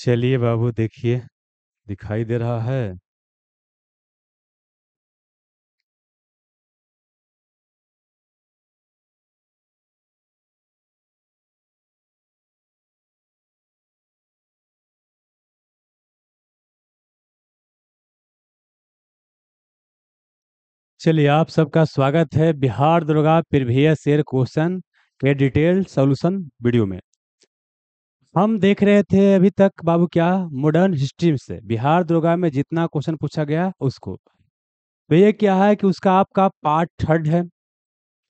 चलिए बाबू देखिए दिखाई दे रहा है चलिए आप सबका स्वागत है बिहार दुर्गा प्रीवियस शेर क्वेश्चन के डिटेल सॉल्यूशन वीडियो में हम देख रहे थे अभी तक बाबू क्या मॉडर्न हिस्ट्री से बिहार दुर्गा में जितना क्वेश्चन पूछा गया उसको तो ये क्या है कि उसका आपका पार्ट थर्ड है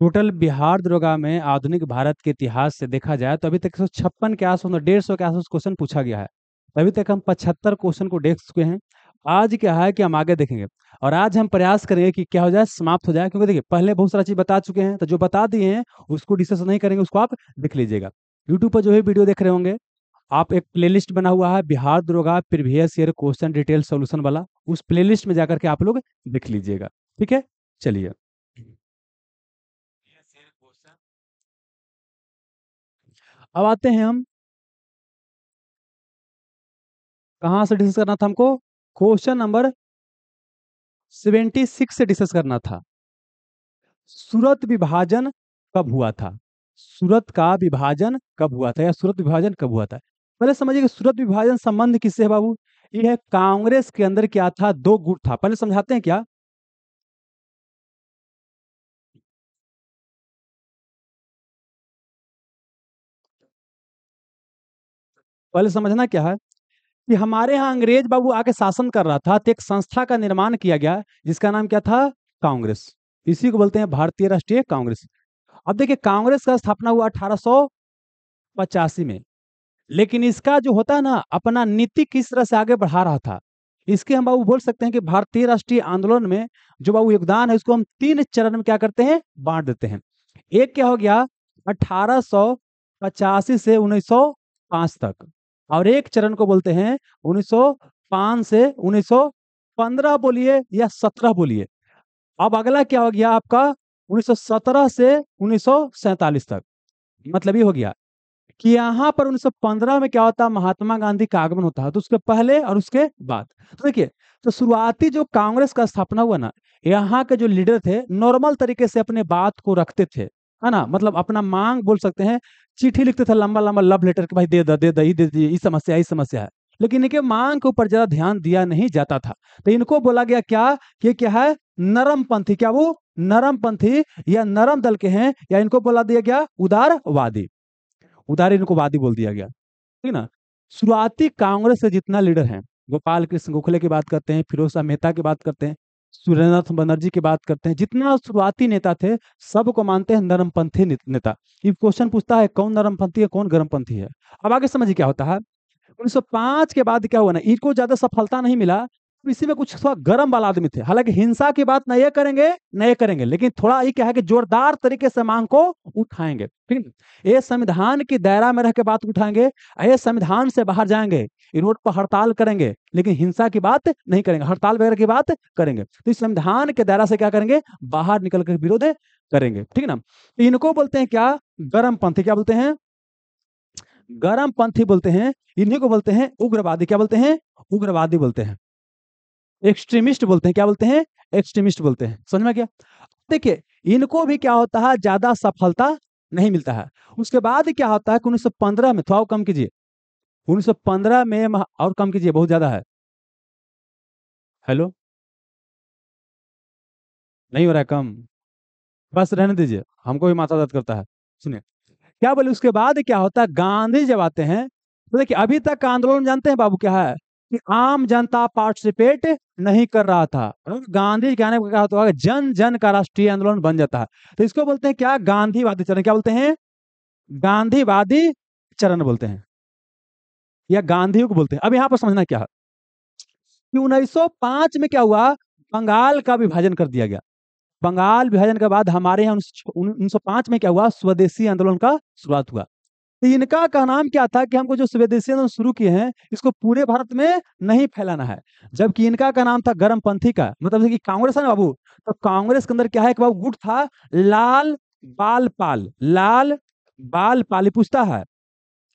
टोटल बिहार दुर्गा में आधुनिक भारत के इतिहास से देखा जाए तो अभी तक एक छप्पन के आसपास डेढ़ सौ के आसपास क्वेश्चन पूछा गया है अभी तक हम पचहत्तर क्वेश्चन को देख चुके हैं आज क्या है कि हम आगे देखेंगे और आज हम प्रयास करेंगे कि क्या हो जाए समाप्त हो जाए क्योंकि देखिए पहले बहुत सारा चीज बता चुके हैं तो जो बता दिए हैं उसको डिस्कस नहीं करेंगे उसको आप देख लीजिएगा यूट्यूब पर जो भी वीडियो देख रहे होंगे आप एक प्लेलिस्ट बना हुआ है बिहार दरोगा previous year question detail solution वाला उस प्लेलिस्ट में जाकर के आप लोग देख लीजिएगा ठीक है चलिए अब आते हैं हम कहा से डिस्कस करना था हमको क्वेश्चन नंबर सेवेंटी सिक्स से डिस्कस करना था सूरत विभाजन कब हुआ था सूरत का विभाजन कब हुआ था या सूरत विभाजन कब हुआ था पहले मतलब समझिए कि सूरत विभाजन संबंध किससे है बाबू यह कांग्रेस के अंदर क्या था दो गुट था पहले समझाते हैं क्या पहले समझना क्या है कि हमारे यहां अंग्रेज बाबू आके शासन कर रहा था तो एक संस्था का निर्माण किया गया जिसका नाम क्या था कांग्रेस इसी को बोलते हैं भारतीय राष्ट्रीय कांग्रेस अब देखिए कांग्रेस का स्थापना हुआ अठारह में लेकिन इसका जो होता है ना अपना नीति किस तरह से आगे बढ़ा रहा था इसके हम बाबू बोल सकते हैं कि भारतीय राष्ट्रीय आंदोलन में जो बाबू योगदान है उसको हम तीन चरण में क्या करते हैं बांट देते हैं एक क्या हो गया अठारह पचासी से उन्नीस तक और एक चरण को बोलते हैं उन्नीस से पंद्रह बोलिए या सत्रह बोलिए अब अगला क्या हो गया आपका 1917 से 1947 तक मतलब ये हो गया कि यहां पर उन्नीस सौ पंद्रह में क्या होता है महात्मा गांधी का आगमन होता है तो उसके पहले और उसके बाद तो देखिए तो शुरुआती जो कांग्रेस का स्थापना हुआ ना यहाँ के जो लीडर थे नॉर्मल तरीके से अपने बात को रखते थे है ना मतलब अपना मांग बोल सकते हैं चिट्ठी लिखते थे लंबा लंबा लव लेटर के भाई दे दे दे दे दे इस समस्या इस समस्या है लेकिन इनके मांग के ऊपर ज्यादा ध्यान दिया नहीं जाता था तो इनको बोला गया क्या ये क्या है नरम पंथी क्या वो नरम पंथी या नरम दल के हैं या इनको बोला दिया गया उदारवादी उदारे इनको वादी बोल दिया गया ठीक ना शुरुआती कांग्रेस से जितना लीडर है गोपाल कृष्ण गोखले की बात करते हैं फिरोज शाह मेहता की बात करते हैं सूर्यनाथ बनर्जी की बात करते हैं जितना शुरुआती नेता थे सबको मानते हैं नरमपंथी नेता ये क्वेश्चन पूछता है कौन नरमपंथी है कौन गर्मपंथी है अब आगे समझिए क्या होता है 1905 के बाद क्या हुआ ना इनको ज्यादा सफलता नहीं मिला इसी में कुछ थोड़ा गर्म वाला आदमी थे हालांकि हिंसा की बात नहीं करेंगे नहीं करेंगे लेकिन थोड़ा ये क्या है कि जोरदार तरीके से मांग को उठाएंगे ठीक है ये संविधान की दायरा में रह के बात उठाएंगे ये संविधान से बाहर जाएंगे रोड पर हड़ताल करेंगे लेकिन हिंसा की बात नहीं करेंगे हड़ताल वगैरह की बात करेंगे तो इस संविधान के दायरा से क्या करेंगे बाहर निकल कर विरोध करेंगे ठीक है ना तो इनको बोलते हैं क्या गर्म पंथी क्या बोलते हैं गर्म पंथी बोलते हैं इन्हीं को बोलते हैं उग्रवादी क्या बोलते हैं उग्रवादी बोलते हैं एक्सट्रीमिस्ट बोलते हैं क्या बोलते हैं एक्सट्रीमिस्ट बोलते हैं समझ में क्या देखिए इनको भी क्या होता है ज्यादा सफलता नहीं मिलता है उसके बाद क्या होता है कि उन्नीस में थोड़ा कम कीजिए उन्नीस में और कम कीजिए बहुत ज्यादा है हेलो नहीं हो रहा है कम बस रहने दीजिए हमको भी माथा दर्द करता है सुनिए क्या बोले उसके बाद क्या होता है गांधी जब आते हैं तो देखिए अभी तक आंदोलन जानते हैं बाबू क्या है कि आम जनता पार्टिसिपेट नहीं कर रहा था मतलब गांधी कहने का कहा तो जन जन का राष्ट्रीय आंदोलन बन जाता है तो इसको बोलते हैं क्या गांधीवादी चरण क्या बोलते हैं गांधीवादी चरण बोलते हैं या गांधी को बोलते हैं अब यहाँ पर समझना क्या है कि 1905 में क्या हुआ बंगाल का विभाजन कर दिया गया बंगाल विभाजन के बाद हमारे यहाँ उन्नीस में क्या हुआ स्वदेशी आंदोलन का शुरुआत हुआ तो इनका का नाम क्या था कि हमको जो स्वदेशी आंदोलन शुरू किए हैं इसको पूरे भारत में नहीं फैलाना है जबकि इनका का नाम था गर्म पंथी का मतलब कि कांग्रेस है ना बाबू तो कांग्रेस के अंदर क्या है कि बाबू गुट था लाल बाल पाल लाल बाल पाल पूछता है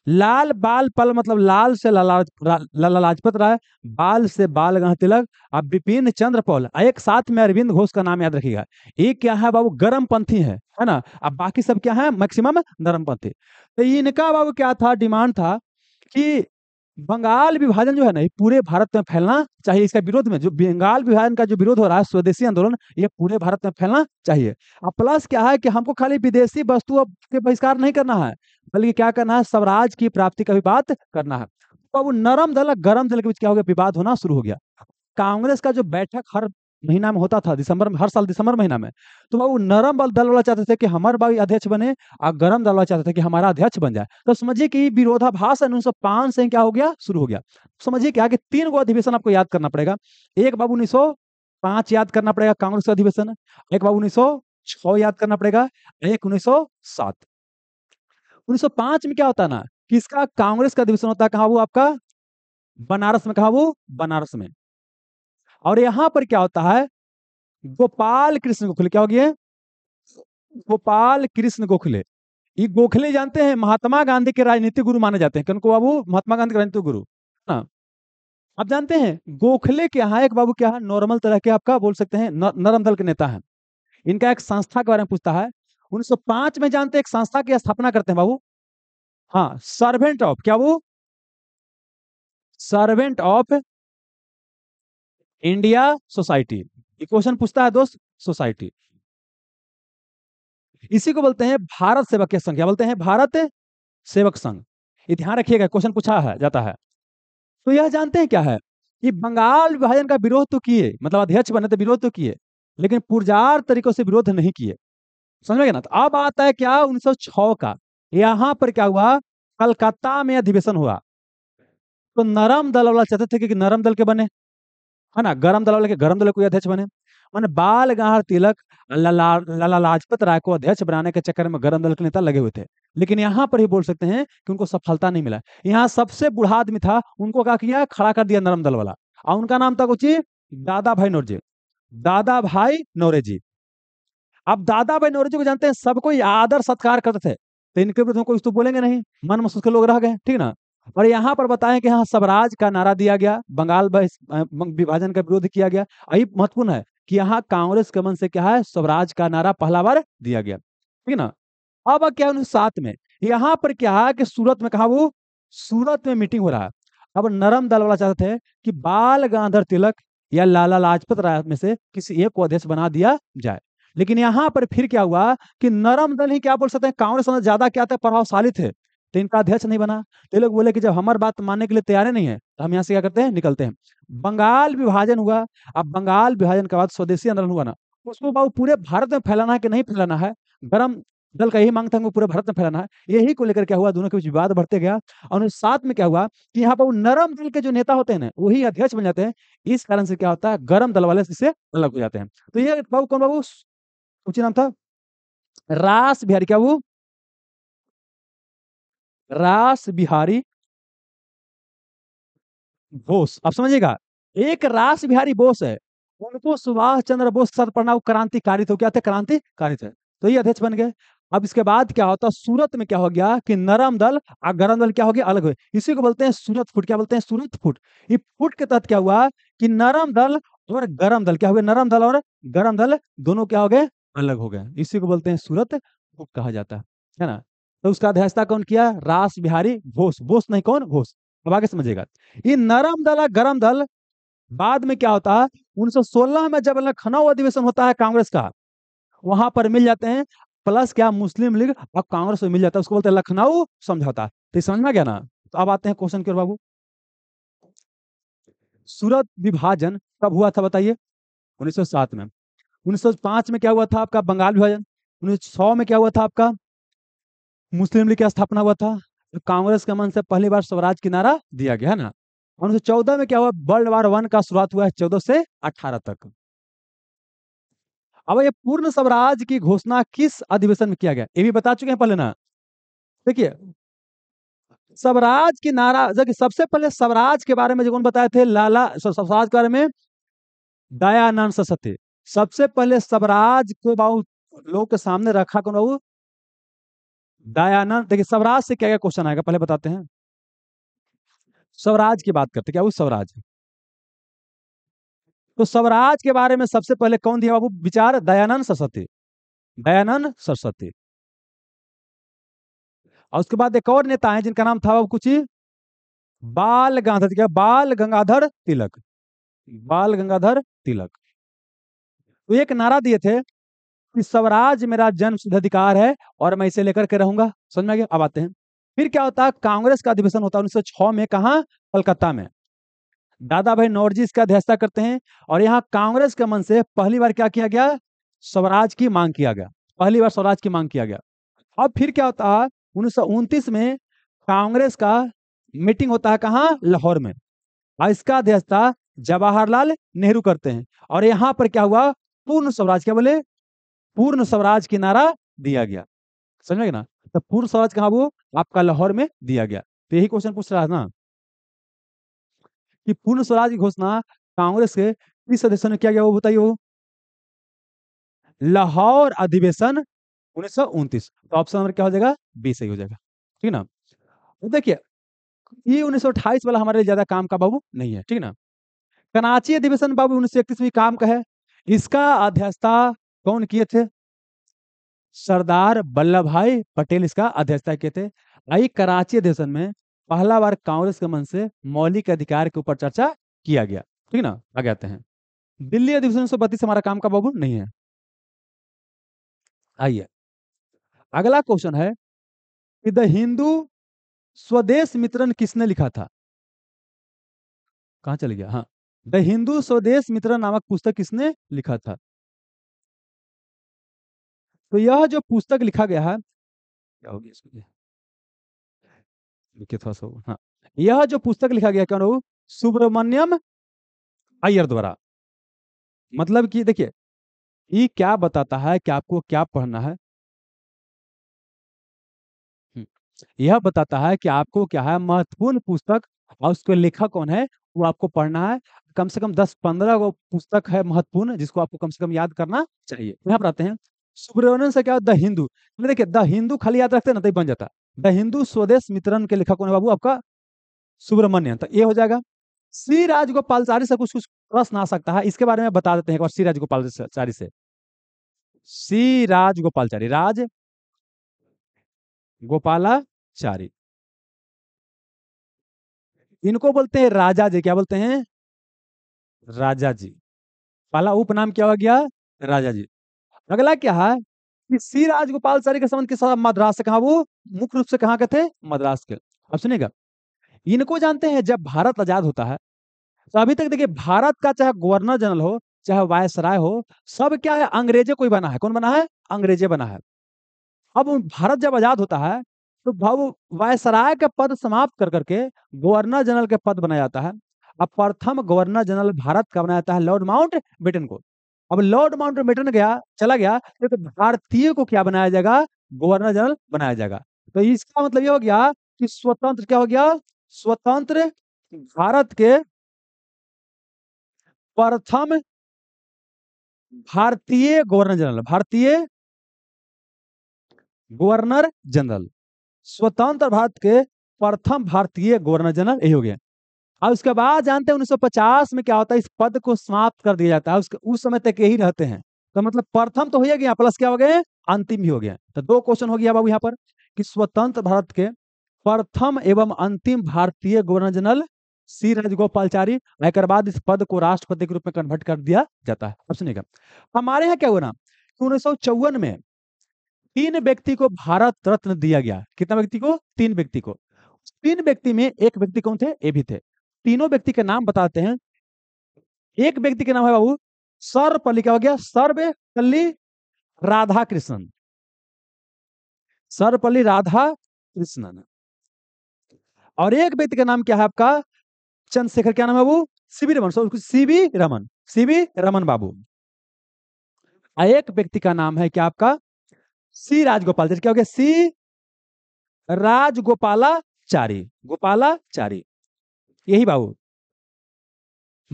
लाल बाल पल मतलब लाल से लाला लाजपत राय बाल से बाल गह तिलक और बिपिन चंद्र पौल एक साथ में अरविंद घोष का नाम याद रखिएगा ये क्या है बाबू गर्म पंथी है है ना अब बाकी सब क्या है मैक्सिमम नरम पंथी तो इनका बाबू क्या था डिमांड था कि बंगाल विभाजन जो है ना ये पूरे भारत में फैलना चाहिए इसका विरोध में जो बंगाल विभाजन का जो विरोध हो रहा है स्वदेशी आंदोलन ये पूरे भारत में फैलना चाहिए और प्लस क्या है कि हमको खाली विदेशी वस्तुओं के बहिष्कार नहीं करना है बल्कि क्या करना है स्वराज की प्राप्ति का भी बात करना है तो अब नरम दल और गर्म दल के बीच क्या हो गया विवाद होना शुरू हो गया कांग्रेस का जो बैठक हर महीना में होता था दिसंबर में हर साल दिसंबर महीना में तो वो नरम बल दल वाला चाहते थे कि हमारे भाई अध्यक्ष बने और गर्म दल वाला चाहते थे कि हमारा अध्यक्ष बन जाए तो समझिए कि विरोधाभास उन्नीस से क्या हो गया शुरू हो गया समझिए क्या कि तीन गो अधिवेशन आपको याद करना पड़ेगा एक बाबू उन्नीस पांच याद करना पड़ेगा कांग्रेस का अधिवेशन एक बाबू उन्नीस याद करना पड़ेगा एक उन्नीस सौ सात 1905 में क्या होता ना किसका कांग्रेस का अधिवेशन होता कहा वो आपका बनारस में कहा वो बनारस में और यहां पर क्या होता है गोपाल कृष्ण गोखले क्या हो गया गोपाल कृष्ण गोखले ये गोखले जानते हैं महात्मा गांधी के राजनीतिक गुरु माने जाते हैं क्योंकि बाबू महात्मा गांधी के राजनीतिक गुरु ना आप जानते हैं गोखले के यहाँ एक बाबू क्या है नॉर्मल तरह के आपका बोल सकते हैं नरम दल के नेता है इनका एक संस्था के बारे में पूछता है 1905 में जानते एक संस्था की स्थापना करते हैं बाबू हाँ सर्वेंट ऑफ क्या वो servant of India society question पूछता है दोस्त सोसाइटी इसी को बोलते हैं भारत सेवक संघ क्या बोलते हैं भारत सेवक संघ ये ध्यान रखिएगा क्वेश्चन पूछा है जाता है तो यह जानते हैं क्या है कि बंगाल विभाजन का विरोध तो किए मतलब अध्यक्ष बने तो विरोध तो किए लेकिन पुरजार तरीकों से विरोध नहीं किए समझ में ना तो अब आता है क्या 1906 का यहां पर क्या हुआ कलकत्ता में अधिवेशन हुआ तो नरम दल वाला चाहते थे कि नरम दल के बने है ना गरम दल वाले के गरम दल के अध्यक्ष बने माने बाल गहर तिलक लाला लाजपत राय को अध्यक्ष बनाने के चक्कर में गरम दल के नेता लगे हुए थे लेकिन यहाँ पर ही बोल सकते हैं कि उनको सफलता नहीं मिला यहाँ सबसे बुढ़ा आदमी था उनको क्या किया खड़ा कर दिया नरम दल वाला और उनका नाम था कुछ दादा भाई नोरजी दादा भाई नोरेजी जी अब दादा भाई नौरजी को जानते हैं सबको आदर सत्कार करते थे तो इनके विरुद्ध कुछ तो बोलेंगे नहीं मन महसूस के लोग रह गए ठीक ना और यहाँ पर बताएं कि यहाँ स्वराज का नारा दिया गया बंगाल विभाजन का विरोध किया गया यही महत्वपूर्ण है कि यहाँ कांग्रेस के मन से क्या है स्वराज का नारा पहला बार दिया गया ठीक ना अब क्या उन्नीस सात में यहाँ पर क्या है कि सूरत में कहा वो सूरत में मीटिंग हो रहा है अब नरम दल वाला चाहते थे कि बाल गांधर तिलक या लाला लाजपत राय में से किसी एक को अध्यक्ष बना दिया जाए लेकिन यहां पर फिर क्या हुआ कि नरम दल ही क्या बोल सकते हैं कांग्रेस ज्यादा क्या था प्रभावशाली थे तो इनका अध्यक्ष नहीं बना तो लोग बोले कि जब हमारे बात मानने के लिए तैयार नहीं है तो हम यहाँ से क्या करते हैं निकलते हैं बंगाल विभाजन हुआ अब बंगाल विभाजन के बाद स्वदेशी आंदोलन हुआ ना उसको बाबू पूरे भारत में फैलाना है कि नहीं फैलाना है गर्म दल का यही मांग था पूरे भारत में फैलाना है यही को लेकर क्या हुआ दोनों के बीच विवाद बढ़ते गया और साथ में क्या हुआ कि यहाँ पर नरम दल के जो नेता होते हैं ना वही अध्यक्ष बन जाते हैं इस कारण से क्या होता है गर्म दल वाले इससे अलग हो जाते हैं तो ये बाबू कौन बाबू कुछ नाम था रास बिहारी क्या वो रास बिहारी बोस आप समझिएगा एक रास बिहारी बोस है उनको सुभाष चंद्र बोस के साथ पढ़ना क्रांतिकारी थे क्या थे क्रांतिकारी थे तो ये अध्यक्ष बन गए अब इसके बाद क्या होता सूरत में क्या हो गया कि नरम दल और गरम दल क्या हो गया अलग हुए इसी को बोलते हैं सूरत फुट क्या बोलते हैं सूरत फुट ये फुट के तहत क्या हुआ कि नरम दल और गरम दल क्या हो गया नरम दल और गरम दल दोनों क्या हो गए अलग हो गए इसी को बोलते हैं सूरत गुप्त कहा जाता है है ना तो उसका अध्यक्षता कौन किया रास बिहारी घोष घोष नहीं कौन घोष अब आगे समझेगा ये नरम दल और गरम दल बाद में क्या होता है 1916 में जब लखनऊ अधिवेशन होता है कांग्रेस का वहां पर मिल जाते हैं प्लस क्या मुस्लिम लीग और कांग्रेस में मिल जाता है उसको बोलते हैं लखनऊ समझौता तो समझ में गया ना तो अब आते हैं क्वेश्चन की ओर बाबू सूरत विभाजन कब हुआ था बताइए 1907 में 1905 में क्या हुआ था आपका बंगाल विभाजन 1900 में क्या हुआ था आपका मुस्लिम लीग की स्थापना हुआ था कांग्रेस के मन से पहली बार स्वराज किनारा नारा दिया गया ना उन्नीस सौ चौदह में क्या हुआ वर्ल्ड वार वन का शुरुआत हुआ है चौदह से अठारह तक अब ये पूर्ण स्वराज की घोषणा किस अधिवेशन में किया गया ये भी बता चुके हैं पहले ना देखिए स्वराज की नारा जबकि सबसे पहले स्वराज के बारे में जो कौन बताए थे लाला स्वराज के बारे में दयानंद सरस्वती सबसे पहले स्वराज को बाबू लोग के सामने रखा कौन बाबू दयानंद देखिए स्वराज से क्या क्या क्वेश्चन आएगा पहले बताते हैं स्वराज की बात करते क्या वो स्वराज तो स्वराज के बारे में सबसे पहले कौन दिया बाबू विचार दयानंद सरस्वती दयानंद सरस्वती और उसके बाद एक और नेता है जिनका नाम था बाबू कुछ बाल गंगाधर क्या बाल गंगाधर तिलक बाल गंगाधर तिलक तो एक नारा दिए थे कि स्वराज मेरा जन्म सिद्ध अधिकार है और मैं इसे लेकर के रहूंगा समझ में अब आते हैं फिर क्या होता है कांग्रेस का अधिवेशन होता है उन्नीस में कहा कलकत्ता में दादा भाई नौरजी इसका अध्यक्षता करते हैं और यहाँ कांग्रेस के मन से पहली बार क्या किया गया स्वराज की मांग किया गया पहली बार स्वराज की मांग किया गया अब फिर क्या होता है उन्नीस में कांग्रेस का मीटिंग होता है कहा लाहौर में और इसका अध्यक्षता जवाहरलाल नेहरू करते हैं और यहाँ पर क्या हुआ पूर्ण स्वराज क्या बोले पूर्ण स्वराज की नारा दिया गया समझ में ना तो पूर्ण स्वराज कहा वो आपका लाहौर में दिया गया तो यही क्वेश्चन पूछ रहा है ना कि पूर्ण स्वराज की घोषणा कांग्रेस के किस सदस्यों ने किया गया वो बताइए वो लाहौर अधिवेशन उन्नीस तो ऑप्शन नंबर क्या हो जाएगा बी सही हो जाएगा ठीक है ना तो देखिए ये उन्नीस वाला हमारे लिए ज्यादा काम का बाबू नहीं है ठीक है ना कराची अधिवेशन बाबू उन्नीस में काम का है इसका अध्यक्षता कौन किए थे सरदार वल्लभ भाई पटेल इसका अध्यक्षता किए थे आई कराची अधिवेशन में पहला बार कांग्रेस के मन से मौलिक अधिकार के ऊपर चर्चा किया गया ठीक है ना आगे आते हैं दिल्ली अधिवेशन सौ बत्तीस हमारा काम का बाबू नहीं है आइए अगला क्वेश्चन है कि द हिंदू स्वदेश मित्रन किसने लिखा था कहा चल गया हाँ द हिंदू स्वदेश मित्र नामक पुस्तक किसने लिखा था तो यह जो पुस्तक लिखा गया है क्या हो गया इसको थोड़ा सा हाँ यह जो पुस्तक लिखा गया क्या सुब्रमण्यम अय्यर द्वारा मतलब कि देखिए ये क्या बताता है कि आपको क्या पढ़ना है हम्म। यह बताता है कि आपको क्या है महत्वपूर्ण पुस्तक और उसके लेखक कौन है वो आपको पढ़ना है कम से कम दस पंद्रह वो पुस्तक है महत्वपूर्ण जिसको आपको कम से कम याद करना चाहिए यहाँ पर आते हैं सुब्रमण्यम से क्या द हिंदू मतलब देखिए द हिंदू खाली याद रखते ना तो बन जाता द हिंदू स्वदेश मित्रन के लेखक बाबू आपका सुब्रमण्यम तो ये हो जाएगा श्री राजगोपालचारी से कुछ कुछ प्रश्न आ सकता है इसके बारे में बता देते हैं एक बार श्री राजगोपालचारी से श्री राजगोपालचारी राज गोपालाचारी इनको बोलते हैं राजा जी क्या बोलते हैं राजा जी पहला उपनाम क्या हो गया राजा जी अगला क्या है कि सी राजगोपाल सारी के संबंध के साथ मद्रास से कहा वो मुख्य रूप से कहा के थे मद्रास के अब सुनेगा इनको जानते हैं जब भारत आजाद होता है तो अभी तक देखिए भारत का चाहे गवर्नर जनरल हो चाहे वायसराय हो सब क्या है अंग्रेजे कोई बना है कौन बना है अंग्रेजे बना है अब भारत जब आजाद होता है तो भव वायसराय का पद समाप्त कर करके गवर्नर जनरल के पद बनाया जाता है अब प्रथम गवर्नर जनरल भारत का बनाया जाता है लॉर्ड माउंट बेटन को अब लॉर्ड माउंट बेटन गया चला गया तो भारतीय को क्या बनाया जाएगा गवर्नर जनरल बनाया जाएगा तो इसका मतलब यह हो गया कि स्वतंत्र क्या हो गया स्वतंत्र भारत के प्रथम भारतीय गवर्नर जनरल भारतीय गवर्नर जनरल स्वतंत्र भारत के प्रथम भारतीय गवर्नर जनरल यही हो गया और उसके बाद जानते हैं 1950 में क्या होता है इस पद को समाप्त कर दिया जाता है उसके उस समय तक यही रहते हैं तो मतलब प्रथम तो हो गया प्लस क्या हो गए अंतिम भी हो गया तो दो क्वेश्चन हो गया बाबू यहाँ पर कि स्वतंत्र भारत के प्रथम एवं अंतिम भारतीय गवर्नर जनरल सी राजगोपालचारी एकर बाद इस पद को राष्ट्रपति के रूप में कन्वर्ट कर दिया जाता है अब सुनिएगा हमारे यहाँ क्या हुआ ना उन्नीस में तीन व्यक्ति को भारत रत्न दिया गया कितना व्यक्ति को तीन व्यक्ति को तीन व्यक्ति में एक व्यक्ति कौन थे ये भी थे तीनों व्यक्ति के नाम बताते हैं एक व्यक्ति के नाम है बाबू सर्वपल्ली क्या हो गया सर्वपल्ली राधा कृष्णन सर्वपल्ली राधा कृष्णन और एक व्यक्ति का नाम क्या है आपका चंद्रशेखर क्या नाम है बाबू CB Raman sorry CB Raman CB Raman बाबू एक व्यक्ति का नाम है क्या आपका सी राजगोपाल क्या हो गया सी राजगोपालाचारी गोपालाचारी यही बाबू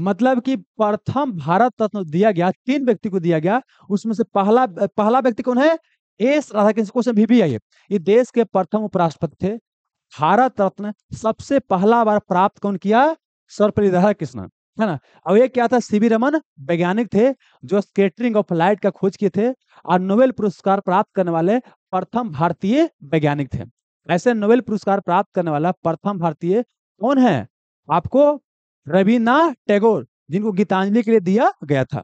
मतलब कि प्रथम भारत रत्न दिया गया तीन व्यक्ति को दिया गया उसमें से पहला पहला व्यक्ति कौन है एस राधाकृष्ण क्वेश्चन भी, भी आई है ये देश के प्रथम उपराष्ट्रपति थे भारत रत्न सबसे पहला बार प्राप्त कौन किया सर्वपल्ली कृष्ण है ना अब ये क्या था सीवी रमन वैज्ञानिक थे जो स्केटरिंग ऑफ लाइट का खोज किए थे और नोबेल पुरस्कार प्राप्त करने वाले प्रथम भारतीय वैज्ञानिक थे ऐसे नोबेल पुरस्कार प्राप्त करने वाला प्रथम भारतीय कौन है आपको रविन्द्रनाथ टैगोर जिनको गीतांजलि के लिए दिया गया था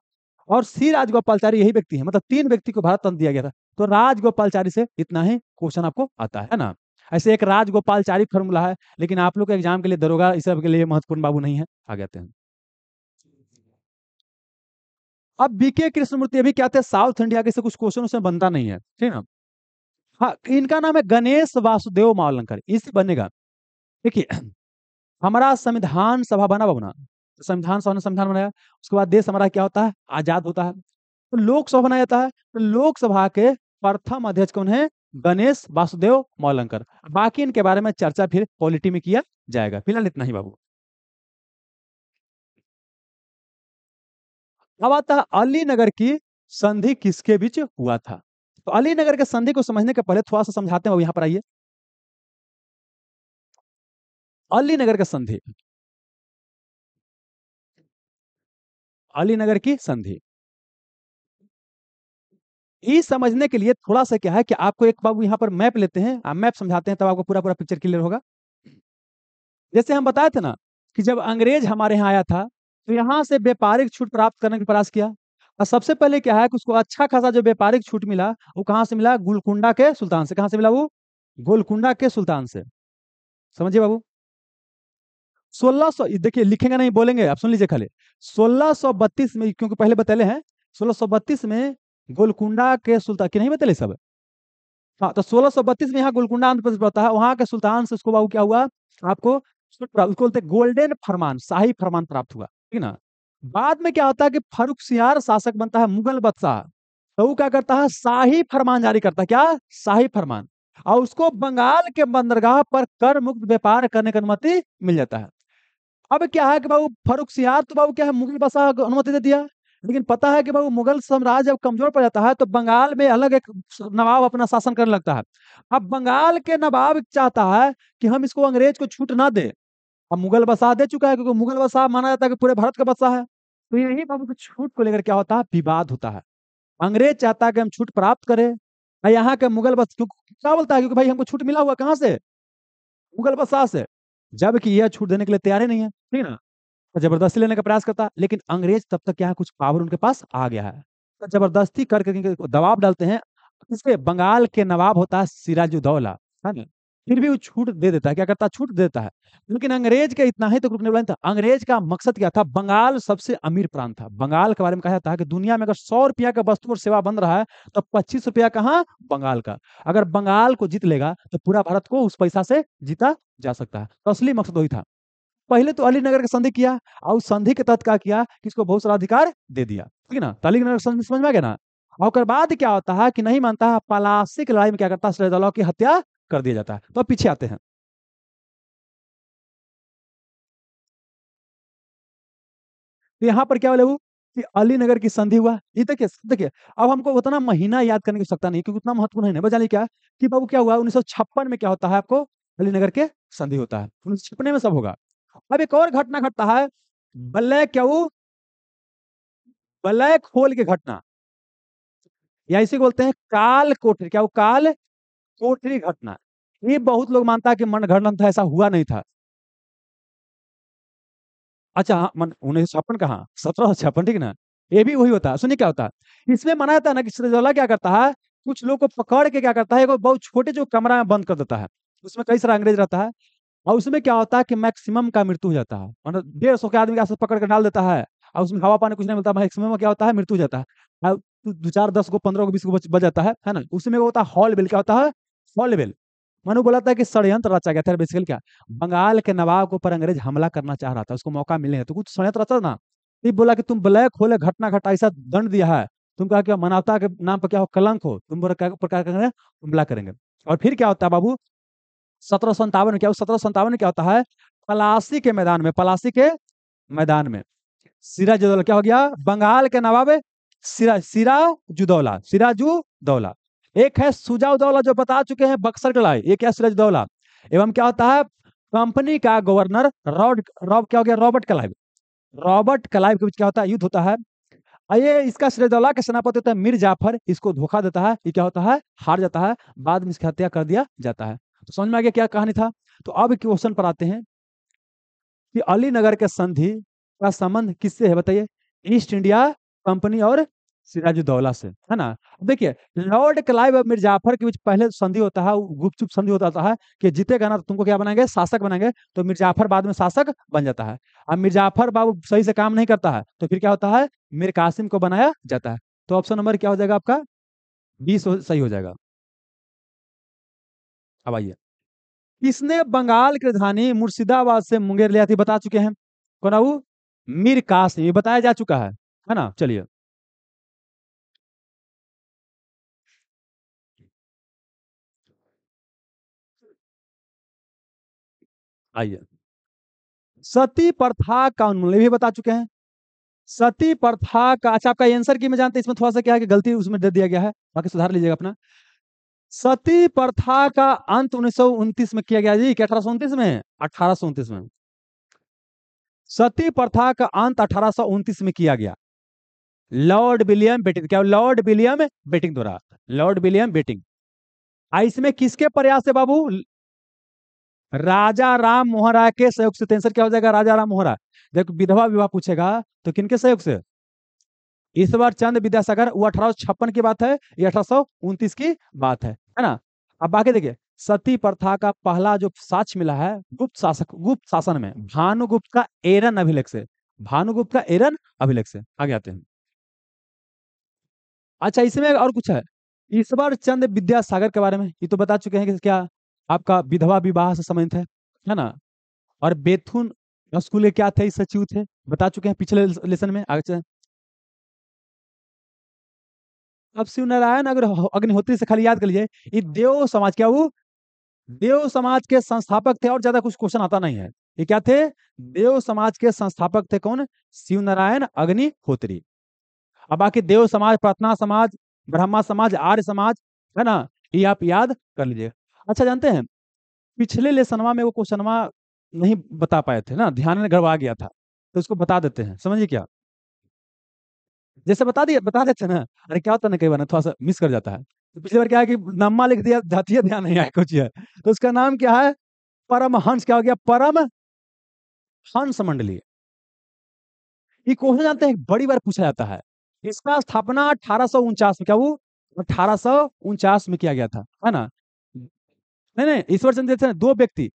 और सी राजगोपालचारी यही व्यक्ति है मतलब तीन व्यक्ति को भारत दिया गया था तो राजगोपालचारी से इतना ही क्वेश्चन आपको आता है ना ऐसे एक राजगोपालचारी फॉर्मूला है लेकिन आप लोग के एग्जाम के लिए दरोगा इस सब के लिए महत्वपूर्ण बाबू नहीं है आ जाते हैं अब बीके कृष्णमूर्ति अभी क्या थे साउथ इंडिया के से कुछ क्वेश्चन उसमें बनता नहीं है ठीक ना हाँ इनका नाम है गणेश वासुदेव मावलंकर इसी बनेगा देखिए हमारा संविधान सभा बना बना संविधान सभा ने संविधान बनाया उसके बाद देश हमारा क्या होता है आजाद होता है तो लोकसभा बनाया जाता है तो लोकसभा के प्रथम अध्यक्ष कौन है गणेश वासुदेव मौलंकर बाकी इनके बारे में चर्चा फिर पॉलिटी में किया जाएगा फिलहाल इतना ही बाबू अब आता है की संधि किसके बीच हुआ था तो अली नगर के संधि को समझने के पहले थोड़ा सा समझाते हैं यहां पर आइए अली नगर का संधि अली नगर की संधि ई समझने के लिए थोड़ा सा क्या है कि आपको एक बार यहां पर मैप लेते हैं आप मैप समझाते हैं तब तो आपको पूरा पूरा पिक्चर क्लियर होगा जैसे हम बताए थे ना कि जब अंग्रेज हमारे यहां आया था तो यहाँ से व्यापारिक छूट प्राप्त करने का प्रयास किया और सबसे पहले क्या है कि उसको अच्छा खासा जो व्यापारिक छूट मिला वो कहाँ से मिला गोलकुंडा के सुल्तान से कहाँ से मिला वो गोलकुंडा के सुल्तान से समझिए बाबू सोलह सौ देखिए लिखेंगे नहीं बोलेंगे आप सुन लीजिए खाली सोलह सौ बत्तीस में क्योंकि पहले बतले हैं सोलह सौ बत्तीस में गोलकुंडा के सुल्तान की नहीं बतले सब हाँ तो सोलह सौ बत्तीस में यहाँ गोलकुंडा आंध्र प्रदेश पड़ता है वहां के सुल्तान से उसको बाबू क्या हुआ आपको उसको बोलते गोल्डन फरमान शाही फरमान प्राप्त हुआ ठीक ना बाद में क्या होता है कि फारूक सियार शासक बनता है मुगल बादशाह तो वो क्या करता है शाही फरमान जारी करता है क्या शाही फरमान और उसको बंगाल के बंदरगाह पर कर मुक्त व्यापार करने की अनुमति मिल जाता है अब क्या है कि बाबू फारूक सियार तो बाबू क्या है मुगल बादशाह को अनुमति दे दिया लेकिन पता है कि बाबू मुगल साम्राज्य जब कमजोर पड़ जाता है तो बंगाल में अलग एक नवाब अपना शासन करने लगता है अब बंगाल के नवाब चाहता है कि हम इसको अंग्रेज को छूट ना दे अब मुगल बसा दे चुका है क्योंकि मुगल बसा माना जाता है कि पूरे भारत का बसा है तो यही बाबू छूट को लेकर क्या होता है विवाद होता है अंग्रेज चाहता है कि हम छूट प्राप्त करें यहाँ के मुगल बस क्या बोलता है क्योंकि भाई हमको छूट मिला हुआ कहाँ से मुगल बसा से जबकि यह छूट देने के लिए तैयार ही नहीं है ठीक है ना तो जबरदस्ती लेने का प्रयास करता है लेकिन अंग्रेज तब तक क्या है कुछ पावर उनके पास आ गया है तो जबरदस्ती करके दबाव डालते हैं इसके बंगाल के नवाब होता है सिराजुद्दौला है हाँ ना फिर भी वो छूट दे देता है क्या करता छूट देता है लेकिन अंग्रेज का इतना ही तो रुकने वाला था अंग्रेज का मकसद क्या था बंगाल सबसे अमीर प्रांत था बंगाल के बारे में कहा जाता है कि दुनिया में अगर सौ रुपया का वस्तु और सेवा बन रहा है तो पच्चीस रुपया कहाँ बंगाल का अगर बंगाल को जीत लेगा तो पूरा भारत को उस पैसा से जीता जा सकता है तो असली मकसद वही था पहले तो अलीनगर का संधि किया और उस संधि के तहत क्या किया कि इसको बहुत सारा अधिकार दे दिया ठीक है ना तो अली अलीनगर संधि समझ में आ गया ना और बाद क्या होता है कि नहीं मानता पलासी की लड़ाई में क्या करता है की हत्या कर दिया जाता है तो अब पीछे आते हैं तो यहां पर क्या बोले वो कि अली नगर की संधि हुआ ये देखिए देखिए अब हमको उतना महीना याद करने की सकता नहीं क्योंकि उतना महत्वपूर्ण है ना बजाने क्या कि बाबू क्या हुआ उन्नीस में क्या होता है आपको अली नगर के संधि होता है उन्नीस में सब होगा अब एक और घटना घटता है ब्लैक क्या वो ब्लैक होल की घटना या इसी बोलते हैं काल कोठरी क्या वो काल कोठरी घटना ये बहुत लोग मानता है कि मनगणन था ऐसा हुआ नहीं था अच्छा हाँ, मन उन्नीस सौ छप्पन कहा सत्रह सौ छप्पन ठीक ना ये भी वही होता है सुनिए क्या होता है इसमें जाता है ना कि सृजला क्या करता है कुछ लोग को पकड़ के क्या करता है बहुत छोटे जो कमरा में बंद कर देता है उसमें कई सारा अंग्रेज रहता है और उसमें क्या होता है कि मैक्सिमम का मृत्यु हो जाता है मतलब डेढ़ सौ के आदमी के पकड़ कर डाल देता है और उसमें हवा पानी कुछ नहीं मिलता मैक्सिमम क्या होता है मृत्यु हो जाता है दो चार दस को पंद्रह को बीस को बच जाता है है ना उसमें होता है हॉल बिल क्या होता है सॉल्वेल मनु बोला था कि षडयंत्र रचा गया था बेसिकल क्या बंगाल के नवाब के ऊपर अंग्रेज हमला करना चाह रहा था उसको मौका मिले तो कुछ षडयंत्र रचा ना फिर बोला कि तुम ब्लैक होल है घटना घटा ऐसा दंड दिया है तुम कहा कि मानवता के नाम पर क्या हो कलंक हो तुम प्रकार करेंगे हमला करेंगे और फिर क्या होता है बाबू सत्रह सौ अंतावन में क्या सत्रह सौ अंतावन में क्या होता है पलासी के मैदान में पलासी के मैदान में सिराजुदौला क्या हो गया बंगाल के नवाब सिरा सिराजुदौला सिराजुद्दौला एक है सुजाउदौला जो बता चुके हैं बक्सर के लड़ाई एक है सूरज सिराजदौला एवं क्या होता है कंपनी का गवर्नर रॉड रॉब क्या हो गया रॉबर्ट कलाइव रॉबर्ट कलाइव के बीच क्या होता है युद्ध होता है ये इसका सूरज सिराजदौला के सेनापति होता है मीर जाफर इसको धोखा देता है ये क्या होता है हार जाता है बाद में इसकी हत्या कर दिया जाता है तो समझ में आ गया क्या कहानी था तो अब क्वेश्चन पर आते हैं कि अलीनगर के संधि का संबंध किससे है बताइए ईस्ट इंडिया कंपनी और सिराजुद्दौला से है ना देखिए लॉर्ड क्लाइव और मिर्जा जाफर के बीच पहले संधि होता है गुपचुप संधि होता है कि जीतेगा ना तो तुमको क्या बनाएंगे शासक बनाएंगे तो मिर्जाफर जाफर बाद में शासक बन जाता है अब मिर्जा जाफर बाबू सही से काम नहीं करता है तो फिर क्या होता है मीर कासिम को बनाया जाता है तो ऑप्शन नंबर क्या हो जाएगा आपका बीस सही हो जाएगा अब आइए किसने बंगाल की राजधानी मुर्शिदाबाद से मुंगेर लिया थी बता चुके हैं कौन मीर कासिम ये बताया जा चुका है है ना चलिए आइए सती प्रथा का उन्मूलन भी बता चुके हैं सती प्रथा का अच्छा आपका आंसर की मैं जानते हैं इसमें थोड़ा सा क्या है कि गलती उसमें दे दिया गया है बाकी सुधार लीजिएगा अपना सती प्रथा का अंत उन्नीस में किया गया जी कि अठारह में अठारह में सती प्रथा का अंत अठारह में किया गया लॉर्ड विलियम बेटिंग क्या लॉर्ड विलियम बेटिंग द्वारा लॉर्ड विलियम बेटिंग इसमें किसके प्रयास से बाबू राजा राम मोहरा के सहयोग से आंसर तो क्या हो जाएगा राजा राम मोहरा जब विधवा विवाह पूछेगा तो किनके सहयोग से ईश्वर चंद विद्यासागर वो अठारह की बात है ये अठारह की बात है है ना अब बाकी देखिए सती प्रथा का पहला जो साक्ष मिला है गुप्त शासक गुप्त शासन में भानुगुप्त का एरन अभिलेख से भानुगुप्त का एरन अभिलेख से आगे आते हैं अच्छा इसमें और कुछ है ईश्वर चंद विद्यासागर के बारे में ये तो बता चुके हैं कि क्या आपका विधवा विवाह से संबंधित है है ना और बेथुन स्कूल क्या थे सचिव थे बता चुके हैं पिछले लेसन में आगे अब शिव नारायण अगर अग्निहोत्री से खाली याद कर लीजिए ये हाँ। देव समाज क्या वो देव समाज के संस्थापक थे और ज्यादा कुछ क्वेश्चन आता नहीं है ये क्या थे देव समाज के संस्थापक थे कौन शिव नारायण अग्निहोत्री अब बाकी देव समाज प्रार्थना समाज ब्रह्मा समाज आर्य समाज है ना ये आप याद कर लीजिएगा अच्छा जानते हैं पिछले लेसनवा में वो क्वेश्चनवा नहीं बता पाए थे ना ध्यान में गड़बड़ा गया था तो उसको बता देते हैं समझिए क्या जैसे बता दिया बता देते ना अरे क्या होता ना कई बार थोड़ा सा मिस कर जाता है तो पिछली बार क्या है कि नम्मा लिख दिया जाती है ध्यान नहीं आया कुछ है तो उसका नाम क्या है परम हंस क्या हो गया परम हंस मंडली ये क्वेश्चन जानते हैं बड़ी बार पूछा जाता है इसका स्थापना अठारह में क्या वो अठारह में किया गया था है ना नहीं नहीं ईश्वर चंद्र दो व्यक्ति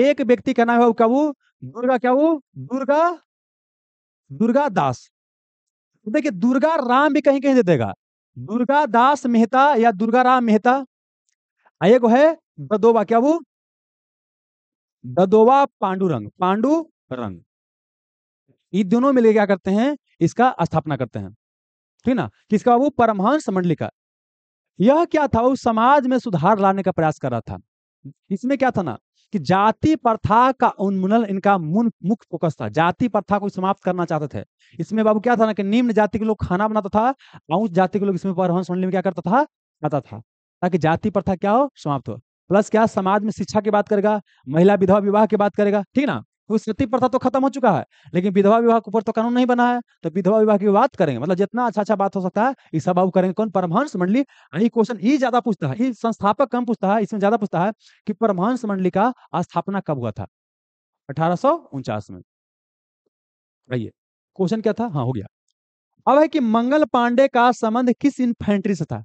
एक व्यक्ति का नाम है क्या वो दुर्गा क्या वो दुर्गा दुर्गा दास देखिए दुर्गा राम भी कहीं कहीं दे देगा दुर्गा दास मेहता या दुर्गा राम मेहता एक है ददोबा क्या वो ददोबा पांडुरंग पांडु रंग ये दोनों मिलकर क्या करते हैं इसका स्थापना करते हैं ठीक ना किसका वो परमहंस मंडली का यह क्या था वो समाज में सुधार लाने का प्रयास कर रहा था इसमें क्या था ना कि जाति प्रथा का उन्मूलन इनका मुख्य फोकस था जाति प्रथा को समाप्त करना चाहते थे इसमें बाबू क्या था ना कि निम्न जाति के लोग खाना बनाता था औंच जाति के लोग इसमें परवन मंडली में क्या करता था आता था ताकि जाति प्रथा क्या हो समाप्त हो प्लस क्या समाज में शिक्षा की बात करेगा महिला विधवा विवाह की बात करेगा ठीक ना वो सती प्रथा तो खत्म हो चुका है लेकिन विधवा विवाह के ऊपर तो कानून नहीं बना है तो विधवा विवाह की बात करेंगे मतलब जितना अच्छा अच्छा बात हो सकता है इस सब करेंगे कौन परमहंस मंडली यही क्वेश्चन ये ज्यादा पूछता है संस्थापक कम पूछता है इसमें ज्यादा पूछता है कि परमहंस मंडली का स्थापना कब हुआ था अठारह में आइए क्वेश्चन क्या था हाँ हो गया अब है कि मंगल पांडे का संबंध किस इन्फेंट्री से था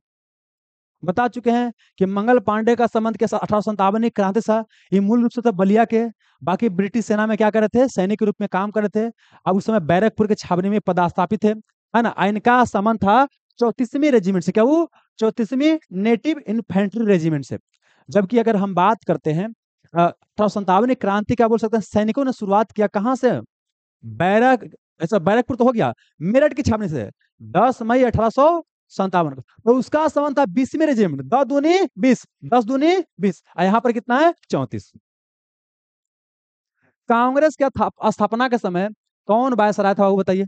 बता चुके हैं कि मंगल पांडे का संबंध के अठारह सौ क्रांति था ये मूल रूप से तो बलिया के बाकी ब्रिटिश सेना में क्या कर रहे थे सैनिक के रूप में काम कर रहे थे अब उस समय बैरकपुर के छावनी में पदास्थापित थे है ना इनका संबंध था चौतीसवीं रेजिमेंट से क्या वो चौतीसवीं नेटिव इन्फेंट्री रेजिमेंट से जबकि अगर हम बात करते हैं अठारह सौ क्रांति क्या बोल सकते हैं सैनिकों ने शुरुआत किया कहाँ से बैरक ऐसा अच्छा, बैरकपुर तो हो गया मेरठ की छावनी से दस मई अठारह संतावन तो उसका संबंध था बीसवीं रेजिमेंट दस दूनी बीस दस दूनी बीस यहाँ पर कितना है चौतीस कांग्रेस के स्थापना के समय कौन वायसराय था वो बताइए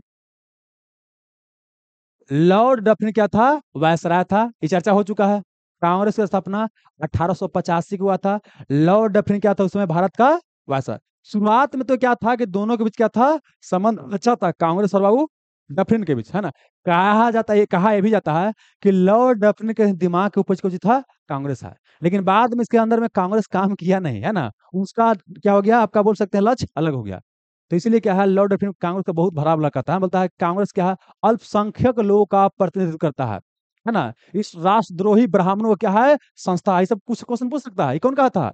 लॉर्ड डफिन क्या था वायसराय था ये चर्चा हो चुका है कांग्रेस की स्थापना अठारह की हुआ था लॉर्ड डफिन क्या था उस समय भारत का वायसराय शुरुआत में तो क्या था कि दोनों के बीच क्या था संबंध अच्छा था कांग्रेस और बाबू डफरिन के बीच है ना कहा जाता है कहा यह भी जाता है कि लॉर्ड डफरिन के दिमाग के उपज कुछ था कांग्रेस है लेकिन बाद में इसके अंदर में कांग्रेस काम किया नहीं है ना उसका क्या हो गया आपका बोल सकते हैं लक्ष्य अलग हो गया तो इसलिए क्या है लॉर्ड डफरिन कांग्रेस का बहुत भरा भला है बोलता है कांग्रेस क्या है अल्पसंख्यक लोगों का प्रतिनिधित्व करता है है ना इस राष्ट्रद्रोही ब्राह्मणों क्या है संस्था ये सब कुछ क्वेश्चन पूछ सकता है कौन कहा था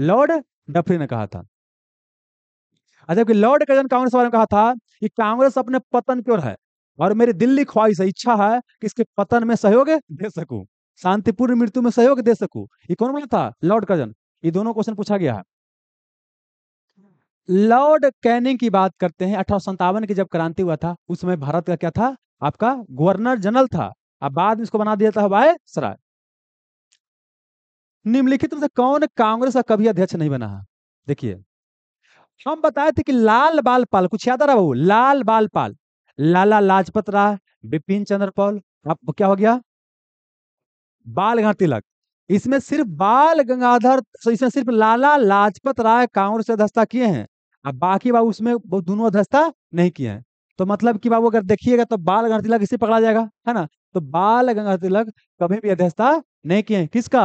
लॉर्ड डफरी ने कहा था जबकि लॉर्ड कर्जन कांग्रेस वाले कहा था कि कांग्रेस अपने पतन की ओर है और मेरी दिल्ली ख्वाहिश है इच्छा है कि इसके पतन में सहयोग दे सकूं शांतिपूर्ण मृत्यु में सहयोग दे सकूं ये कौन बोला था लॉर्ड कर्जन ये दोनों क्वेश्चन पूछा गया है लॉर्ड कैनिंग की बात करते हैं अठारह की जब क्रांति हुआ था उस समय भारत का क्या था आपका गवर्नर जनरल था अब बाद में इसको बना दिया था वाय सराय निम्नलिखित में से कौन कांग्रेस का कभी अध्यक्ष नहीं बना देखिए हम बताए थे कि लाल बाल पाल कुछ याद आ रहा बाबू लाल बाल पाल लाला लाजपत राय बिपिन चंद्र पॉल अब क्या हो गया बाल गंगा तिलक इसमें सिर्फ बाल गंगाधर तो इसमें सिर्फ लाला लाजपत राय कांग्रेस अध्यक्षता किए हैं अब बाकी बाबू उसमें दोनों अध्यक्षता नहीं किए हैं तो मतलब कि बाबू अगर देखिएगा तो बाल गंगा तिलक इसे पकड़ा जाएगा है ना तो बाल गंगा तिलक कभी भी अध्यक्षता नहीं किए हैं किसका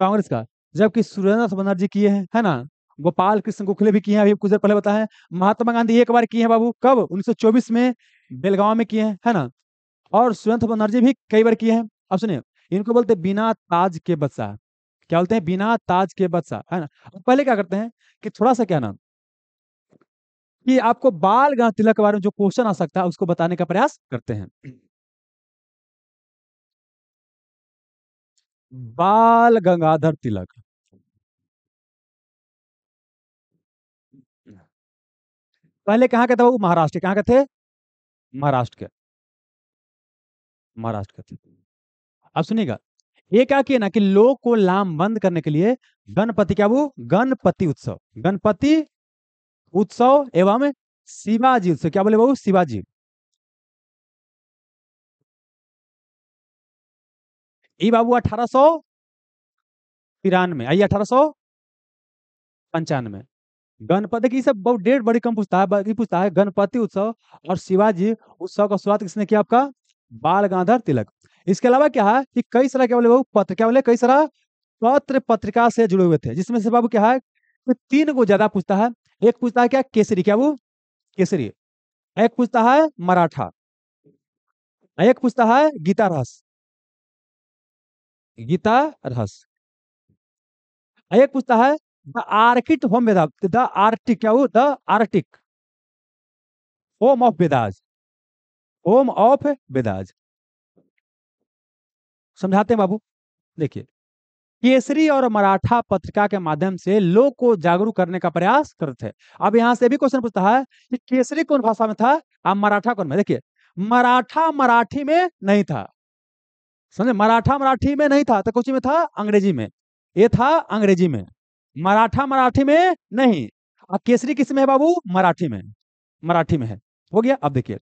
कांग्रेस का जबकि सुरेंद्र बनर्जी किए हैं है ना गोपाल कृष्ण गोखले भी किए हैं अभी कुछ देर पहले बताए महात्मा गांधी एक बार किए हैं बाबू कब चौबीस में बेलगांव में किए हैं है ना और सुरेंद्र बनर्जी भी कई बार किए हैं अब सुनिए इनको बोलते बिना ताज के बच्चा क्या बोलते हैं बिना ताज के बच्चा है ना पहले क्या करते हैं कि थोड़ा सा क्या ना कि आपको बाल गांव तिलक के बारे में जो क्वेश्चन आ सकता है उसको बताने का प्रयास करते हैं बाल गंगाधर तिलक पहले कहाँ का था वो महाराष्ट्र कहाँ के थे महाराष्ट्र के महाराष्ट्र के थे अब सुनिएगा ये क्या किया ना कि लोग को लाम बंद करने के लिए गणपति क्या वो गणपति उत्सव गणपति उत्सव एवं शिवाजी उत्सव क्या बोले बाबू शिवाजी ई बाबू अठारह सौ तिरानवे आइए अठारह सौ पंचानवे गणपति की सब बहुत डेढ़ बड़ी कम पूछता है पूछता है गणपति उत्सव और शिवाजी उत्सव का स्वाद किसने किया आपका बाल गांधर तिलक इसके अलावा क्या है कि कई सारा क्या बोले पत्र क्या बोले कई सारा पत्र पत्रिका से जुड़े हुए थे जिसमें से बाबू क्या है तो तीन को ज्यादा पूछता है एक पूछता है क्या केसरी क्या वो केसरी एक पूछता है मराठा एक पूछता है गीता रहस गीता रहस एक पूछता है The home home the Arctic क्या the Arctic home of Vedas home of Vedas समझाते हैं बाबू देखिए केसरी और मराठा पत्रिका के माध्यम से लोग को जागरूक करने का प्रयास करते हैं अब यहां से भी क्वेश्चन पूछता है कि केसरी कौन भाषा में था अब मराठा कौन में देखिए मराठा मराठी में नहीं था समझे मराठा मराठी में नहीं था तो कुछ में था अंग्रेजी में ये था अंग्रेजी में मराठा मराठी में नहीं अब केसरी किस में है बाबू मराठी में मराठी में है हो गया अब देखिए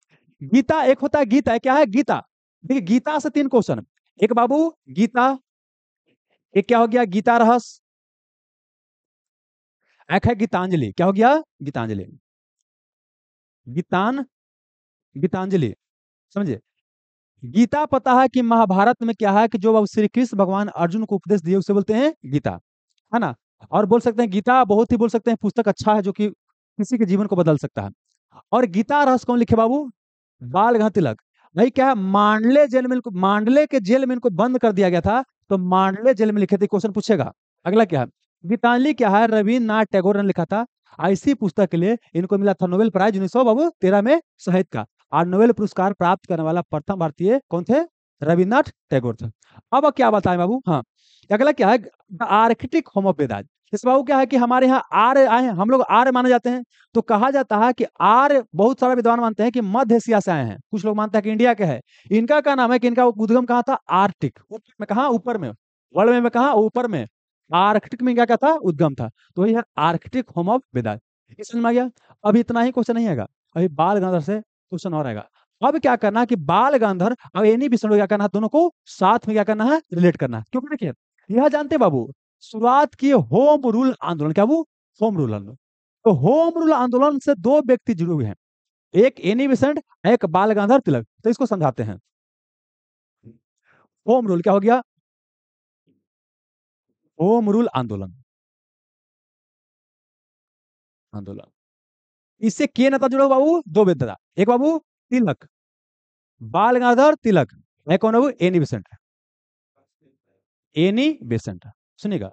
गीता एक होता है गीता है, क्या है गीता देखिए गीता से तीन क्वेश्चन एक बाबू गीता एक क्या हो गया गीता रहस एक है गीतांजलि क्या हो गया गीतांजलि गीतान गीतांजलि समझे गीता पता है कि महाभारत में क्या है कि जो श्री कृष्ण भगवान अर्जुन को उपदेश दिए उसे बोलते हैं गीता है ना और बोल सकते हैं गीता बहुत ही बोल सकते हैं पुस्तक अच्छा है जो कि किसी के जीवन को बदल सकता है और गीता रहस्य कौन लिखे बाबू बाल तिलक भाई क्या है मांडले जेल में इनको मांडले के जेल में इनको बंद कर दिया गया था तो मांडले जेल में लिखे थे क्वेश्चन पूछेगा अगला क्या है गीतांजलि क्या है रविन्द्रनाथ टैगोर ने लिखा था ऐसी पुस्तक के लिए इनको मिला था नोबेल प्राइज उन्नीस सौ बाबू तेरह में साहित्य का और नोबेल पुरस्कार प्राप्त करने वाला प्रथम भारतीय कौन थे रविन्द्रनाथ टैगोर थे अब क्या बताएं बाबू हाँ अगला क्या है द आर्किटिक इस बाबू क्या है कि हमारे यहाँ आर आए हैं हम लोग आर माने जाते हैं तो कहा जाता है कि आर बहुत सारा विद्वान मानते हैं कि मध्य एशिया से आए हैं कुछ लोग मानते हैं कि इंडिया के है इनका क्या नाम है कि इनका उद्गम कहा था आर्टिक ऊपर में कहा ऊपर में वर्ल्ड में कहा ऊपर में आर्कटिक में क्या क्या था उद्गम था तो यह आर्कटिक होम ऑफ वेदाज ये समझ में आ गया अब इतना ही क्वेश्चन नहीं आएगा अभी बाल गंधर से क्वेश्चन और आएगा अब क्या करना कि बाल गंधर और एनी विष्णु क्या करना है दोनों को साथ में क्या करना है रिलेट करना क्योंकि देखिए यह जानते बाबू शुरुआत किए होम रूल आंदोलन क्या वो होम रूल आंदोलन तो होम रूल आंदोलन से दो व्यक्ति जुड़े हुए हैं एक एनी बेसेंट एक बाल गांधर तिलक तो इसको समझाते हैं होम रूल क्या हो गया होम रूल आंदोलन आंदोलन इससे के नेता जुड़े बाबू दो नेता एक बाबू तिलक बाल गांधर तिलक एक कौन बाबू एनी बेसेंट एनी बेसेंट सुनिएगा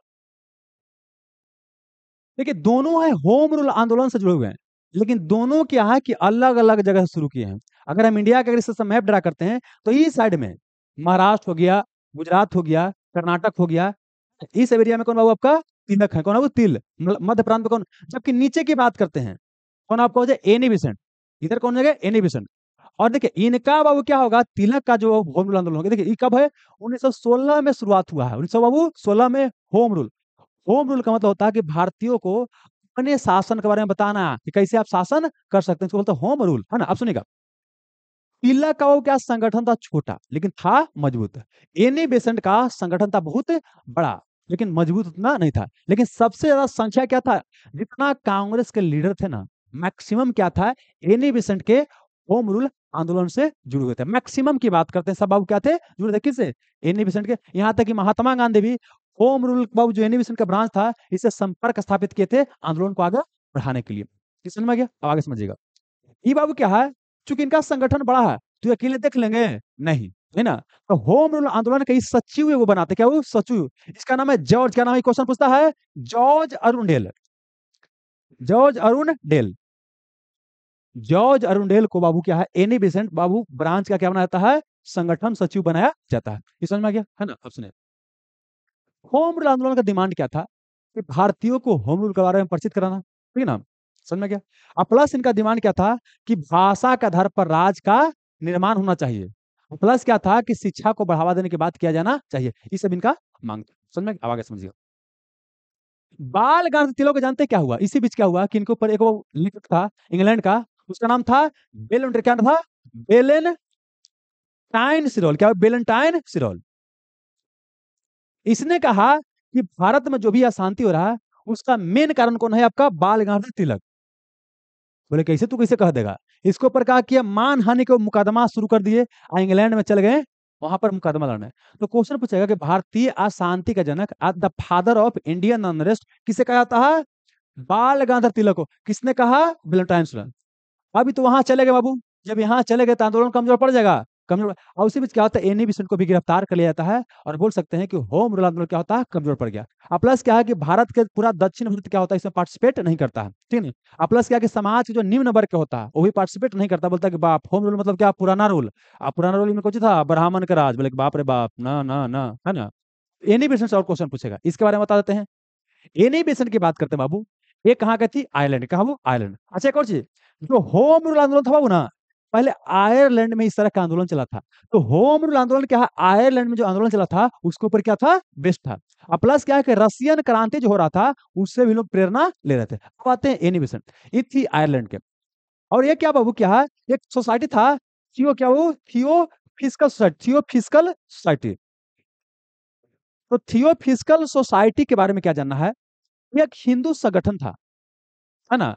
देखिए दोनों है होम रूल आंदोलन से जुड़े हुए हैं लेकिन दोनों क्या है कि अलग अलग जगह से शुरू किए हैं अगर हम इंडिया के अगर इससे मैप ड्रा करते हैं तो इस साइड में महाराष्ट्र हो गया गुजरात हो गया कर्नाटक हो गया इस एरिया में कौन बाबू आपका तिलक है कौन बाबू तिल मध्य प्रांत में कौन जबकि नीचे की बात करते हैं कौन आपका हो जाए एनी बेसेंट इधर कौन जगह एनी बेसेंट और देखिए इनका बाबू क्या होगा तिलक का जो होम रूल आंदोलन होगा देखिए कब है 1916 में शुरुआत हुआ है उन्नीस बाबू सोलह में होम रूल होम रूल का मतलब होता है कि भारतीयों को अपने शासन के बारे में बताना कि कैसे आप शासन कर सकते हैं इसको बोलते होम रूल है ना आप सुनिएगा तिलक का वो क्या संगठन था छोटा लेकिन था मजबूत एनी बेसेंट का संगठन था बहुत बड़ा लेकिन मजबूत उतना नहीं था लेकिन सबसे ज्यादा संख्या क्या था जितना कांग्रेस के लीडर थे ना मैक्सिमम क्या था एनी बेसेंट के होम रूल आंदोलन से जुड़े हुए थे मैक्सिमम की बात करते हैं सब बाबू क्या थे जुड़े थे किससे एनिबिसेंट के यहाँ तक कि महात्मा गांधी भी होम रूल बाबू जो एनिबिसेंट का ब्रांच था इससे संपर्क स्थापित किए थे आंदोलन को आगे बढ़ाने के लिए किसान में गया अब आगे समझिएगा ये बाबू क्या है चूंकि इनका संगठन बड़ा है तो अकेले देख लेंगे नहीं है ना तो होम रूल आंदोलन के सचिव वो बनाते क्या वो सचिव इसका नाम है जॉर्ज क्या नाम है क्वेश्चन पूछता है George Arundale George Arundale George Arundale को बाबू क्या है एनी बेसेंट बाबू ब्रांच का क्या बनाया जाता है संगठन सचिव बनाया जाता है ये समझ में आ गया है ना अब सुने होम रूल आंदोलन का डिमांड क्या था कि भारतीयों को होम रूल के बारे में परिचित कराना ठीक है ना समझ में गया और प्लस इनका डिमांड क्या था कि भाषा के आधार पर राज का निर्माण होना चाहिए प्लस क्या था कि शिक्षा को बढ़ावा देने की बात किया जाना चाहिए ये सब इनका मांग था समझ में आगे समझिए बाल गांधी तिलक जानते क्या हुआ इसी बीच क्या हुआ कि इनके ऊपर एक वो लिखित था इंग्लैंड का उसका नाम था बेलन क्या नाम था बेलन टाइन सिरोल क्या बेलेंटाइन सिरोल इसने कहा कि भारत में जो भी अशांति हो रहा है उसका मेन कारण कौन है आपका बाल गंगाधर तिलक बोले कैसे तू कैसे कह देगा इसको पर कहा कि मान हानि को मुकदमा शुरू कर दिए इंग्लैंड में चल गए वहां पर मुकदमा लड़ना तो क्वेश्चन पूछेगा कि भारतीय अशांति का जनक the father of Indian unrest किसे कहा जाता है बाल गंगाधर तिलक को किसने कहा बिलटाइम सुरन अभी तो वहां चले गए बाबू जब यहाँ चले गए तो आंदोलन कमजोर पड़ जाएगा कमजोर और उसी बीच क्या होता है एनएबी को भी गिरफ्तार कर लिया जाता है और बोल सकते हैं कि होम रूल आंदोलन क्या होता है कमजोर पड़ गया अब प्लस क्या है कि भारत के पूरा दक्षिण भारत क्या होता है इसमें पार्टिसिपेट नहीं करता है ठीक है अब प्लस क्या कि समाज के जो निम्न वर्ग के होता है वो भी पार्टिसिपेट नहीं करता बोलता कि बाप होम रूल मतलब क्या पुराना रूल आप पुराना रूल में कुछ था ब्राह्मण का राज बोले बाप रे बाप न ना ना है ना एनएबी और क्वेश्चन पूछेगा इसके बारे में बता देते हैं बिशन की बात करते हैं बाबू ये कहाँ का थी आयरलैंड कहा वो आयरलैंड अच्छा एक और चीज जो होम रूल आंदोलन था वो ना पहले आयरलैंड में इस तरह का आंदोलन चला था तो होम रूल आंदोलन क्या आयरलैंड में जो आंदोलन चला था उसके ऊपर क्या था बेस्ट था अब प्लस क्या है कि रशियन क्रांति जो हो रहा था उससे भी लोग प्रेरणा ले रहे थे अब आते हैं एनिवेशन ये थी आयरलैंड के और ये क्या बाबू क्या है एक सोसाइटी था थियो क्या वो Theosophical society Theosophical society तो थियो फिजिकल सोसाइटी के बारे में क्या जानना है ये एक हिंदू संगठन था है ना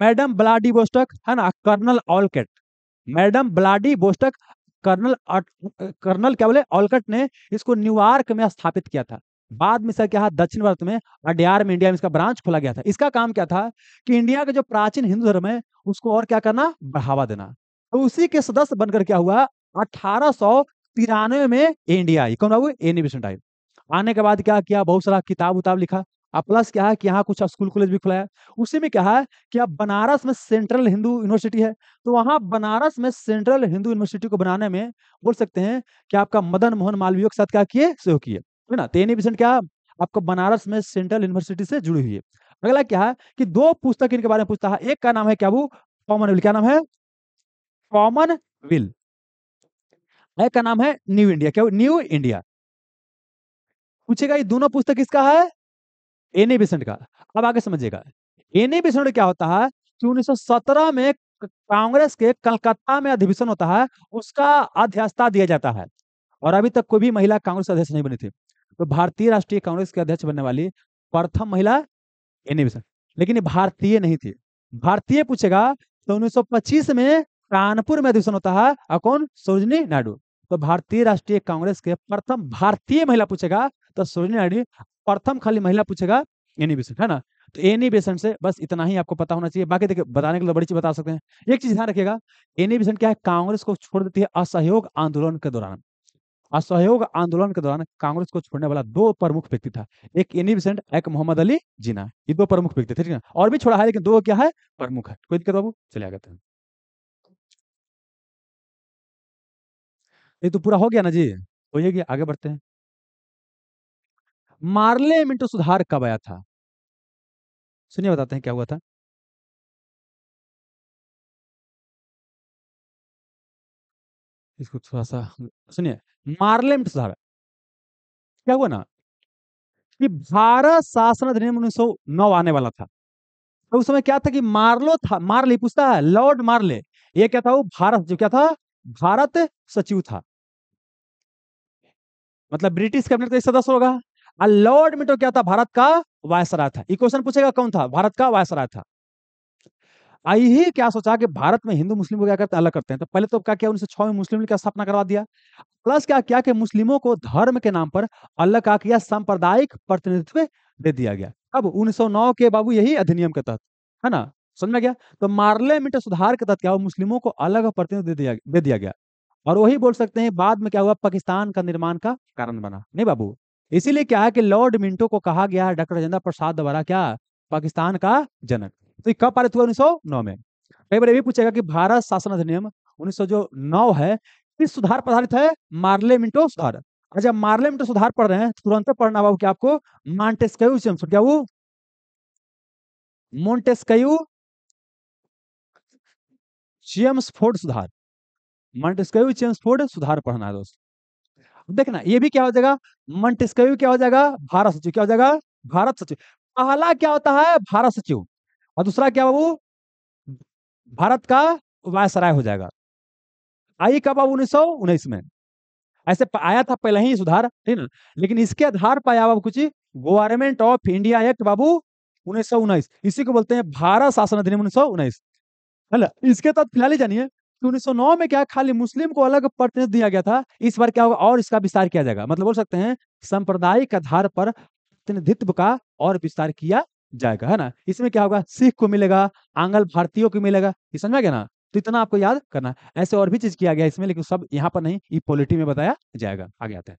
मैडम ब्लाडी बोस्टक है ना colonel Olcott madam Blavatsky colonel colonel क्या बोले ऑलकेट ने इसको न्यूयॉर्क में स्थापित किया था बाद में सर क्या दक्षिण भारत में अडियार में इंडिया में इसका ब्रांच खोला गया था इसका काम क्या था कि इंडिया का जो प्राचीन हिंदू धर्म है उसको और क्या करना बढ़ावा देना तो उसी के सदस्य बनकर क्या हुआ अठारह में इंडिया आई कौन बाबू एनिवेशन टाइम आने के बाद क्या किया बहुत सारा किताब उताब लिखा आप प्लस क्या है कि यहाँ कुछ स्कूल कॉलेज भी खुला है उसी में क्या है कि अब बनारस में सेंट्रल हिंदू यूनिवर्सिटी है तो वहाँ बनारस में सेंट्रल हिंदू यूनिवर्सिटी को बनाने में बोल सकते हैं कि आपका मदन मोहन मालवीय के साथ क्या किए सहयोग किए है ना तेनी तो परसेंट क्या आपको बनारस में सेंट्रल यूनिवर्सिटी से जुड़ी हुई है अगला क्या है कि दो पुस्तक इनके बारे में पूछता है एक का नाम है क्या वो कॉमन विल क्या नाम है कॉमन विल एक का नाम है न्यू इंडिया क्या न्यू इंडिया पूछेगा ये दोनों पुस्तक किसका है एनेबिसेंट का अब आगे समझिएगा एनेबिसेंट क्या होता है कि 1917 में कांग्रेस के कलकत्ता में अधिवेशन होता है उसका अध्यक्षता दिया जाता है और अभी तक कोई भी महिला कांग्रेस अध्यक्ष नहीं बनी थी तो भारतीय राष्ट्रीय कांग्रेस के अध्यक्ष बनने वाली प्रथम महिला एनेबिसेंट लेकिन भारतीय नहीं थी भारतीय पूछेगा तो 1925 में कानपुर में अधिवेशन होता है अकोन सरोजनी नायडू तो भारतीय राष्ट्रीय कांग्रेस के प्रथम भारतीय महिला पूछेगा तो सरोजनी नायडू प्रथम खाली महिला पूछेगा एनिवेशन है ना तो एनिवेशन से बस इतना ही आपको पता होना चाहिए बाकी देखिए बताने के लिए बड़ी चीज बता सकते हैं एक चीज ध्यान रखिएगा एनिवेशन क्या है कांग्रेस को छोड़ देती है असहयोग आंदोलन के दौरान असहयोग आंदोलन के दौरान कांग्रेस को छोड़ने वाला दो प्रमुख व्यक्ति था एक एनी बेसेंट एक मोहम्मद अली जीना ये दो प्रमुख व्यक्ति थे ठीक है और भी छोड़ा है लेकिन दो क्या है प्रमुख है कोई दिक्कत बाबू चले आ हैं ये तो पूरा हो गया ना जी हो तो ये गया आगे बढ़ते हैं मार्ले मिंटो सुधार कब आया था सुनिए बताते हैं क्या हुआ था इसको थोड़ा सा सुनिए मार्ले मिंटो सुधार क्या हुआ ना कि भारत शासन अधिनियम उन्नीस सौ आने वाला था तो उस समय क्या था कि मार्लो था मार्ले पूछता है लॉर्ड मार्ले ये क्या था वो भारत जो क्या था भारत सचिव था मतलब ब्रिटिश कैबिनेट का सदस्य होगा लॉर्ड मिटो क्या था भारत का वायसराय था ये क्वेश्चन पूछेगा कौन था भारत का वायसराय था यही क्या सोचा कि भारत में हिंदू मुस्लिम को क्या करते अलग करते हैं तो पहले तो क्या किया उन्नीस सौ में मुस्लिम लीग का स्थापना करवा दिया प्लस क्या किया कि मुस्लिमों को धर्म के नाम पर अलग का किया सांप्रदायिक प्रतिनिधित्व दे दिया गया अब 1909 के बाबू यही अधिनियम के तहत है ना समझ में गया तो मार्ले मार्लियामेंट सुधार के तहत क्या हुआ मुस्लिमों को अलग प्रतिनिधित्व दे दिया गया और वही बोल सकते हैं बाद में क्या हुआ पाकिस्तान का निर्माण का कारण बना नहीं बाबू इसीलिए क्या है कि लॉर्ड मिंटो को कहा गया है डॉक्टर राजेंद्र प्रसाद द्वारा क्या पाकिस्तान का जनक तो कब पारित हुआ उन्नीस में कई बार ये भी पूछेगा कि भारत शासन अधिनियम उन्नीस जो नौ है किस सुधार पर है मार्ले मिंटो सुधार और जब मार्ले मिंटो सुधार पढ़ रहे हैं तो तुरंत पढ़ना बाबू कि आपको मॉन्टेस क्यू क्या वो मोन्टेस्कयू चेम्स फोर्ड सुधार मांटेस्कयू चेम्स फोर्ड सुधार पढ़ना है दोस्तों देखना ये भी क्या हो जाएगा मंटेस्क्यू क्या हो जाएगा भारत सचिव क्या हो जाएगा भारत सचिव पहला क्या होता है भारत सचिव और दूसरा क्या बाबू भारत का वायसराय हो जाएगा आई कब बाबू उन्नीस सौ उन्नीस में ऐसे आया था पहले ही सुधार ठीक ना लेकिन इसके आधार पर आया बाबू कुछ गवर्नमेंट ऑफ इंडिया एक्ट बाबू उन्नीस सौ उन्नीस इसी को बोलते हैं भारत शासन अधिनियम उन्नीस सौ उन्नीस इसके तहत फिलहाल ही जानिए उन्नीस में क्या खाली मुस्लिम को अलग प्रतिनिधि दिया गया था इस बार क्या होगा और इसका विस्तार किया जाएगा मतलब बोल सकते हैं सांप्रदायिक आधार पर प्रतिनिधित्व का और विस्तार किया जाएगा है ना इसमें क्या होगा सिख को मिलेगा आंगल भारतीयों को मिलेगा ये समझ में गया ना तो इतना आपको याद करना ऐसे और भी चीज किया गया इसमें लेकिन सब यहाँ पर नहीं ये पॉलिटी में बताया जाएगा आगे आते हैं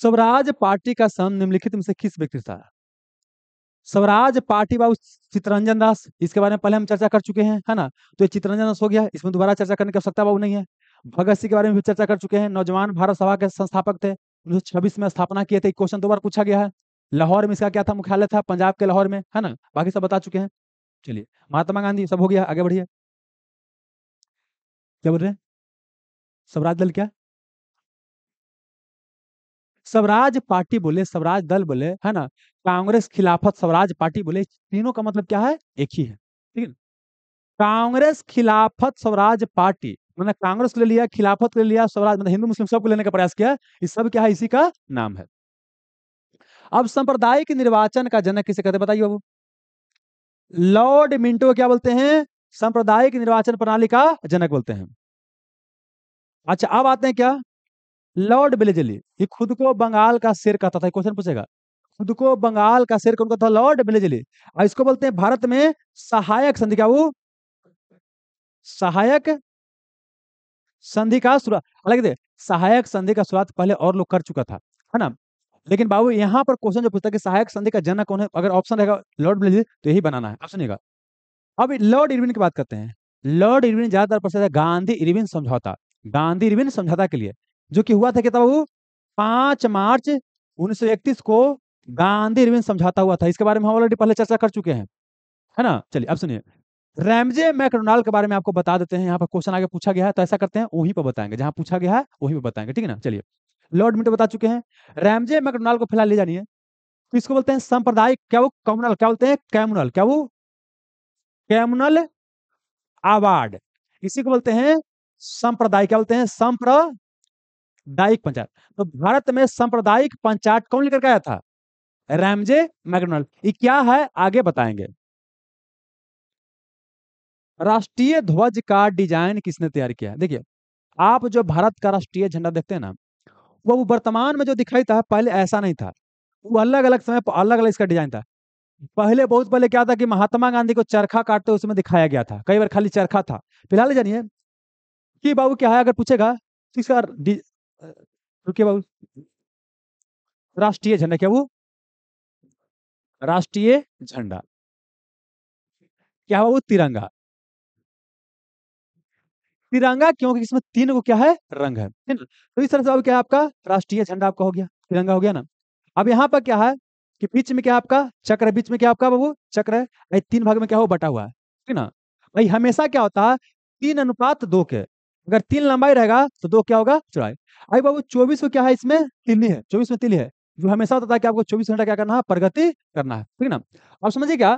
स्वराज पार्टी का सन निम्नलिखित में से किस व्यक्ति था स्वराज पार्टी बाबू चित्ररंजन दास इसके बारे में पहले हम चर्चा कर चुके हैं है ना तो ये चित्ररंजन दास हो गया इसमें दोबारा चर्चा करने की आवश्यकता बाबू नहीं है भगत सिंह के बारे में भी चर्चा कर चुके हैं नौजवान भारत सभा के संस्थापक थे उन्नीस में स्थापना किए थे क्वेश्चन दो बार पूछा गया है लाहौर में इसका क्या था मुख्यालय था पंजाब के लाहौर में है ना बाकी सब बता चुके हैं चलिए महात्मा गांधी सब हो गया आगे बढ़िए क्या बोल रहे हैं स्वराज दल क्या स्वराज पार्टी बोले स्वराज दल बोले है ना कांग्रेस खिलाफत स्वराज पार्टी बोले तीनों का मतलब क्या है एक ही है ठीक है कांग्रेस खिलाफत स्वराज पार्टी मैंने मतलब कांग्रेस ले लिया खिलाफत ले लिया स्वराज मतलब हिंदू मुस्लिम सबको लेने का प्रयास किया इस सब क्या है इसी का नाम है अब संप्रदायिक निर्वाचन का जनक किसे कहते बताइए बाबू लॉर्ड मिंटो क्या बोलते हैं सांप्रदायिक निर्वाचन प्रणाली का जनक बोलते हैं अच्छा अब आते हैं क्या लॉर्ड बिलेजली ये खुद को बंगाल का शेर कहता था क्वेश्चन पूछेगा खुद को बंगाल का शेर कौन कहता था लॉर्ड बिलेजली और इसको बोलते हैं भारत में सहायक संधि क्या वो सहायक संधि का शुरुआत अलग दे सहायक संधि का शुरुआत पहले और लोग कर चुका था है ना लेकिन बाबू यहाँ पर क्वेश्चन जो पूछता है कि सहायक संधि का जनक कौन है अगर ऑप्शन रहेगा लॉर्ड बिलेजली तो यही बनाना है आप सुनिएगा अब लॉर्ड इरविन की बात करते हैं लॉर्ड इरविन ज्यादातर प्रसिद्ध है गांधी इरविन समझौता गांधी इरविन समझौता के लिए जो कि हुआ था कि बाबू पांच मार्च उन्नीस को गांधी रिविन समझाता हुआ था इसके बारे में हम ऑलरेडी पहले चर्चा कर चुके हैं है ना चलिए अब सुनिए रैमजे मैकडोनाल्ड के बारे में आपको बता देते हैं यहाँ पर क्वेश्चन आगे पूछा गया है तो ऐसा करते हैं वहीं पर बताएंगे जहां पूछा गया है वहीं पर बताएंगे ठीक है ना चलिए लॉर्ड मिंटो बता चुके हैं रैमजे मैकडोनाल्ड को फिलहाल ले जानिए तो इसको बोलते हैं संप्रदायिक क्या वो कम्युनल क्या बोलते हैं कैमुनल क्या वो कैमुनल अवार्ड इसी को बोलते हैं संप्रदाय क्या बोलते हैं संप्र सांप्रदायिक पंचायत तो भारत में सांप्रदायिक पंचायत कौन लेकर आया था रैमजे मैकडोनल्ड ये क्या है आगे बताएंगे राष्ट्रीय ध्वज का डिजाइन किसने तैयार किया देखिए आप जो भारत का राष्ट्रीय झंडा देखते हैं ना वो वर्तमान में जो दिखाई था पहले ऐसा नहीं था वो अलग अलग समय पर अलग अलग इसका डिजाइन था पहले बहुत पहले क्या था कि महात्मा गांधी को चरखा काटते उसमें दिखाया गया था कई बार खाली चरखा था फिलहाल जानिए कि बाबू क्या है अगर पूछेगा तो इसका रुकिए बाबू राष्ट्रीय झंडा क्या वो राष्ट्रीय झंडा क्या हुआ वो तिरंगा तिरंगा क्योंकि इसमें तीन को क्या है रंग है तो इस तरह से अब क्या आपका राष्ट्रीय झंडा आपका हो गया तिरंगा हो गया ना अब यहाँ पर क्या है कि बीच में क्या आपका चक्र है बीच में क्या आपका बाबू चक्र है भाई तीन भाग में क्या हो बटा हुआ है ठीक ना भाई हमेशा क्या होता है तीन अनुपात दो के अगर तीन लंबाई रहेगा तो दो क्या होगा चौड़ाई अभी बाबू चौबीस को क्या है इसमें तिली है चौबीस में तीन है जो हमेशा होता है कि आपको चौबीस घंटा क्या करना है प्रगति करना है ठीक है ना अब समझिए क्या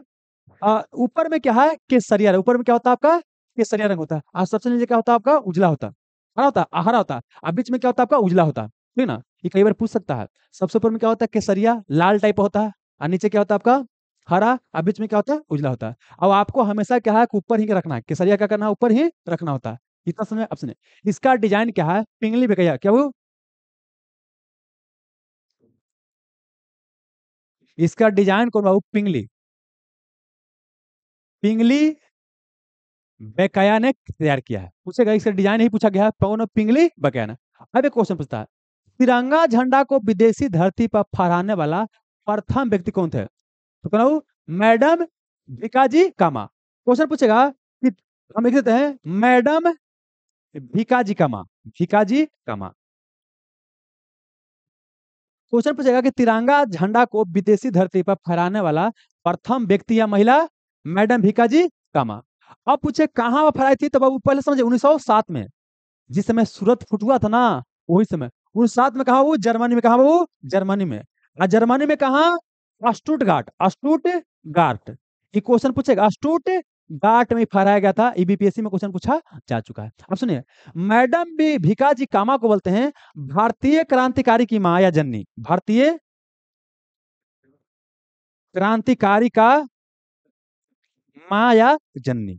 ऊपर में क्या है केसरिया ऊपर में क्या होता है आपका केसरिया रंग होता है और सबसे नीचे क्या होता है आपका उजला होता है हरा होता है हरा होता है बीच में क्या होता है आपका उजला होता है ठीक ना ये कई बार पूछ सकता है सबसे ऊपर में क्या होता है केसरिया लाल टाइप होता है और नीचे क्या होता है आपका हरा और बीच में क्या होता है उजला होता है अब आपको हमेशा क्या है ऊपर ही रखना है केसरिया क्या करना है ऊपर ही रखना होता है इतना समय ऑप्शन है इसका डिजाइन क्या है पिंगली बेकैया क्या वो इसका डिजाइन कौन बाबू पिंगली पिंगली बेकया ने तैयार किया है पूछेगा इसका डिजाइन ही पूछा गया है कौन पिंगली बकाया ने अब एक क्वेश्चन पूछता है तिरंगा झंडा को विदेशी धरती पर फहराने वाला प्रथम व्यक्ति कौन थे तो कहना मैडम भिकाजी कामा क्वेश्चन पूछेगा कि हम लिख देते हैं मैडम भिकाजी का भिकाजी का क्वेश्चन पूछेगा कि तिरंगा झंडा को विदेशी धरती पर फहराने वाला प्रथम व्यक्ति या महिला मैडम भिकाजी कमा अब पूछे कहाँ वह फहराई थी तो बाबू पहले समझे 1907 में जिस समय सूरत फुट हुआ था ना वही समय उन्नीस सात में कहा वो जर्मनी में कहा वो जर्मनी में आ जर्मनी में कहा अस्टूट गार्ट अस्टूट गार्ट ये क्वेश्चन पूछेगा अस्टूट गाट में फहराया गया था ईबीपीएससी e में क्वेश्चन पूछा जा चुका है अब सुनिए मैडम भी भिकाजी कामा को बोलते हैं भारतीय क्रांतिकारी की माँ या जननी भारतीय क्रांतिकारी का माँ या जननी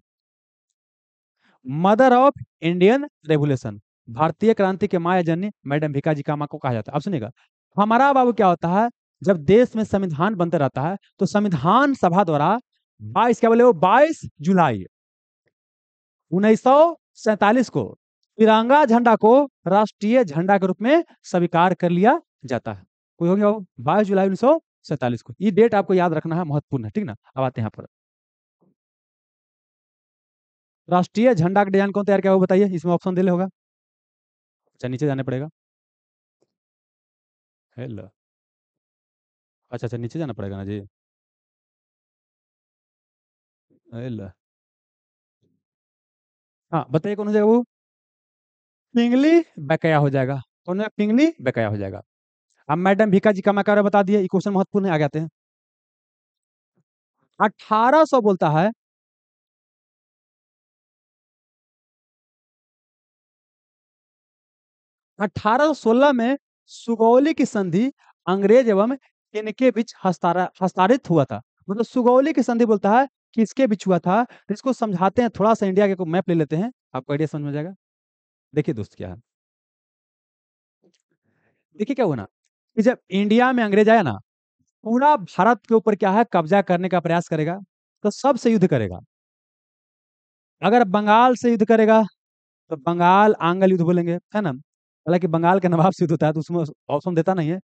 मदर ऑफ इंडियन रेवोल्यूशन भारतीय क्रांति के माया जननी मैडम भिकाजी कामा को कहा जाता है अब सुनिएगा हमारा बाबू क्या होता है जब देश में संविधान बनते रहता है तो संविधान सभा द्वारा हम्म। बाईस क्या बोले वो बाईस जुलाई उन्नीस सैतालीस को तिरंगा झंडा को राष्ट्रीय झंडा के रूप में स्वीकार कर लिया जाता है कोई हो गया वो बाईस जुलाई उन्नीस सौ सैतालीस को ये डेट आपको याद रखना है महत्वपूर्ण है ठीक ना अब आते हैं यहाँ पर राष्ट्रीय झंडा का डिजाइन कौन तैयार किया वो बताइए इसमें ऑप्शन दिले होगा अच्छा नीचे जाना पड़ेगा हेलो अच्छा अच्छा नीचे जाना पड़ेगा ना जी हाँ बताइए कौन हो जाएगा वो पिंगली बैकया हो जाएगा कौन है पिंगली बैकया हो जाएगा अब मैडम भिका जी का मैं बता दिए क्वेश्चन महत्वपूर्ण है आ जाते हैं अठारह सौ बोलता है अठारह सोलह में सुगौली की संधि अंग्रेज एवं इनके बीच हस्तारित हुआ था मतलब सुगौली की संधि बोलता है किसके हुआ था इसको समझाते हैं थोड़ा सा इंडिया का मैप ले लेते हैं आपको आइडिया समझ में जाएगा देखिए दोस्त क्या है देखिए क्या हुआ ना कि जब इंडिया में अंग्रेज आया ना पूरा भारत के ऊपर क्या है कब्जा करने का प्रयास करेगा तो सबसे युद्ध करेगा अगर बंगाल से युद्ध करेगा तो बंगाल आंगल युद्ध बोलेंगे है ना हालांकि बंगाल के नवाब से युद्ध होता है तो उसमें ऑप्शन देता नहीं है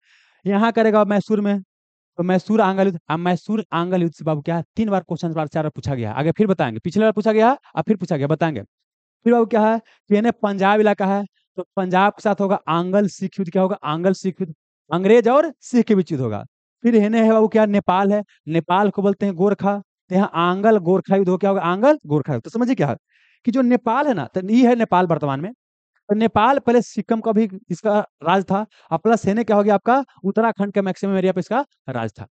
यहाँ करेगा मैसूर में तो मैसूर आंगल युद्ध मैसूर आंगल युद्ध से बाबू क्या है तीन बार क्वेश्चन बार चार बार पूछा गया आगे फिर बताएंगे पिछले बार पूछा गया अब फिर पूछा गया बताएंगे फिर बाबू क्या है कि तो पंजाब इलाका है तो पंजाब के साथ होगा आंगल सिख युद्ध क्या होगा आंगल सिख युद्ध अंग्रेज और सिख के बीच युद्ध होगा फिर हेने है बाबू क्या नेपाल है नेपाल को बोलते हैं गोरखा तो यहाँ आंगल गोरखा युद्ध हो क्या होगा आंगल गोरखा युद्ध तो समझिए क्या कि जो नेपाल है ना तो ये है नेपाल वर्तमान में तो नेपाल पहले सिक्किम का भी इसका राज था और प्लस सेने क्या हो गया आपका उत्तराखंड का मैक्सिमम एरिया पे इसका राज था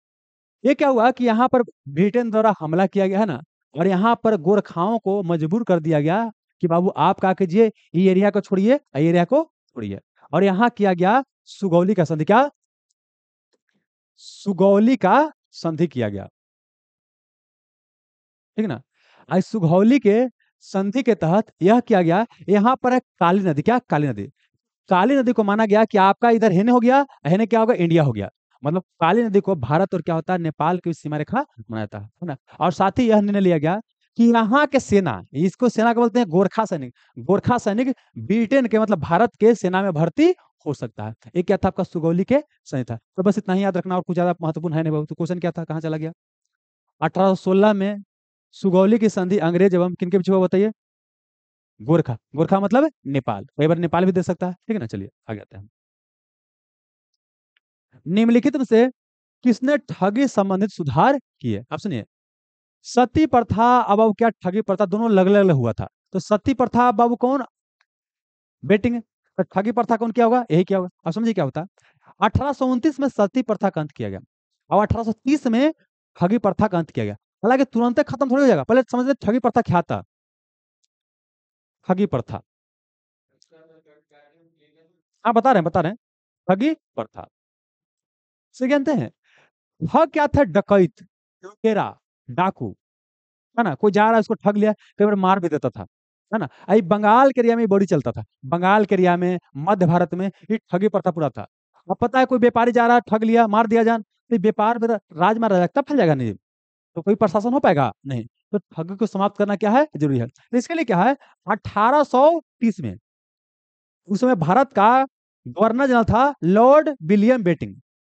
ये क्या हुआ कि यहाँ पर ब्रिटेन द्वारा हमला किया गया है ना और यहाँ पर गोरखाओं को मजबूर कर दिया गया कि बाबू आप क्या कीजिए ये एरिया को छोड़िए एरिया को छोड़िए और यहाँ किया गया सुगौली का संधि क्या सुगौली का संधि किया गया ठीक ना आज सुगौली के संधि के तहत यह किया गया यहाँ पर है काली नदी क्या काली नदी काली नदी को माना गया कि आपका इधर हेने हो गया हेने क्या होगा इंडिया हो गया मतलब काली नदी को भारत और क्या होता है नेपाल की सीमा रेखा माना जाता है ना और साथ ही यह निर्णय लिया गया कि यहाँ के सेना इसको सेना को बोलते हैं गोरखा सैनिक गोरखा सैनिक ब्रिटेन के मतलब भारत के सेना में भर्ती हो सकता है एक क्या था आपका सुगौली के सैनिक था तो बस इतना ही याद रखना और कुछ ज्यादा महत्वपूर्ण है नहीं बहुत तो क्वेश्चन क्या था कहाँ चला गया अठारह में सुगौली की संधि अंग्रेज एवं किनके पीछे हुआ बताइए गोरखा गोरखा मतलब नेपाल कई बार नेपाल भी दे सकता है ठीक है ना चलिए आगे आते हैं निम्नलिखित में से किसने ठगी संबंधित सुधार किए आप सुनिए सती प्रथा अब क्या ठगी प्रथा दोनों लग लग हुआ था तो सती प्रथा बाबू कौन बेटिंग तो ठगी प्रथा कौन क्या होगा यही क्या होगा आप समझिए क्या होता अठारह में सती प्रथा का अंत किया गया और तीस में ठगी प्रथा का अंत किया गया हालांकि तुरंत खत्म थोड़ी हो जाएगा पहले समझते ठगी प्रथा क्या था ठगी प्रथा हाँ बता रहे हैं बता रहे हैं ठगी प्रथा से जानते हैं ठग क्या था डकैत लुटेरा डाकू है ना कोई जा रहा है उसको ठग लिया कई बार मार भी देता था है ना आई बंगाल के एरिया में बड़ी चलता था बंगाल के एरिया में मध्य भारत में ये ठगी प्रथा पूरा था अब पता है कोई व्यापारी जा रहा है ठग लिया मार दिया जान तो व्यापार तो राजमार्ग तब फैल जाएगा नहीं तो कोई प्रशासन हो पाएगा नहीं तो ठग को समाप्त करना क्या है जरूरी है तो इसके लिए क्या है अठारह में उस समय भारत का गवर्नर जनरल था लॉर्ड विलियम बेटिंग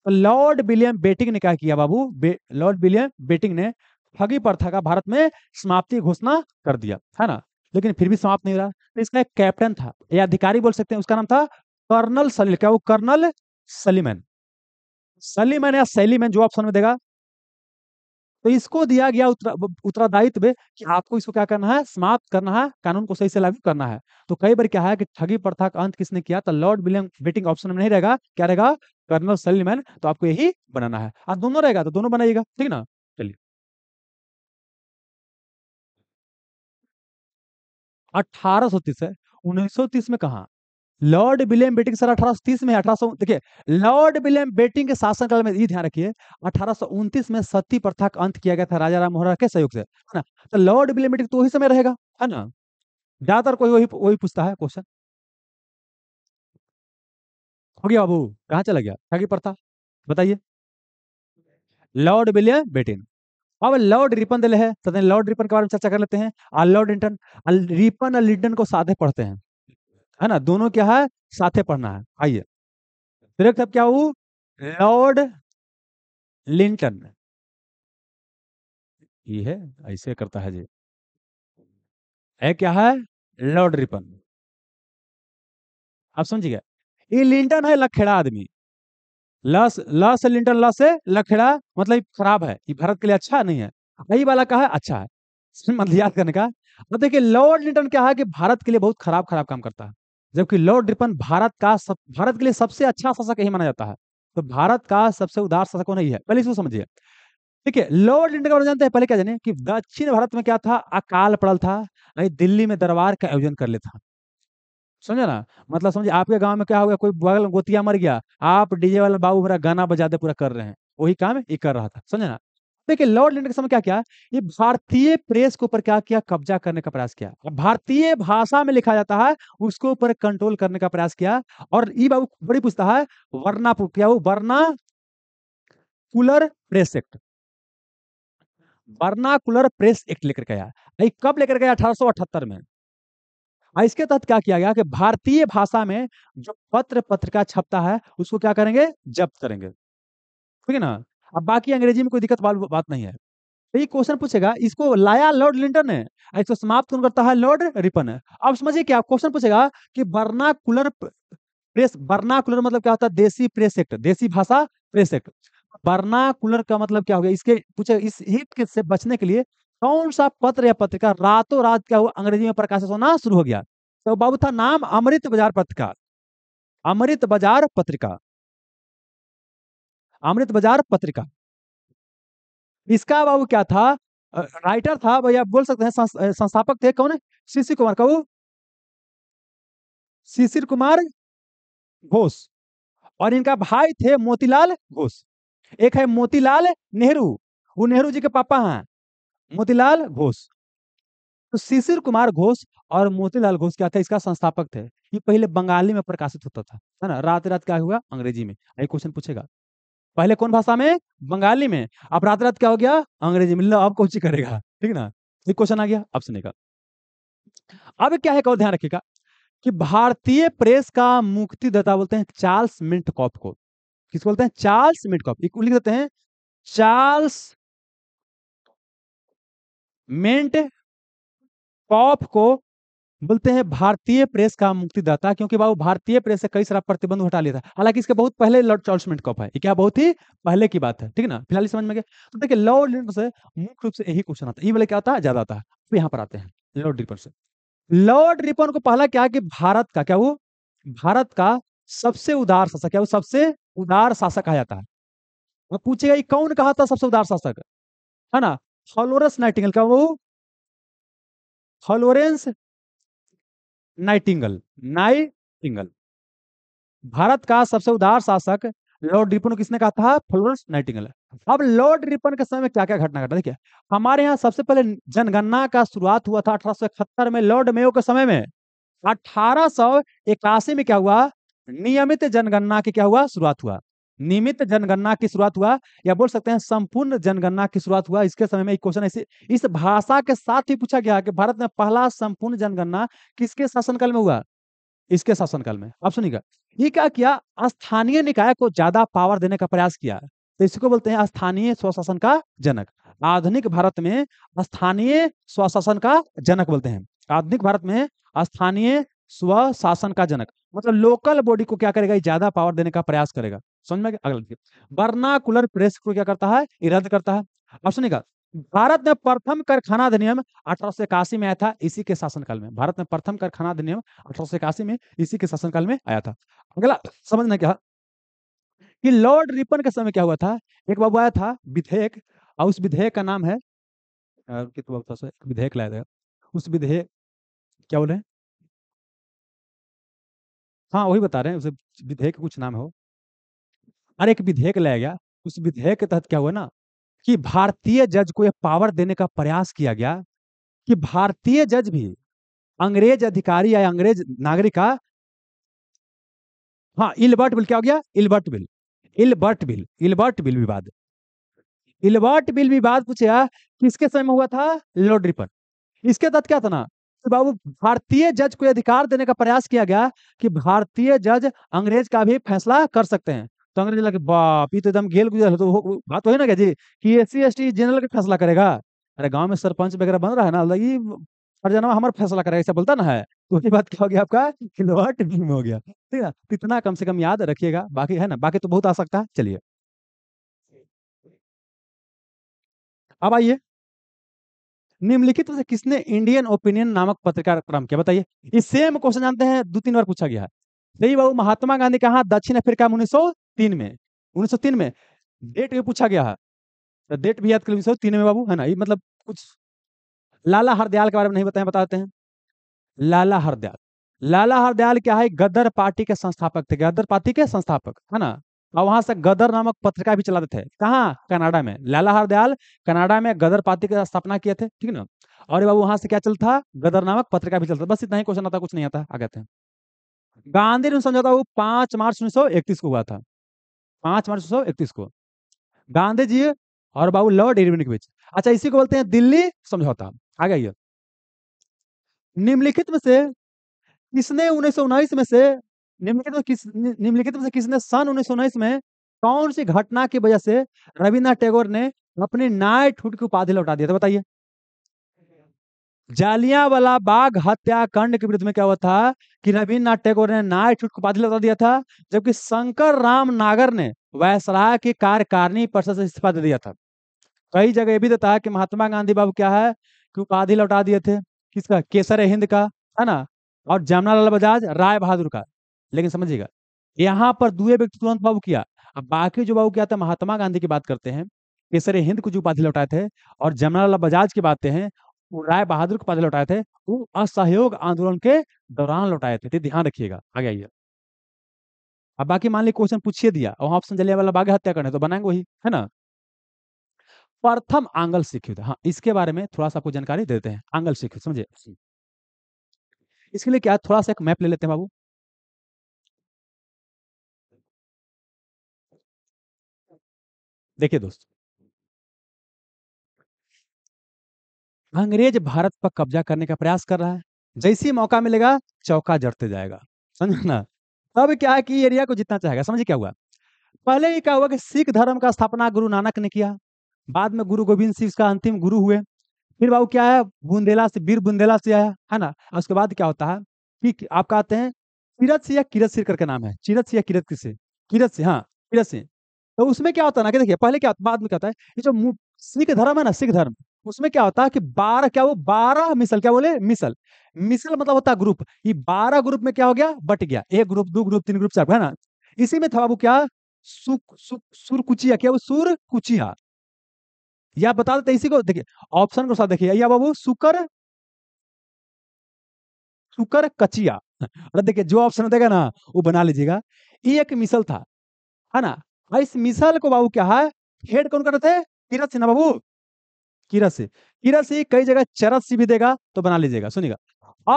तो लॉर्ड विलियम बेटिंग ने क्या किया बाबू बे, लॉर्ड विलियम बेटिंग ने ठगी प्रथा का भारत में समाप्ति घोषणा कर दिया है ना लेकिन फिर भी समाप्त नहीं रहा तो इसका एक कैप्टन था या अधिकारी बोल सकते हैं उसका नाम था कर्नल सलील क्या वो कर्नल सलीमैन सलीमैन या सैलीमैन जो ऑप्शन में देगा तो इसको दिया गया उत्तरा उत्तरादायित्व कि आपको इसको क्या करना है समाप्त करना है कानून को सही से लागू करना है तो कई बार क्या है कि ठगी प्रथा का अंत किसने किया तो लॉर्ड विलियम बेटिंग ऑप्शन में नहीं रहेगा क्या रहेगा कर्नल सलीमैन तो आपको यही बनाना है आप दोनों रहेगा तो दोनों बनाइएगा ठीक ना चलिए अठारह सौ तीस है उन्नीस सौ तीस में कहा लॉर्ड विलियम बेटिंग सर तीस में अठारह देखिए लॉर्ड विलियम बेटिंग के शासनकाल में ये ध्यान रखिए अठारह में सती प्रथा का अंत किया गया था राजा राम मोहरा के सहयोग से है ना तो लॉर्ड विलियम बेटिंग तो वही समय रहेगा है ना ज्यादातर कोई वही वही पूछता है क्वेश्चन हो गया बाबू कहाँ चला गया ठगी प्रथा बताइए लॉर्ड विलियम बेटिंग अब लॉर्ड रिपन दिले है तो लॉर्ड रिपन के बारे में चर्चा कर लेते हैं लॉर्ड इंटन रिपन और लिंटन को साधे पढ़ते हैं है ना दोनों क्या है साथे पढ़ना है आइए फिर अब क्या हूँ लॉर्ड लिंटन ये है ऐसे करता है जी है क्या है लॉर्ड रिपन आप समझिएगा ये लिंटन है लखेड़ा आदमी लस लस लिंटन लस से लखेड़ा मतलब खराब है ये भारत के लिए अच्छा नहीं है वही वाला कहा है अच्छा है मतलब याद करने का मतलब देखिए लॉर्ड लिंटन क्या है कि भारत के लिए बहुत खराब खराब काम करता है जबकि लॉर्ड रिपन भारत का सब, भारत के लिए सबसे अच्छा शासक यही माना जाता है तो भारत का सबसे उदार शासक कौन है पहले इसको समझिए ठीक है लॉर्ड लिंडे का जानते हैं पहले क्या जाने कि दक्षिण भारत में क्या था अकाल पड़ल था नहीं दिल्ली में दरबार का आयोजन कर लेता समझे ना मतलब समझे आपके गांव में क्या हो गया कोई बगल गोतिया मर गया आप डीजे वाला बाबू मेरा गाना बजा दे पूरा कर रहे हैं वही काम ये कर रहा था समझे ना देखिए लॉर्ड लिंटन के समय क्या किया ये भारतीय प्रेस के ऊपर क्या किया कब्जा करने का प्रयास किया भारतीय भाषा में लिखा जाता है उसके ऊपर कंट्रोल करने का प्रयास किया और ई बाबू बड़ी पूछता है वर्ना क्या वो vernacular press act vernacular press act लेकर गया कब लेकर गया अठारह में और इसके तहत क्या किया गया कि भारतीय भाषा में जो पत्र पत्रिका छपता है उसको क्या करेंगे जब्त करेंगे ठीक है ना अब बाकी अंग्रेजी में कोई दिक्कत वाली बात नहीं है तो ये क्वेश्चन पूछेगा इसको लाया लॉर्ड लिंटन है इसको समाप्त कौन करता है लॉर्ड रिपन है अब समझिए क्या क्वेश्चन पूछेगा कि बर्नाकुलर प्रेस बर्नाकुलर मतलब क्या होता है देसी प्रेस एक्ट देसी भाषा प्रेस एक्ट बर्नाकुलर का मतलब क्या हो गया इसके पूछे इस हिट से बचने के लिए कौन सा पत्र या पत्रिका रातों रात क्या हुआ अंग्रेजी में प्रकाशित होना शुरू हो गया तो बाबू था नाम अमृत बाजार पत्रिका अमृत बाजार पत्रिका अमृत बाजार पत्रिका इसका बाबू क्या था राइटर था आप बोल सकते हैं संस्थापक थे कौन है शिशिर कुमार कहू शिशिर कुमार घोष और इनका भाई थे मोतीलाल घोष एक है मोतीलाल नेहरू वो नेहरू जी के पापा हैं मोतीलाल घोष तो शिशिर कुमार घोष और मोतीलाल घोष क्या था इसका संस्थापक थे ये पहले बंगाली में प्रकाशित होता था है ना रात रात क्या हुआ अंग्रेजी में क्वेश्चन पूछेगा पहले कौन भाषा में बंगाली में अब रात रात क्या हो गया अंग्रेजी में अब कौन सी करेगा ठीक ना एक क्वेश्चन आ गया अब सुने का अब क्या है कौन ध्यान रखिएगा कि भारतीय प्रेस का मुक्तिदाता बोलते हैं चार्ल्स मिंट कॉप को किसको बोलते हैं चार्ल्स मिंट कॉप लिख देते हैं चार्ल्स मिंट कॉप को बोलते हैं भारतीय प्रेस का मुक्तिदाता क्योंकि बाबू भारतीय प्रेस से कई सारा प्रतिबंध हटा लिया था हालांकि इसके बहुत पहले लॉर्ड चार्ल्स कप है क्या बहुत ही पहले की बात है ठीक ना फिलहाल समझ में गया तो देखिए लॉर्ड लिंकन से मुख्य रूप से यही क्वेश्चन आता है ये वाले क्या आता है ज्यादा आता है यहाँ पर आते हैं लॉर्ड रिपन से लॉर्ड रिपन को पहला क्या कि भारत का क्या वो भारत का सबसे उदार शासक क्या वो सबसे उदार शासक कहा जाता है वो पूछेगा ये कौन कहा था सबसे उदार शासक है ना हॉलोरस नाइटिंगल क्या वो हॉलोरेंस नाइटिंगल नाइटिंगल भारत का सबसे उदार शासक लॉर्ड रिपन किसने कहा था फ्लोरेंस नाइटिंगल अब लॉर्ड रिपन के समय में क्या क्या घटना घटना देखिए हमारे यहाँ सबसे पहले जनगणना का शुरुआत हुआ था अठारह में लॉर्ड मेयो के समय में अठारह में क्या हुआ नियमित जनगणना की क्या हुआ शुरुआत हुआ नियमित जनगणना की शुरुआत हुआ या बोल सकते हैं संपूर्ण जनगणना की शुरुआत हुआ इसके समय में एक क्वेश्चन ऐसे इस भाषा के साथ ही पूछा गया कि भारत में पहला संपूर्ण जनगणना किसके शासनकाल में हुआ इसके शासनकाल में आप सुनिएगा ये क्या किया स्थानीय निकाय को ज्यादा पावर देने का प्रयास किया तो इसको बोलते हैं स्थानीय स्वशासन का जनक आधुनिक भारत में स्थानीय स्वशासन का जनक बोलते हैं आधुनिक भारत में स्थानीय स्वशासन का जनक मतलब लोकल बॉडी को क्या करेगा ज्यादा पावर देने का प्रयास करेगा समझ में अगला वर्नाकुलर प्रेस को क्या करता है रद्द करता है अब सुनिएगा भारत में प्रथम कारखाना अधिनियम अठारह सौ इक्यासी में आया था इसी के शासनकाल में भारत में प्रथम कारखाना अधिनियम अठारह सौ इक्यासी में इसी के शासनकाल में आया था अगला समझना क्या कि लॉर्ड रिपन के समय क्या हुआ था एक बाबू आया था विधेयक और उस विधेयक का नाम है विधेयक लाया था उस विधेयक क्या बोले हाँ वही बता रहे हैं उसे विधेयक कुछ नाम हो और एक विधेयक लाया गया उस विधेयक के तहत क्या हुआ ना कि भारतीय जज को यह पावर देने का प्रयास किया गया कि भारतीय जज भी अंग्रेज अधिकारी या अंग्रेज नागरिक का हाँ इलबर्ट बिल क्या हो गया Ilbert bill Ilbert bill Ilbert bill विवाद इलबर्ट बिल विवाद पूछा हाँ, किसके समय में हुआ था लॉर्ड रिपन इसके तहत क्या था ना बाबू भारतीय जज को अधिकार देने का प्रयास किया गया कि भारतीय जज अंग्रेज का भी फैसला कर सकते हैं तो अंग्रेज लगे बाप ये तो एकदम गेल गुजर तो बात वही ना क्या जी कि एस सी जनरल का फैसला करेगा अरे गांव में सरपंच वगैरह बन रहा है ना ये हरजाना हमारा फैसला करेगा ऐसा बोलता ना है तो उसकी बात क्या हो गया आपका खिलवाड़ टिफिन हो गया ठीक है तो इतना कम से कम याद रखिएगा बाकी है ना बाकी तो बहुत आ सकता है चलिए अब आइए निम्नलिखित में से किसने इंडियन ओपिनियन नामक पत्रकार प्रारंभ किया बताइए ये सेम क्वेश्चन जानते हैं दो तीन बार पूछा गया है नहीं बाबू महात्मा गांधी कहा दक्षिण अफ्रीका में उन्नीस में उन्नीस में डेट भी पूछा गया है तो डेट भी याद कर उन्नीस तीन में बाबू है ना ये मतलब कुछ लाला हरदयाल के बारे में नहीं बताए बताते हैं लाला हरदयाल लाला हरदयाल क्या है गदर पार्टी के संस्थापक थे गदर पार्टी के संस्थापक है ना और वहां से गदर नामक पत्रिका भी चलाते थे कहा कनाडा में लाला हरदयाल कनाडा में गदर पार्टी की स्थापना किए थे ठीक है ना और बाबू वहां से क्या चलता गदर नामक पत्रिका भी चलता बस इतना ही क्वेश्चन आता कुछ नहीं आता आगे थे गांधी ऋण समझौता वो पांच मार्च उन्नीस को हुआ था पांच मार्च उन्नीस को गांधी जी और बाबू लॉर्ड इरविन के बीच अच्छा इसी को बोलते हैं दिल्ली समझौता आ गया निम्नलिखित में से किसने उन्नीस में से निम्नलिखित में किस निम्नलिखित में से किसने सन उन्नीस में कौन सी घटना की वजह से रविन्द्रनाथ टैगोर ने अपनी नाइट हुड की उपाधि लौटा दिया था बताइए जालिया वाला बाघ हत्याकांड के विरुद्ध में क्या हुआ था कि रविन्द्रनाथ टैगोर ने नाय छूट को बादल लौटा दिया था जबकि शंकर राम नागर ने वायसराय की कार्यकारिणी परिषद से इस्तीफा दे दिया था कई जगह भी देता है कि महात्मा गांधी बाबू क्या है कि उपाधि लौटा दिए थे किसका केसर हिंद का है ना और जमनालाल बजाज राय बहादुर का लेकिन समझिएगा यहाँ पर दुए व्यक्ति तुरंत बाबू किया अब बाकी जो बाबू किया था महात्मा गांधी की बात करते हैं केसर हिंद को जो उपाधि लौटाए थे और जमनालाल बजाज की बातें हैं राय बहादुर के पास लौटाए थे वो असहयोग आंदोलन के दौरान लौटाए थे ध्यान रखिएगा आगे आइए अब बाकी मान ली क्वेश्चन पूछिए दिया वहां ऑप्शन जलिया वाला बाघ हत्या करने तो बनाएंगे वही है ना प्रथम आंगल सिख युद्ध हाँ इसके बारे में थोड़ा सा आपको जानकारी देते हैं आंगल सिख युद्ध समझे इसके लिए क्या थोड़ा सा एक मैप ले लेते हैं बाबू देखिए दोस्तों अंग्रेज भारत पर कब्जा करने का प्रयास कर रहा है जैसे ही मौका मिलेगा चौका जड़ते जाएगा समझे ना तब क्या है कि एरिया को जितना चाहेगा समझ क्या हुआ पहले ही क्या हुआ कि सिख धर्म का स्थापना गुरु नानक ने किया बाद में गुरु गोविंद सिंह का अंतिम गुरु हुए फिर बाबू क्या है बुंदेला से वीर बुंदेला से आया है ना उसके बाद क्या होता है कि आप कहते हैं किरत सिंह या किरत सिर करके नाम है चिरत सिंह या किरत से किरत सिंह हाँ किरत सिंह तो उसमें क्या होता है ना कि देखिए पहले क्या बाद में क्या होता है ये जो सिख धर्म है ना सिख धर्म उसमें क्या होता है कि बारह क्या वो बारह मिसल क्या बोले मिसल मिसल मतलब होता है ग्रुप ये बारह ग्रुप में क्या हो गया बट गया एक ग्रुप दो ग्रुप तीन ग्रुप चार है ना इसी में था बाबू क्या सुक, सुरकुचिया क्या वो कुचिया या बता देते इसी को देखिए ऑप्शन को साथ देखिए या बाबू सुकर सुकर कचिया और देखिए जो ऑप्शन देगा ना वो बना लीजिएगा ये एक मिसल था है ना इस मिसल को बाबू क्या है हेड कौन करते रहे थे तीरथ सिन्हा बाबू कीरा से कीरा से कई जगह चरस सी भी देगा तो बना लीजिएगा सुनिएगा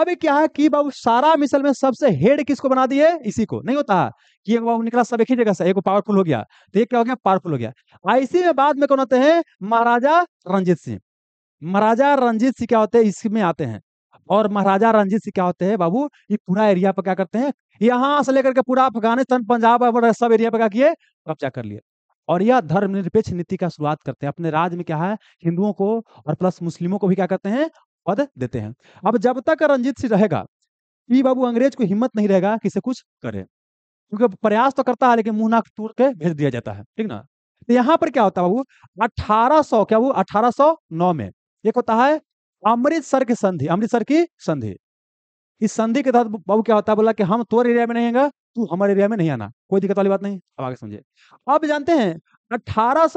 अब क्या है कि बाबू सारा मिसल में सबसे हेड किसको बना दिए इसी को नहीं होता कि एक बाबू निकला सब एक ही जगह से एक पावरफुल हो गया तो एक क्या हो गया पावरफुल हो गया ऐसे में बाद में कौन होते हैं महाराजा रंजीत सिंह महाराजा रंजीत सिंह क्या होते हैं इसमें आते हैं और महाराजा रंजीत सिंह क्या होते हैं बाबू ये पूरा एरिया पर क्या करते हैं यहां से लेकर के पूरा अफगानिस्तान पंजाब सब एरिया पर क्या किए कब्जा कर लिया और यह धर्मनिरपेक्ष नीति का शुरुआत करते हैं अपने राज्य में क्या है हिंदुओं को और प्लस मुस्लिमों को भी क्या करते हैं पद देते हैं अब जब तक रंजीत सिंह रहेगा पी बाबू अंग्रेज को हिम्मत नहीं रहेगा कि इसे कुछ करे क्योंकि प्रयास तो करता है लेकिन मुंह नाक टूर के भेज दिया जाता है ठीक ना तो यहाँ पर क्या होता है बाबू 1800 क्या वो 1809 में एक होता है अमृतसर की संधि अमृतसर की संधि इस संधि के तहत बाबू क्या होता है बोला कि हम तोर एरिया में रहेंगे तू हमारे एरिया में नहीं आना कोई दिक्कत वाली बात नहीं अब आगे समझे अब जानते हैं अठारह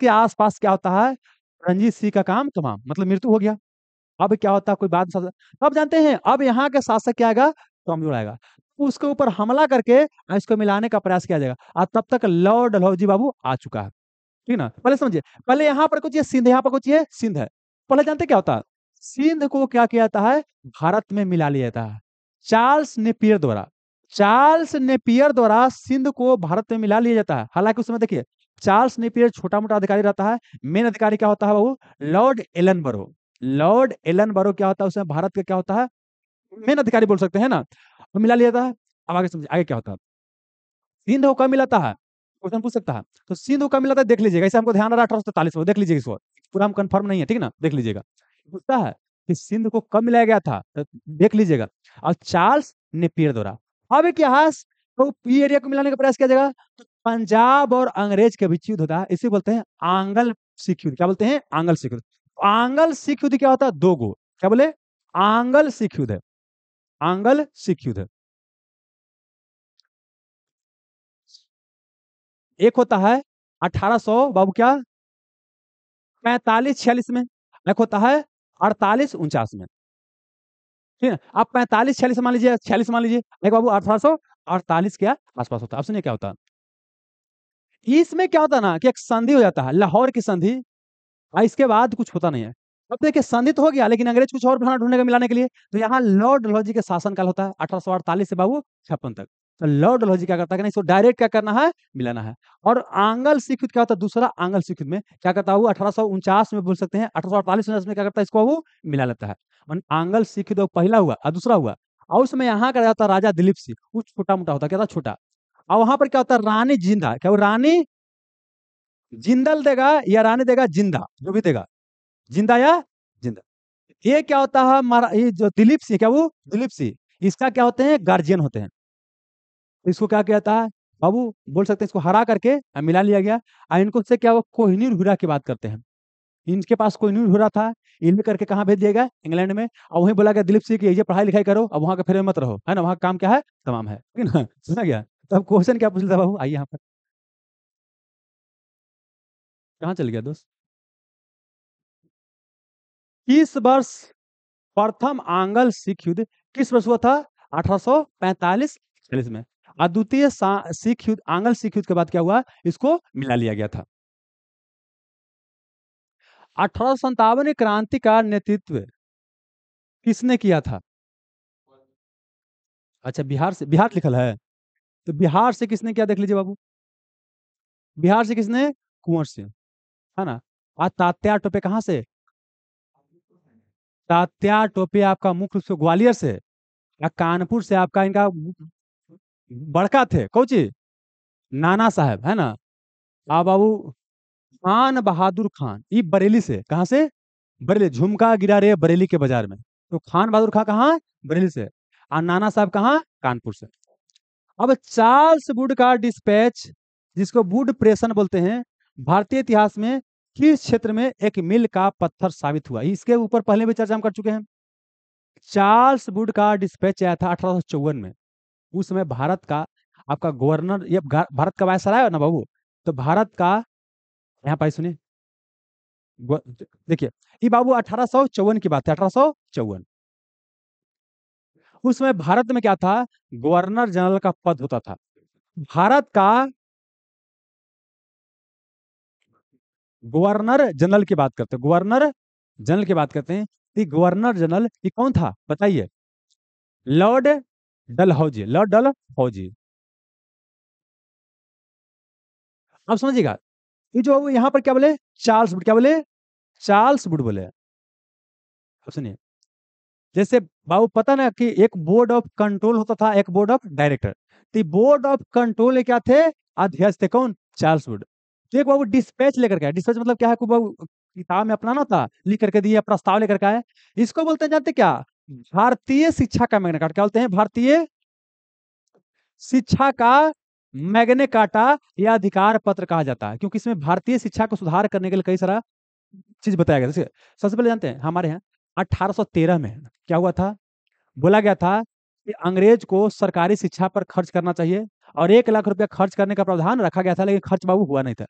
के आसपास क्या होता है रंजीत सिंह का काम तमाम मतलब मृत्यु हो गया अब क्या होता है कोई बात अब जानते हैं अब यहाँ के शासक क्या आएगा कमजोर आएगा तो उसके ऊपर हमला करके इसको मिलाने का प्रयास किया जाएगा और तब तक लॉर्ड डलहौजी बाबू आ चुका है ठीक ना पहले समझिए पहले यहाँ पर कुछ ये सिंध यहाँ पर कुछ ये सिंध है पहले जानते क्या होता है सिंध को क्या किया जाता है भारत में मिला लिया जाता है चार्ल्स नेपियर द्वारा चार्ल्स नेपियर द्वारा सिंध को भारत में मिला लिया जाता है हालांकि उसमें देखिए चार्ल्स नेपियर छोटा मोटा अधिकारी रहता है मेन अधिकारी क्या होता है वो Lord Ellenborough Lord Ellenborough क्या होता है उसमें भारत का क्या होता है मेन अधिकारी बोल सकते हैं ना वो मिला लिया जाता है अब आगे समझिए आगे क्या होता है सिंध को कब मिलाता है क्वेश्चन पूछ सकता है तो सिंध कब मिलाता है देख लीजिएगा इसे हमको ध्यान रहा अठारह सौ तैतालीस देख लीजिएगा इसको पूरा हम कंफर्म नहीं है ठीक ना देख लीजिएगा पूछता है कि सिंध को कब मिलाया गया था तो देख लीजिएगा और चार्ल्स नेपियर द्वारा अब इतिहास तो ये एरिया को मिलाने का प्रयास किया जाएगा तो पंजाब और अंग्रेज के बीच युद्ध होता है इसे बोलते हैं आंगल सिख युद्ध क्या बोलते हैं आंगल सिख युद्ध आंगल सिख युद्ध क्या होता है दो गो क्या बोले आंगल सिख युद्ध आंगल सिख युद्ध एक होता है अठारह सौ बाबू क्या पैंतालीस छियालीस में एक होता है अड़तालीस उनचास में ठीक है आप पैंतालीस छियालीस मान लीजिए छियालीस मान लीजिए नहीं बाबू अठारह सौ अड़तालीस के आसपास होता है अब सुनिए क्या होता है इसमें क्या होता है ना कि एक संधि हो जाता है लाहौर की संधि इसके बाद कुछ होता नहीं है अब देखिए संधि तो हो गया लेकिन अंग्रेज कुछ और बहाना ढूंढने का मिलाने के लिए तो यहाँ लॉर्ड लॉजी के शासनकाल होता है अठारह से बाबू छप्पन तक तो लॉर्डोलॉजी क्या करता है नहीं इसको डायरेक्ट क्या करना है मिलाना है और आंगल सिखुद क्या होता है दूसरा आंगल सिखुद में क्या करता है वो अठारह में बोल सकते हैं अठारह में क्या करता है इसको वो मिला लेता है आंगल सिखुद पहला हुआ और दूसरा हुआ और उस समय यहाँ का जाता राजा दिलीप सिंह कुछ छोटा मोटा होता क्या था छोटा और वहां पर क्या होता है रानी जिंदा क्या वो रानी जिंदल देगा या रानी देगा जिंदा जो भी देगा जिंदा या जिंदा ये क्या होता है ये जो दिलीप सिंह क्या वो दिलीप सिंह इसका क्या होते हैं गार्जियन होते हैं तो इसको क्या कहता है बाबू बोल सकते हैं इसको हरा करके मिला लिया गया और इनको से क्या वो कोहिनूर हुरा की बात करते हैं इनके पास कोहिनूर हुरा था इन करके कहाँ भेज दिया गया इंग्लैंड में और वहीं बोला गया दिलीप सिंह की ये पढ़ाई लिखाई करो अब वहाँ का फिर मत रहो है ना वहाँ काम क्या है तमाम है सुना गया तब क्वेश्चन क्या पूछ लेता बाबू आइए यहाँ पर कहाँ चल गया दोस्त किस वर्ष प्रथम आंगल सिख युद्ध किस वर्ष हुआ था अठारह सौ में अद्वितीय सिख युद्ध आंगल सिख युद्ध के बाद क्या हुआ इसको मिला लिया गया था अठारह संतावन क्रांति का नेतृत्व किसने किया था अच्छा बिहार से बिहार लिखल है तो बिहार से किसने क्या देख लीजिए बाबू बिहार से किसने कुंवर सिंह है ना आज तात्या टोपे कहा से तात्या टोपे आपका मुख्य रूप से ग्वालियर से या कानपुर से आपका इनका बड़का थे कौची नाना साहब है ना आ बाबू खान बहादुर खान ये बरेली से कहाँ से बरेली झुमका गिरा रहे बरेली के बाजार में तो खान बहादुर खान कहा बरेली से और नाना साहब कहाँ कानपुर से अब चार्ल्स बुड का डिस्पैच जिसको बुड प्रेशन बोलते हैं भारतीय इतिहास में किस क्षेत्र में एक मिल का पत्थर साबित हुआ इसके ऊपर पहले भी चर्चा हम कर चुके हैं चार्ल्स बुड का डिस्पैच आया था अठारह में उस समय भारत का आपका गवर्नर ये भारत का वायसराय है ना बाबू तो भारत का यहाँ पाई सुनिए देखिए ये बाबू अठारह सौ चौवन की बात है अठारह सौ चौवन उस समय भारत में क्या था गवर्नर जनरल का पद होता था भारत का गवर्नर जनरल की बात करते हैं गवर्नर जनरल की बात करते हैं गवर्नर जनरल ये कौन था बताइए लॉर्ड डल हौजी ल डल हौजी आप समझिएगा ये जो यहां पर क्या बोले चार्ल्स बुड क्या बोले चार्ल्स बुड बोले अब सुनिए जैसे बाबू पता ना कि एक बोर्ड ऑफ कंट्रोल होता था एक बोर्ड ऑफ डायरेक्टर तो बोर्ड ऑफ कंट्रोल क्या थे अध्यक्ष थे कौन चार्ल्स वुड तो एक बाबू डिस्पैच लेकर के डिस्पैच मतलब क्या है किताब में अपना ना था लिख करके दिए प्रस्ताव लेकर के आए इसको बोलते हैं जानते क्या भारतीय शिक्षा का मैग्ने काटा क्या बोलते हैं भारतीय शिक्षा का मैग्ने काटा या अधिकार पत्र कहा जाता है क्योंकि इसमें भारतीय शिक्षा को सुधार करने के लिए कई सारा चीज बताया गया जैसे सबसे पहले जानते हैं हमारे यहाँ अठारह में क्या हुआ था बोला गया था कि अंग्रेज को सरकारी शिक्षा पर खर्च करना चाहिए और एक लाख रुपया खर्च करने का प्रावधान रखा गया था लेकिन खर्च बाबू हुआ नहीं था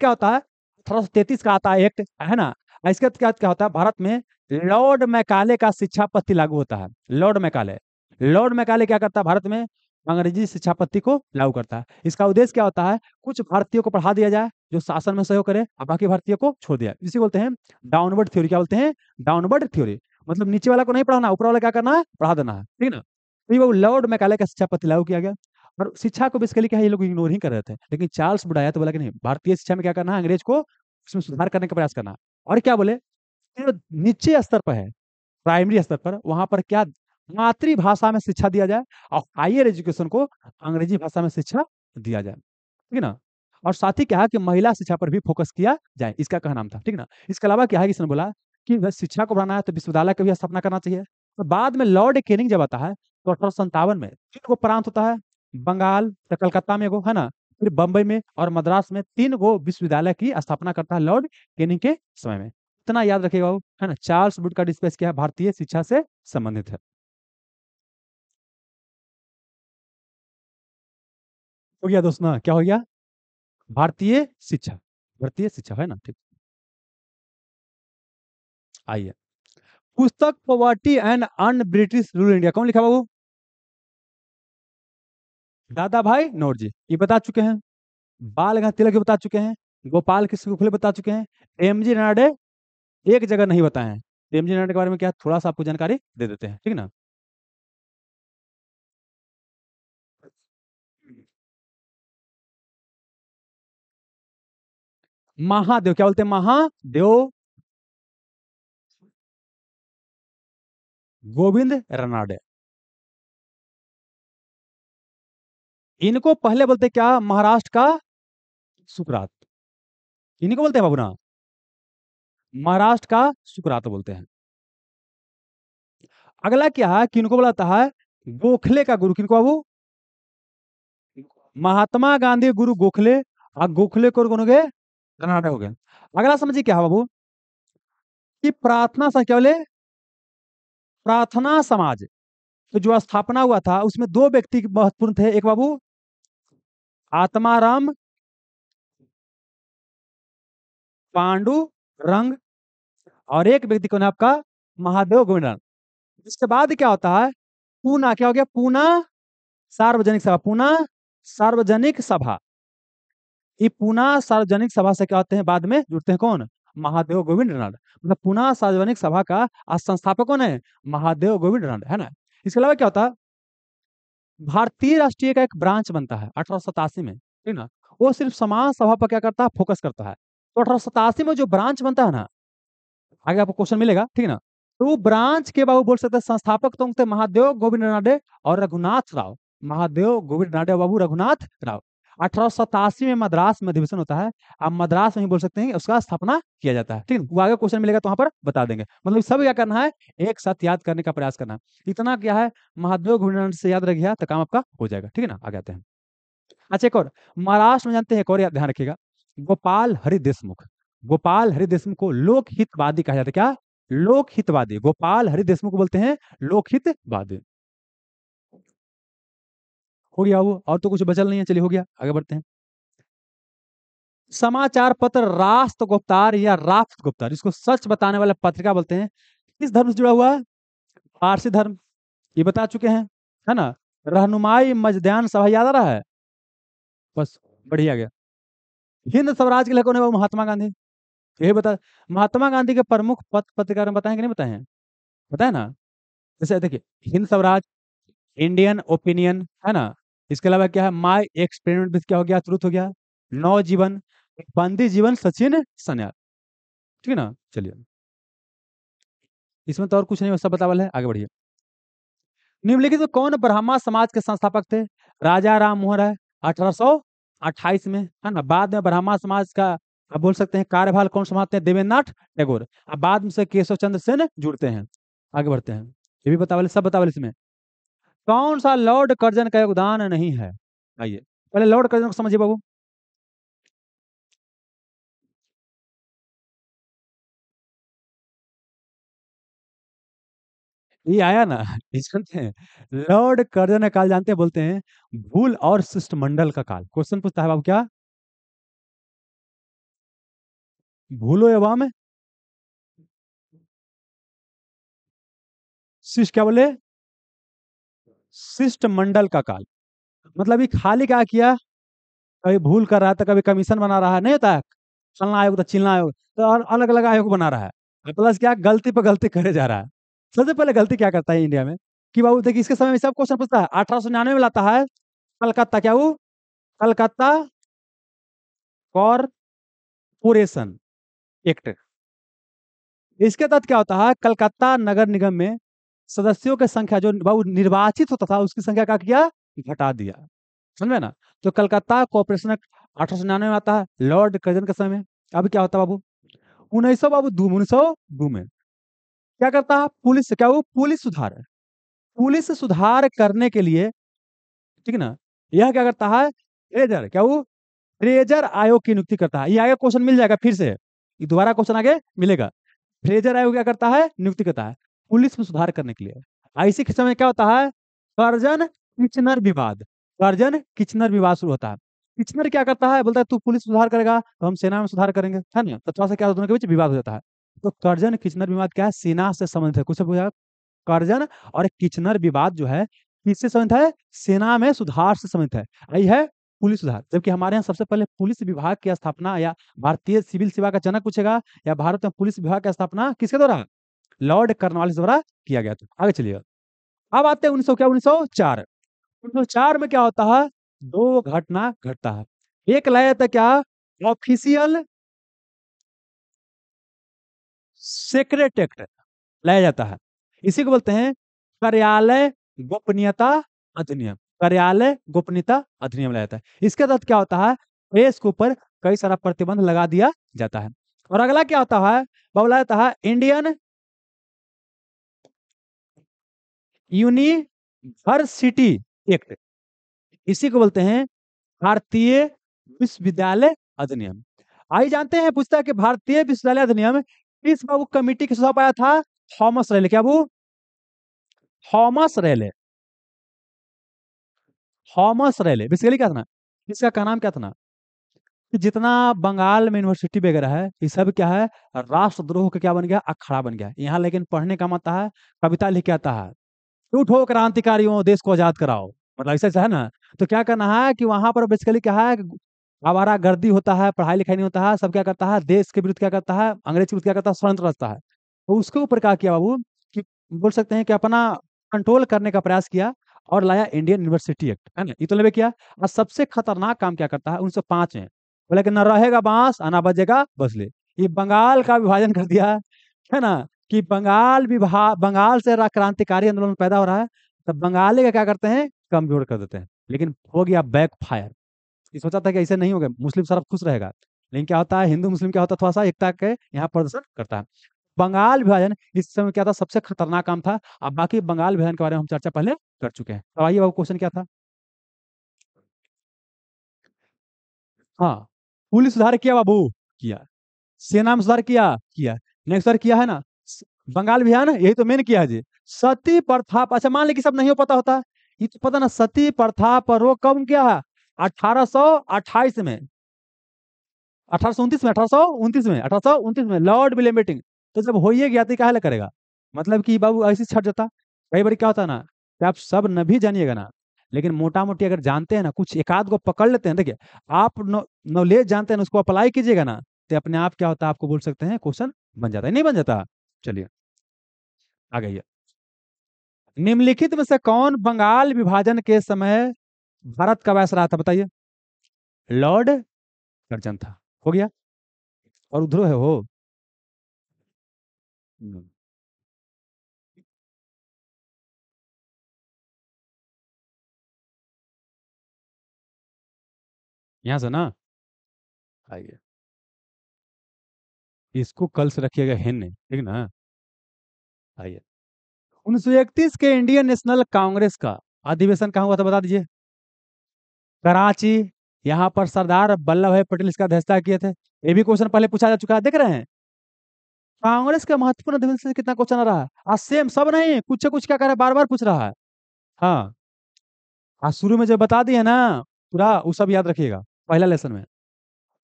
क्या होता है अठारह का आता है एक्ट है ना इसके तहत क्या होता है भारत में लॉर्ड मैकाले का शिक्षा पत्ति लागू होता है लॉर्ड मैकाले लॉर्ड मैकाले क्या करता है भारत में अंग्रेजी शिक्षा पत्ति को लागू करता है इसका उद्देश्य क्या होता है कुछ भारतीयों को पढ़ा दिया जाए जो शासन में सहयोग करे और बाकी भारतीयों को छोड़ दिया इसी बोलते हैं डाउनवर्ड थ्योरी क्या बोलते हैं डाउनवर्ड थ्योरी मतलब नीचे वाला को नहीं पढ़ाना ऊपर वाला क्या करना है पढ़ा देना है ठीक ना तो ये वो लॉर्ड मैकाले का शिक्षा पत्ति लागू किया गया और शिक्षा को बेसिकली क्या है ये लोग इग्नोर ही कर रहे थे लेकिन चार्ल्स बुढ़ाया तो बोला कि नहीं भारतीय शिक्षा में क्या करना है अंग्रेज को उसमें सुधार करने का प्रयास करना और क्या बोले जो नीचे स्तर पर है प्राइमरी स्तर पर वहां पर क्या मातृभाषा में शिक्षा दिया जाए और हायर एजुकेशन को अंग्रेजी भाषा में शिक्षा दिया जाए ठीक है ना और साथ ही क्या कि महिला शिक्षा पर भी फोकस किया जाए इसका कहा नाम था ठीक ना इसके अलावा क्या है इसने बोला कि शिक्षा को बढ़ाना है तो विश्वविद्यालय का भी स्थापना करना चाहिए तो बाद में लॉर्ड केनिंग जब आता है तो अठारह सौ संतावन में जिनको को प्रांत होता है बंगाल कलकत्ता में एगो है ना फिर बंबई में और मद्रास में तीन गो विश्वविद्यालय की स्थापना करता है लॉर्ड केनिंग के समय में इतना याद रखेगा वो है ना चार्ल्स वुड का डिस्पेस क्या है भारतीय शिक्षा से संबंधित है हो गया दोस्त क्या हो गया भारतीय शिक्षा भारतीय शिक्षा है ना ठीक आइए पुस्तक poverty and un British rule India कौन लिखा बाबू दादा भाई जी ये बता चुके हैं बाल गंगा तिलक बता चुके हैं गोपाल कृष्ण गोखले बता चुके हैं एम जी नाडे एक जगह नहीं बताए हैं एम जी नाडे के बारे में क्या थोड़ा सा आपको जानकारी दे देते हैं ठीक ना महादेव क्या बोलते हैं महादेव गोविंद रनाडे इनको पहले बोलते क्या महाराष्ट्र का सुकरात इनको बोलते हैं बाबूना महाराष्ट्र का सुकरात बोलते हैं अगला क्या है कि इनको बोलाता है गोखले का गुरु किनको बाबू महात्मा गांधी गुरु गोखले और गोखले को कर्नाटक हो गए अगला समझिए क्या है बाबू कि प्रार्थना सा क्या बोले प्रार्थना समाज तो जो स्थापना हुआ था उसमें दो व्यक्ति महत्वपूर्ण थे एक बाबू आत्माराम पांडु रंग और एक व्यक्ति कौन है आपका महादेव गोविंद इसके बाद क्या होता है पूना क्या हो गया पूना सार्वजनिक सभा पूना सार्वजनिक सभा ये पूना सार्वजनिक सभा से क्या होते हैं बाद में जुड़ते हैं कौन महादेव गोविंद रनड मतलब पुनः सार्वजनिक सभा का संस्थापक कौन है महादेव गोविंद रनड है ना इसके अलावा क्या होता है भारतीय राष्ट्रीय का एक ब्रांच बनता है अठारह में ठीक ना वो सिर्फ समाज सभा पर क्या करता है फोकस करता है तो अठारह में जो ब्रांच बनता है ना आगे आपको क्वेश्चन मिलेगा ठीक है ना तो वो ब्रांच के बाबू बोल सकते संस्थापक तो उनसे महादेव गोविंद नाडे और रघुनाथ राव महादेव गोविंद नाडे बाबू रघुनाथ राव अठारह में मद्रास में अधिवेशन होता है आप मद्रास में बोल सकते हैं उसका स्थापना किया जाता है ठीक है वो आगे क्वेश्चन मिलेगा तो वहां पर बता देंगे मतलब सब क्या करना है एक साथ याद करने का प्रयास करना इतना क्या है महादेव घूर्ण से याद रखिए तो काम आपका हो जाएगा ठीक है ना आगे आते हैं अच्छा एक और महाराष्ट्र में जानते हैं एक और ध्यान रखिएगा गोपाल हरि देशमुख गोपाल हरि देशमुख को लोकहितवादी कहा जाता है क्या लोकहितवादी गोपाल हरि देशमुख को बोलते हैं लोकहितवादी हो गया वो और तो कुछ बचल नहीं है चलिए हो गया आगे बढ़ते हैं समाचार पत्र रास्त गुप्तार या राफ्त गुप्तार इसको सच बताने वाले पत्रिका बोलते हैं किस धर्म से जुड़ा हुआ पारसी धर्म ये बता चुके हैं है ना रहनुमाई मजदान सभा याद आ रहा है बस बढ़िया गया हिंद स्वराज के लिए कौन है महात्मा गांधी यही बता महात्मा गांधी के प्रमुख पत्र पत्रकार बताए कि नहीं बताए बताए ना जैसे देखिए हिंद स्वराज इंडियन ओपिनियन है ना इसके अलावा क्या है माई एक्सपेरिमेंट विद क्या हो गया हो गया नौ जीवन बंदी जीवन सचिन सन्याल ठीक है ना चलिए इसमें तो और कुछ नहीं सब बतावल है आगे बढ़िए निम्नलिखित तो कौन ब्रह्मा समाज के संस्थापक थे राजा राम मोहन राय अठारह में है ना बाद में ब्रह्मा समाज का आप बोल सकते हैं कार्यभार कौन संभालते हैं देवेंद्र नाथ टैगोर अब बाद में से केशव चंद्र सेन जुड़ते हैं आगे बढ़ते हैं ये भी बतावल सब बतावल इसमें कौन सा लॉर्ड कर्जन का योगदान नहीं है आइए पहले लॉर्ड कर्जन को समझिए बाबू ये आया ना ये जानते हैं लॉर्ड कर्जन का काल जानते हैं बोलते हैं भूल और शिष्टमंडल का काल क्वेश्चन पूछता है बाबू क्या भूलो एवं शिष्ट क्या बोले शिष्टमंडल का काल मतलब ये खाली क्या किया कभी भूल कर रहा था कभी कमीशन बना रहा है नहीं होता चलना आयोग तो चिलना आयोग तो और अलग अलग आयोग बना रहा है प्लस क्या गलती पर गलती करे जा रहा है सबसे पहले गलती क्या करता है इंडिया में कि बाबू देखिए इसके समय में सब क्वेश्चन पूछता है अठारह सौ निन्यानवे में लाता है कलकत्ता क्या वो कलकत्ता कॉरपोरेशन एक्ट इसके तहत क्या होता है कलकत्ता नगर निगम में सदस्यों की संख्या जो निर्वाचित होता था उसकी संख्या का किया घटा दिया समझ ना तो कलकत्ता कॉपोरेशन एक्ट अठारह सौ निन्यानवे में आता है लॉर्ड कर्जन के समय अब क्या होता बाबू उन्नीस सौ बाबू उन्नीस सौ दो में क्या करता है पुलिस क्या वो पुलिस सुधार पुलिस सुधार करने के लिए ठीक है ना यह क्या करता है ट्रेजर क्या वो ट्रेजर आयोग की नियुक्ति करता है ये आगे क्वेश्चन मिल जाएगा फिर से दोबारा क्वेश्चन आगे मिलेगा फ्रेजर आयोग क्या करता है नियुक्ति करता है पुलिस में सुधार करने के लिए ऐसी के समय क्या होता है कर्जन किचनर विवाद कर्जन किचनर विवाद शुरू होता है किचनर क्या करता है बोलता है तू पुलिस सुधार करेगा तो हम सेना में सुधार करेंगे है ना तो थोड़ा सा क्या दोनों के बीच विवाद हो जाता है तो कर्जन किचनर विवाद क्या है सेना से संबंधित है कुछ पूछा कर्जन और किचनर विवाद जो है किससे संबंधित है सेना में सुधार से संबंधित है यही है पुलिस सुधार जबकि हमारे यहाँ सबसे पहले पुलिस विभाग की स्थापना या भारतीय सिविल सेवा का जनक पूछेगा या भारत में पुलिस विभाग की स्थापना किसके द्वारा लॉर्ड कर्नवालिस द्वारा किया गया था आगे चलिए अब आते हैं उन्नीस सौ क्या उन्नीस सौ चार चार में क्या होता है दो घटना घटता है एक लाया था क्या ऑफिशियल सेक्रेट एक्ट लाया जाता है इसी को बोलते हैं कार्यालय गोपनीयता अधिनियम कार्यालय गोपनीयता अधिनियम लाया जाता है इसके तहत क्या होता है प्रेस के ऊपर कई सारा प्रतिबंध लगा दिया जाता है और अगला क्या होता है बोला जाता है इंडियन यूनिवर्सिटी एक्ट इसी को बोलते हैं भारतीय विश्वविद्यालय अधिनियम आइए जानते हैं पूछता है कि भारतीय विश्वविद्यालय अधिनियम किस बाबू कमिटी के सुझाव आया था थॉमस रेले क्या बाबू Thomas Raleigh Thomas Raleigh basically क्या था ना इसका का नाम क्या था ना जितना बंगाल में यूनिवर्सिटी वगैरह है ये सब क्या है राष्ट्रद्रोह का क्या बन गया अखाड़ा बन गया यहाँ लेकिन पढ़ने का मत है कविता लिख के आता है उठो क्रांतिकारियों देश को आजाद कराओ मतलब ऐसा है ना तो क्या करना है कि वहां पर बेसिकली क्या है आवारा गर्दी होता है पढ़ाई लिखाई नहीं होता है सब क्या करता है देश के विरुद्ध क्या करता है अंग्रेज के विरुद्ध क्या करता है स्वतंत्र रचता है तो उसके ऊपर क्या किया बाबू कि बोल सकते हैं कि अपना कंट्रोल करने का प्रयास किया और लाया इंडियन यूनिवर्सिटी एक्ट है ना ये तो लेवे किया और सबसे खतरनाक काम क्या करता है उनसे पांच है बोले कि न रहेगा बांस आना बजेगा बसले ये बंगाल का विभाजन कर दिया है ना कि बंगाल विभाग बंगाल से क्रांतिकारी आंदोलन पैदा हो रहा है तो बंगाली का क्या करते हैं कमजोर कर देते हैं लेकिन हो गया बैक फायर ये सोचा था कि ऐसे नहीं होगा मुस्लिम सरफ खुश रहेगा लेकिन क्या होता है हिंदू मुस्लिम क्या होता है थोड़ा सा एकता के यहाँ प्रदर्शन करता है बंगाल विभाजन इस समय क्या था सबसे खतरनाक काम था अब बाकी बंगाल विभाजन के बारे में हम चर्चा पहले कर चुके हैं तो आइए क्वेश्चन क्या था हाँ पुलिस सुधार किया बाबू किया सेना में सुधार किया किया नेक्स्ट सुधार किया है ना बंगाल अभियान यही तो मेन किया जी सती प्रथा अच्छा मान कि सब नहीं हो पता होता ये तो पता ना सती प्रथा पर रोक कब क्या है अठारह में अठारह में अठारह में अठारह में लॉर्ड विलियम मीटिंग तो जब हो गया तो क्या करेगा मतलब कि बाबू ऐसे छट जाता कई बार क्या होता ना कि आप सब न भी जानिएगा ना लेकिन मोटा मोटी अगर जानते हैं ना कुछ एकाध को पकड़ लेते हैं देखिए आप नॉलेज जानते हैं उसको अप्लाई कीजिएगा ना तो अपने आप क्या होता है आपको बोल सकते हैं क्वेश्चन बन जाता है नहीं बन जाता चलिए आ गई निम्नलिखित में से कौन बंगाल विभाजन के समय भारत का रहा था बताइए लॉर्ड कर्जन था हो गया और उधर है हो हम्म। यहां से ना आइए इसको कल से रखिएगा हेन ठीक ना आइए उन्नीस के इंडियन नेशनल कांग्रेस का अधिवेशन कहाँ हुआ था बता दीजिए कराची यहाँ पर सरदार वल्लभ भाई पटेल इसका अध्यक्षता किए थे ये भी क्वेश्चन पहले पूछा जा चुका है देख रहे हैं कांग्रेस के महत्वपूर्ण अधिवेशन से कितना क्वेश्चन आ रहा है आज सेम सब नहीं कुछ कुछ क्या कर रहा है बार बार पूछ रहा है हाँ आज शुरू में जो बता दिए ना पूरा वो सब याद रखिएगा पहला लेसन में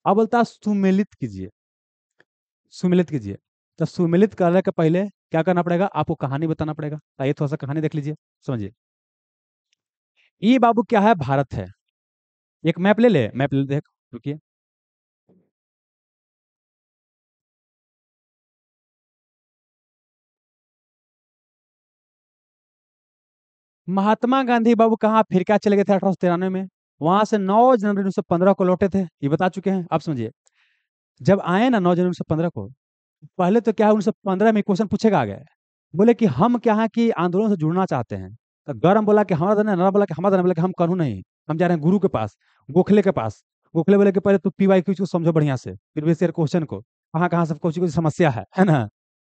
अब बोलता सुमिलित कीजिए सुमिलित कीजिए तो सुमिलित करने के पहले क्या करना पड़ेगा आपको कहानी बताना पड़ेगा आइए थोड़ा सा कहानी देख लीजिए समझिए ई बाबू क्या है भारत है एक मैप ले ले मैप ले देख रुकिए महात्मा गांधी बाबू कहाँ फिर क्या चले गए थे अठारह सौ तिरानवे में वहां से 9 जनवरी उन्नीस को लौटे थे ये बता चुके हैं आप समझिए जब आए ना 9 जनवरी उन्नीस को पहले तो क्या है पंद्रह में क्वेश्चन पूछेगा गया बोले कि हम क्या है कि आंदोलन से जुड़ना चाहते हैं तो गर्म बोला कि हमारा धरना बोला कि हमारा धरना बोला कि हम कहूँ नहीं हम जा रहे हैं गुरु के पास गोखले के पास गोखले बोले कि पहले तू पी वाई क्यू समझो बढ़िया से प्रीवियस ईयर क्वेश्चन को कहाँ कहाँ सब कुछ समस्या है है ना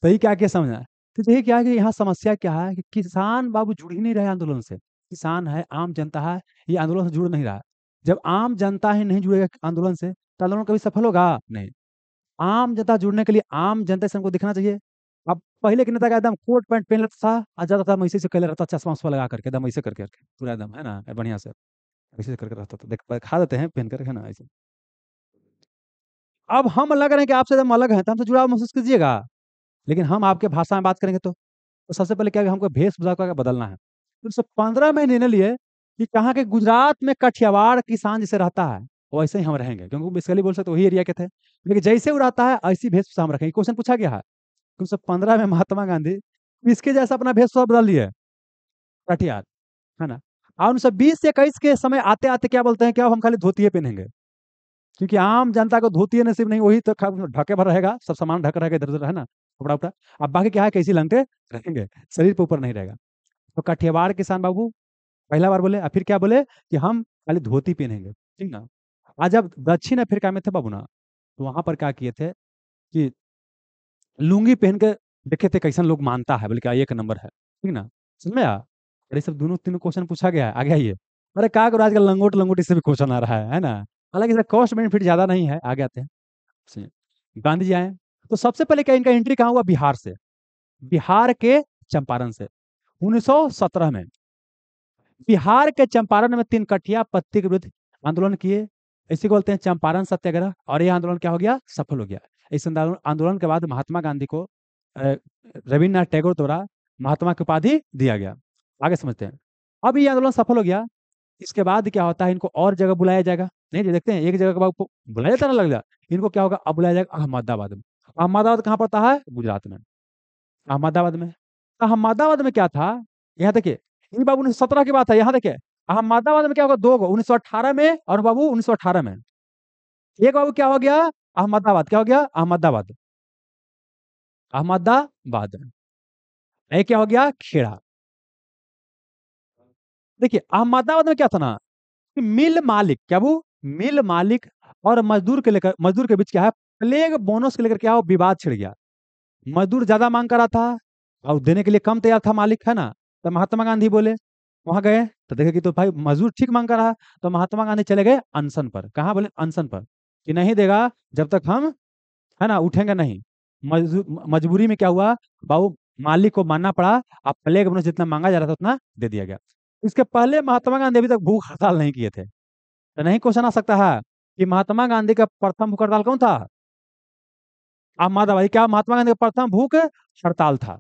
तो ये क्या क्या समझा तो यही क्या है कि यहाँ समस्या क्या है कि किसान बाबू जुड़ ही नहीं रहे आंदोलन से किसान है आम जनता है ये आंदोलन से जुड़ नहीं रहा जब आम जनता ही नहीं जुड़ेगा आंदोलन से तो आंदोलन कभी सफल होगा नहीं आम जनता जुड़ने के लिए आम जनता से हमको दिखना चाहिए अब पहले के नेता का एकदम कोट पैंट पहन लेता था आज ज्यादा था ऐसे से कहले रहता चश्मा उश्मा लगा करके एकदम ऐसे करके करके पूरा एकदम है ना बढ़िया से ऐसे करके रहता था देख खा देते हैं पहन करके है ना ऐसे अब हम अलग रहे कि आपसे एकदम अलग हैं तो हमसे जुड़ाव महसूस कीजिएगा लेकिन हम आपके भाषा में बात करेंगे तो, तो सबसे पहले क्या हमको भेष भूषा का बदलना है तो पंद्रह में निर्णय लिए कि कहाँ के गुजरात में कठियावाड़ किसान जिसे रहता है वैसे ही हम रहेंगे क्योंकि बेसिकली बोल सकते वही एरिया के थे लेकिन जैसे उड़ाता है ऐसी भेषभूषा हम रखेंगे क्वेश्चन पूछा गया है सब पंद्रह में महात्मा गांधी इसके जैसा अपना भेषभूषा बदल लिए कटिहार है ना और उनसे बीस से इक्कीस के समय आते आते क्या बोलते हैं क्या हम खाली धोतिए पहनेंगे क्योंकि आम जनता को है नसीब नहीं वही तो ढके भर रहेगा सब सामान ढक रहेगा इधर उधर है ना कपड़ा उपड़ा अब बाकी क्या है कैसी लंगटे रहेंगे शरीर पर ऊपर नहीं रहेगा तो कटिहार किसान बाबू पहला बार बोले और फिर क्या बोले कि हम खाली धोती पहनेंगे ठीक ना आज जब दक्षिण अफ्रीका में थे बाबू ना तो वहां पर क्या किए थे कि लुंगी पहन के देखे थे कैसा लोग मानता है बल्कि एक नंबर है ठीक ना समझ में अरे सब दोनों तीनों क्वेश्चन पूछा गया है आ गया ये अरे क्या करो आजकल लंगोट लंगोट इससे भी क्वेश्चन आ रहा है है ना हालांकि इसका कॉस्ट बेनिफिट ज्यादा नहीं है आ जाते हैं गांधी जी आए तो सबसे पहले क्या इनका एंट्री कहाँ हुआ बिहार से बिहार के चंपारण से 1917 में बिहार के चंपारण में तीन कटिया पत्ती के विरुद्ध आंदोलन किए इसी को बोलते हैं चंपारण सत्याग्रह और यह आंदोलन क्या हो गया सफल हो गया इस आंदोलन के बाद महात्मा गांधी को रविन्द्रनाथ टैगोर द्वारा महात्मा की उपाधि दिया गया आगे समझते हैं अब ये आंदोलन सफल हो गया इसके बाद क्या होता है इनको और जगह बुलाया जाएगा नहीं देखते हैं एक जगह के बाद बुलाया जाता ना लग जा इनको क्या होगा अब बुलाया जाएगा अहमदाबाद में अहमदाबाद कहाँ पड़ता है गुजरात में अहमदाबाद में तो अहमदाबाद में क्या था यहाँ देखिए ये बाबू उन्नीस सौ सत्रह की बात है यहाँ देखिए अहमदाबाद में क्या होगा दो गो उन्नीस में और बाबू उन्नीस में एक बाबू क्या हो गया अहमदाबाद क्या हो गया अहमदाबाद अहमदाबाद एक क्या हो गया खेड़ा देखिए अहमदाबाद में क्या था ना मिल मालिक क्या वो मिल मालिक और मजदूर के लेकर मजदूर के बीच क्या है प्लेग बोनस के लेकर क्या हो विवाद छिड़ गया मजदूर ज्यादा मांग कर रहा था और देने के लिए कम तैयार था मालिक है ना तो महात्मा गांधी बोले वहां गए तो देखे कि तो भाई मजदूर ठीक मांग कर रहा तो महात्मा गांधी चले गए अनशन पर कहा बोले अनशन पर कि नहीं देगा जब तक हम है ना उठेंगे नहीं मजबूरी में क्या हुआ बाबू मालिक को मानना पड़ा अब प्लेग बोनस जितना मांगा जा रहा था उतना दे दिया गया इसके पहले महात्मा गांधी अभी तक भूख हड़ताल नहीं किए थे तो नहीं क्वेश्चन आ सकता है कि महात्मा गांधी का प्रथम भूख हड़ताल कौन था अब माधा भाई क्या महात्मा गांधी का प्रथम भूख हड़ताल था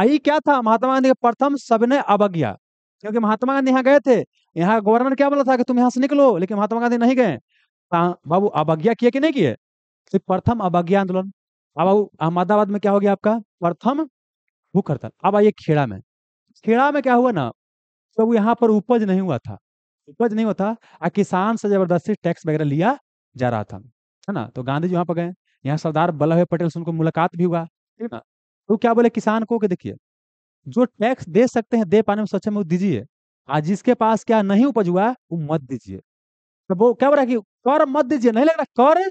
आई क्या था महात्मा गांधी प्रथम सबने अवज्ञा क्योंकि महात्मा गांधी यहाँ गए थे यहाँ गवर्नर क्या बोला था कि तुम यहाँ से निकलो लेकिन महात्मा गांधी नहीं गए बाबू अवज्ञा किए कि नहीं किए सिर्फ प्रथम अवज्ञा आंदोलन बाबू अहमदाबाद में क्या हो गया आपका प्रथम भूख हड़ताल अब आइए खेड़ा में खेड़ा में क्या हुआ ना तो यहाँ पर उपज नहीं हुआ था उपज नहीं हुआ था और किसान से जबरदस्ती टैक्स वगैरह लिया जा रहा था है ना तो गांधी जी वहाँ पर गए यहाँ सरदार वल्लभ भाई पटेल से उनको मुलाकात भी हुआ ठीक ना वो क्या बोले किसान को कि देखिए जो टैक्स दे सकते हैं दे पाने में सक्षम वो दीजिए आज जिसके पास क्या नहीं उपज हुआ वो मत दीजिए तो वो क्या बोल रहा है कि कर मत दीजिए नहीं लग रहा कर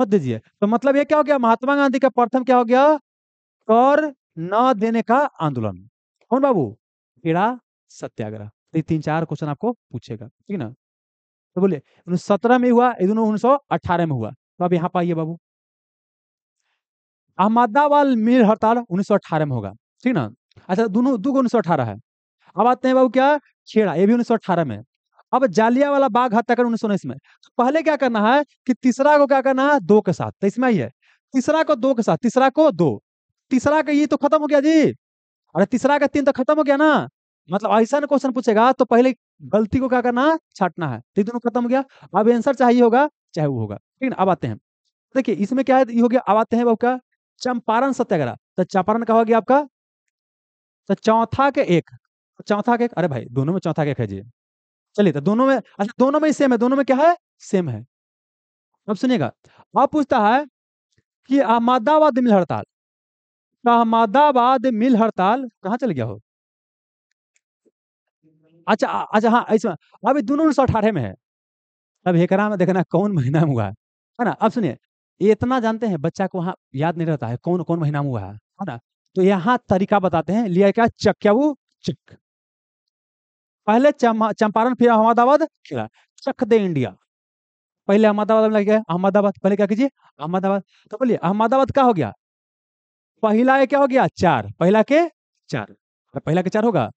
मत दीजिए तो मतलब ये क्या हो गया महात्मा गांधी का प्रथम क्या हो गया कर न देने का आंदोलन कौन बाबू खेड़ा सत्याग्रह तो ये तीन चार क्वेश्चन आपको पूछेगा ठीक है ना तो बोलिए उन्नीस सत्रह में हुआ उन्नीस सौ अठारह में हुआ तो अब यहाँ पाइए बाबू अहमदाबाद मीर हड़ताल उन्नीस में होगा ठीक ना अच्छा दोनों दो उन्नीस है अब आते हैं बाबू क्या छेड़ा ये भी उन्नीस में अब जालिया वाला बाघ कर उन्नीस सौ उन्नीस में तो पहले क्या करना है कि तीसरा को क्या करना है दो के साथ तो इसमें ही है तीसरा को दो के साथ तीसरा को दो तीसरा का ये तो खत्म हो गया जी अरे तीसरा का तीन तो खत्म हो गया ना मतलब ऐसा ना क्वेश्चन पूछेगा तो पहले गलती को क्या करना छाटना है तो दोनों खत्म हो गया अब आंसर चाहिए होगा चाहे वो होगा ठीक है अब आते हैं देखिए इसमें क्या है ये हो गया अब आते हैं बाबू क्या चंपारण सत्याग्रह तो चंपारण का हो गया आपका तो चौथा के एक चौथा के एक अरे भाई दोनों में चौथा के एक है जी चलिए तो दोनों में अच्छा दोनों में सेम है दोनों में क्या है सेम है अब सुनिएगा अब पूछता है कि अहमदाबाद मिल हड़ताल तो अहमदाबाद मिल हड़ताल कहाँ चल गया हो अच्छा अच्छा हाँ इसमें अभी दोनों उन्नीस सौ अठारह में है अब एक में देखना कौन महीना हुआ है ना अब सुनिए ये इतना जानते हैं बच्चा को वहां याद नहीं रहता है कौन कौन महीना में हुआ है ना तो यहाँ तरीका बताते हैं लिया क्या चक्याऊ चक पहले चंपारण फिर अहमदाबाद खेला चक दे इंडिया पहले अहमदाबाद में गया अहमदाबाद पहले क्या कीजिए अहमदाबाद तो बोलिए अहमदाबाद क्या हो गया पहला क्या हो गया चार पहला के चार पहला के चार होगा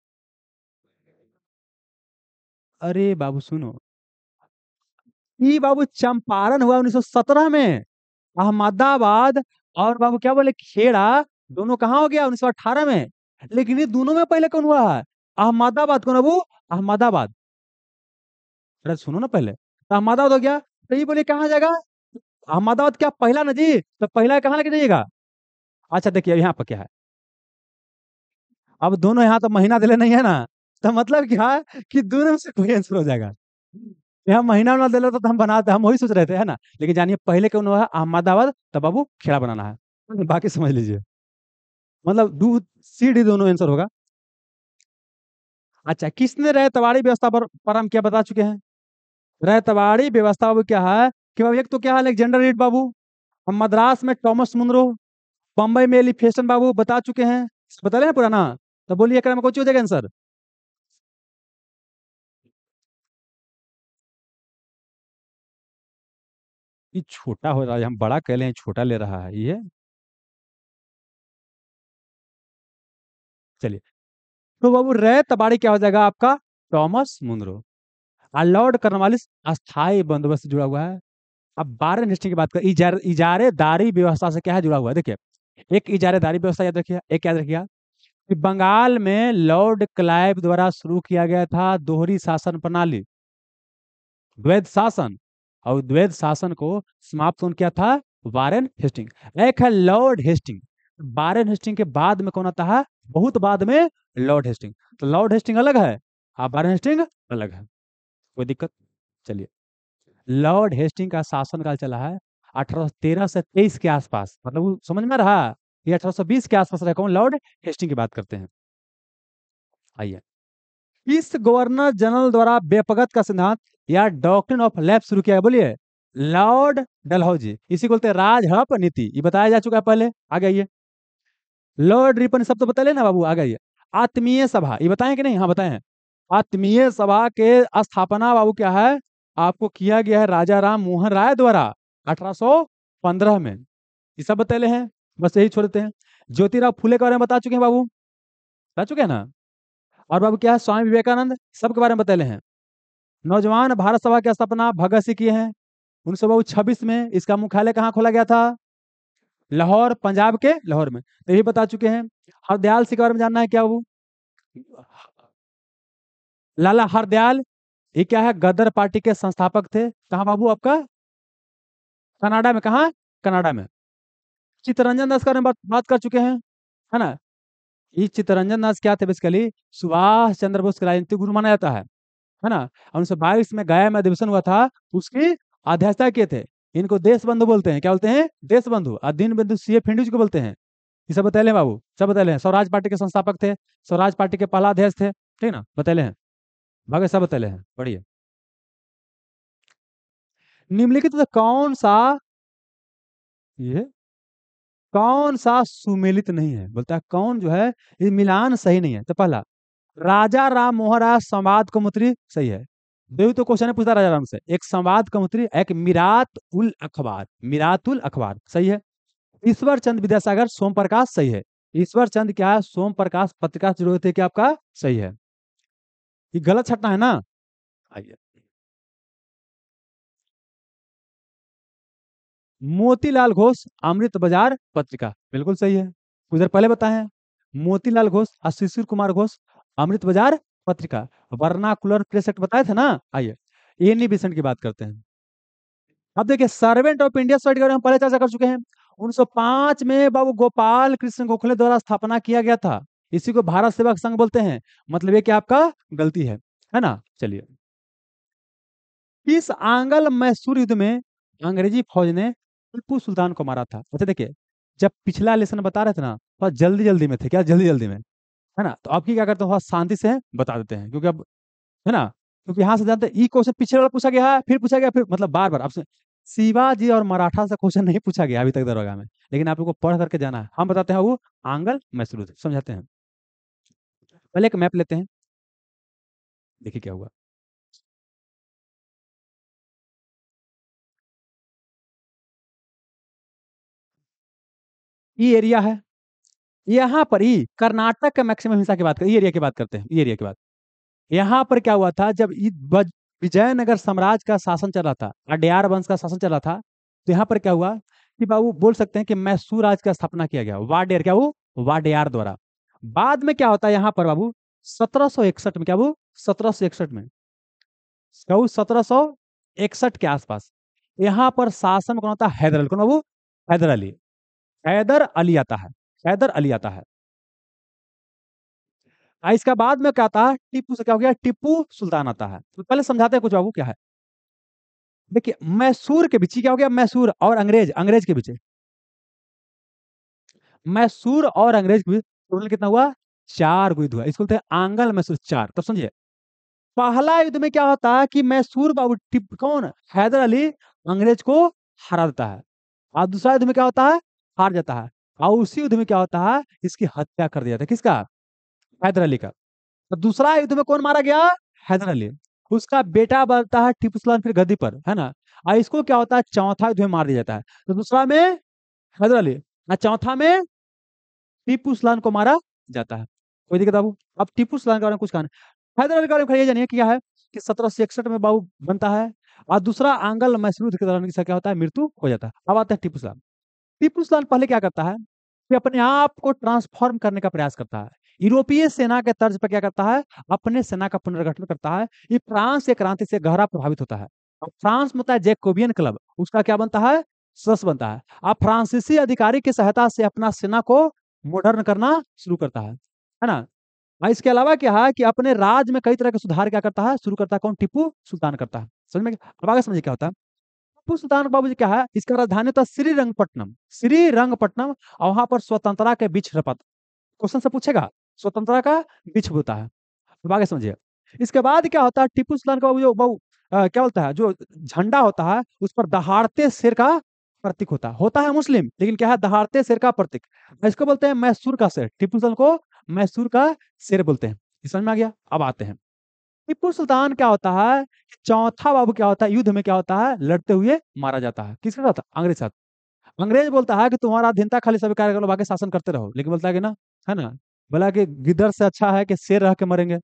अरे बाबू सुनो ये बाबू चंपारण हुआ 1917 में अहमदाबाद और बाबू क्या बोले खेड़ा दोनों कहाँ हो गया उन्नीस सौ अठारह में लेकिन ये दोनों में पहले कौन हुआ है अहमदाबाद कौन बाबू अहमदाबाद अरे सुनो ना पहले तो अहमदाबाद हो गया तो ये बोले कहाँ जाएगा अहमदाबाद क्या पहला जी तो पहला कहाँ लेके जाइएगा अच्छा देखिए यहाँ पर क्या है अब दोनों यहाँ तो महीना दिले नहीं है ना तो मतलब क्या कि दोनों से कोई आंसर हो जाएगा ये हम महीना ना दिल तो हम बनाते तो हम वही सोच रहे थे है ना लेकिन जानिए पहले क्यों है अहमदाबाद बाबू खेड़ा बनाना है मतलब बाकी समझ लीजिए मतलब दू सी डी दोनों आंसर होगा अच्छा किसने रह तबाड़ी व्यवस्था पर, पर हम क्या बता चुके हैं रह तबाड़ी व्यवस्था बाबू क्या है कि बाबू एक तो क्या है अलेक्जेंडर रीड बाबू हम मद्रास में टॉमस मुंद्रो बम्बई में एलिफेशन बाबू बता चुके हैं बता रहे हैं पुराना तो बोलिए एक में कौन सी हो जाएगा आंसर कि छोटा हो रहा है हम बड़ा कह लें छोटा ले रहा है ये चलिए तो बाबू रे तबाड़ी क्या हो जाएगा आपका टॉमस मुंद्रो अलाउड करने वाली अस्थायी बंदोबस्त जुड़ा हुआ है अब बारह इंडस्ट्री की बात कर इजार, इजारेदारी व्यवस्था से क्या है जुड़ा हुआ है देखिए एक इजारेदारी व्यवस्था याद रखिए एक याद रखिए कि बंगाल में लॉर्ड क्लाइव द्वारा शुरू किया गया था दोहरी शासन प्रणाली द्वैध शासन और द्वैत शासन को समाप्त कौन किया था वारेन हेस्टिंग एक है लॉर्ड हेस्टिंग वारेन हेस्टिंग के बाद में कौन आता है बहुत बाद में लॉर्ड हेस्टिंग तो लॉर्ड हेस्टिंग अलग है और हाँ, वारेन हेस्टिंग अलग है कोई दिक्कत चलिए लॉर्ड हेस्टिंग का शासन काल चला है अठारह से तेईस के आसपास मतलब समझ में रहा ये अठारह के आसपास रहा कौन लॉर्ड हेस्टिंग की बात करते हैं आइए इस गवर्नर जनरल द्वारा बेपगत का सिद्धांत या डॉक्ट्रिन ऑफ लैप शुरू किया बोलिए लॉर्ड डलहौजी इसी बोलते राज हप नीति ये बताया जा चुका है पहले आ गई लॉर्ड रिपन सब तो बता लेना बाबू आ गई आत्मीय सभा ये बताए कि नहीं हाँ बताए आत्मीय सभा के स्थापना बाबू क्या है आपको किया गया है राजा राम मोहन राय द्वारा 1815 में ये सब बताले हैं बस यही छोड़ते हैं ज्योतिराव फूले के बारे में बता चुके हैं बाबू बता चुके हैं ना और बाबू क्या है स्वामी विवेकानंद सबके बारे में बताले हैं नौजवान भारत सभा का स्थापना भगत सिंह की है उन्नीस सौ छब्बीस में इसका मुख्यालय कहाँ खोला गया था लाहौर पंजाब के लाहौर में तो यही बता चुके हैं हरदयाल सिंह के बारे में जानना है क्या वो लाला हरदयाल ये क्या है गदर पार्टी के संस्थापक थे कहा बाबू आपका कनाडा में कहा कनाडा में चित्तरंजन दास के बात कर चुके हैं है ना ये चित्तरंजन दास क्या थे बेसिकली सुभाष चंद्र बोस के राजनीतिक गुरु माना जाता है है ना उन्नीस सौ बाईस में गया में अधिवेशन हुआ था उसकी अध्यक्षता किए थे इनको देश बंधु बोलते हैं क्या बोलते हैं देश बंधु अधीन बंधु सी ए को बोलते हैं ये सब बताए बाबू सब बताए हैं स्वराज पार्टी के संस्थापक थे स्वराज पार्टी के पहला अध्यक्ष थे ठीक ना बताए हैं भागे सब बताए हैं बढ़िए निम्नलिखित तो कौन सा ये कौन सा सुमेलित नहीं है बोलता है कौन जो है ये मिलान सही नहीं है तो पहला राजा राम मोहराज संवाद कमुत्री सही है देवी हम्म। तो क्वेश्चन तो है पूछता राजा राम से एक संवाद कमुत्री एक मिरात उल अखबार मिरात उल अखबार सही है ईश्वर चंद विद्यासागर सोम प्रकाश सही है ईश्वर चंद क्या है सोम प्रकाश पत्रिका से जुड़े थे क्या आपका सही है ये गलत छटना है ना आइए मोतीलाल घोष अमृत बाजार पत्रिका बिल्कुल सही है उधर पहले बताए मोतीलाल घोष और शिशिर कुमार घोष अमृत बाजार पत्रिका वर्नाकुलर प्रेसेक्ट बताए थे ना आइए एनी बेसेंट की बात करते हैं अब देखिए सर्वेंट ऑफ इंडिया सोसाइटी हम पहले चर्चा कर चुके हैं 1905 में बाबू गोपाल कृष्ण गोखले द्वारा स्थापना किया गया था इसी को भारत सेवक संघ बोलते हैं मतलब ये कि आपका गलती है है ना चलिए इस आंगल मैसूर युद्ध में अंग्रेजी फौज ने टिप्पू सुल्तान को मारा था अच्छा देखिए जब पिछला लेसन बता रहे थे ना थोड़ा जल्दी जल्दी में थे क्या जल्दी जल्दी में है ना तो आपकी क्या करते हैं शांति से बता देते हैं क्योंकि अब है ना क्योंकि यहाँ से जानते हैं ई क्वेश्चन पिछले वाला पूछा गया है फिर पूछा गया फिर मतलब बार बार आपसे शिवाजी और मराठा से क्वेश्चन नहीं पूछा गया अभी तक दरोगा में लेकिन आप लोग को पढ़ करके जाना है हम बताते हैं वो आंगल मैसूर समझाते हैं पहले एक मैप लेते हैं देखिए क्या हुआ ये एरिया है यहाँ पर ही कर्नाटक के मैक्सिमम हिंसा की बात करें एरिया की बात करते हैं एरिया की बात यहां पर क्या हुआ था जब विजयनगर साम्राज्य का शासन चल रहा था अडियार वंश का शासन चल रहा था तो यहाँ पर क्या हुआ कि बाबू बोल सकते हैं कि मैसूर राज का स्थापना किया गया वाडेयर क्या वो वाडेयर द्वारा बाद में क्या होता है यहाँ पर बाबू सत्रह में क्या वो सत्रह में कहू सत्रह इकसठ के आसपास यहां पर शासन कौन होता है हैदर अली कौन बाबू हैदर अली हैदर अली आता है हैदर अली आता है इसके हाँ, इसका बाद में क्या आता है टीपू से क्या हो गया टीपू सुल्तान आता है तो पहले समझाते हैं कुछ बाबू क्या है देखिए मैसूर के बीच क्या हो गया मैसूर और अंग्रेज अंग्रेज के बीच मैसूर और अंग्रेज के बीच टोटल कितना हुआ चार युद्ध हुआ इसको बोलते हैं आंगल मैसूर चार तब तो समझिए पहला युद्ध में क्या होता है कि मैसूर बाबू टिप कौन हैदर अली अंग्रेज को हरा देता है और दूसरा युद्ध में क्या होता है हार जाता है और उसी युद्ध में क्या होता है इसकी हत्या कर दिया था किसका हैदर अली का तो दूसरा युद्ध में कौन मारा गया हैदर अली उसका बेटा बनता है टीपू सुल्तान फिर गद्दी पर है ना और इसको क्या होता है चौथा युद्ध में मार दिया जाता है तो दूसरा में हैदर अली चौथा में टीपू सुल्तान को मारा जाता है कोई दिक्कत बाबू अब टीपू सुल्तान के बारे में कुछ कहना हैदर अली के बारे में जानिए क्या है कि सत्रह सौ इकसठ में बाबू बनता है और दूसरा आंगल मैसूर के दौरान क्या होता है मृत्यु हो जाता है अब आता है टीपू सुल्तान टीपू सुल्तान पहले क्या करता है कि अपने आप को ट्रांसफॉर्म करने का प्रयास करता है यूरोपीय सेना के तर्ज पर क्या करता है अपने सेना का पुनर्गठन करता है ये फ्रांस के क्रांति से गहरा प्रभावित होता है फ्रांस में होता है जेकोबियन क्लब उसका क्या बनता है सदस्य बनता है अब फ्रांसीसी अधिकारी की सहायता से अपना सेना को मॉडर्न करना शुरू करता है है ना और इसके अलावा क्या है कि अपने राज्य में कई तरह के सुधार क्या करता है शुरू करता है कौन टिप्पू सुल्तान करता है समझ में अब आगे समझिए क्या होता है टीपू सुल्तान बाबू जी क्या है इसका राजधानी था श्री श्री श्रीरंगपट्टनम और वहां पर स्वतंत्रता के बीच रपत क्वेश्चन से पूछेगा स्वतंत्रता का बीच होता है आगे समझिए इसके बाद क्या होता है टीपू सुल्तान बाबू जो बाबू क्या बोलता है जो झंडा होता है उस पर दहाड़ते शेर का प्रतीक होता है होता है मुस्लिम लेकिन क्या है दहाड़ते शेर का प्रतीक इसको बोलते हैं मैसूर का शेर टीपू सुल्तान को मैसूर का शेर बोलते हैं समझ में आ गया अब आते हैं टिप्पू सुल्तान क्या होता है चौथा बाबू क्या होता है युद्ध में क्या होता है लड़ते हुए मारा जाता है किसके साथ अंग्रेज साथ अंग्रेज बोलता है कि तुम्हारा अधीनता खाली सभी कार्य करो बाकी शासन करते रहो लेकिन बोलता है कि ना है ना बोला कि गिदर से अच्छा है कि शेर रह के मरेंगे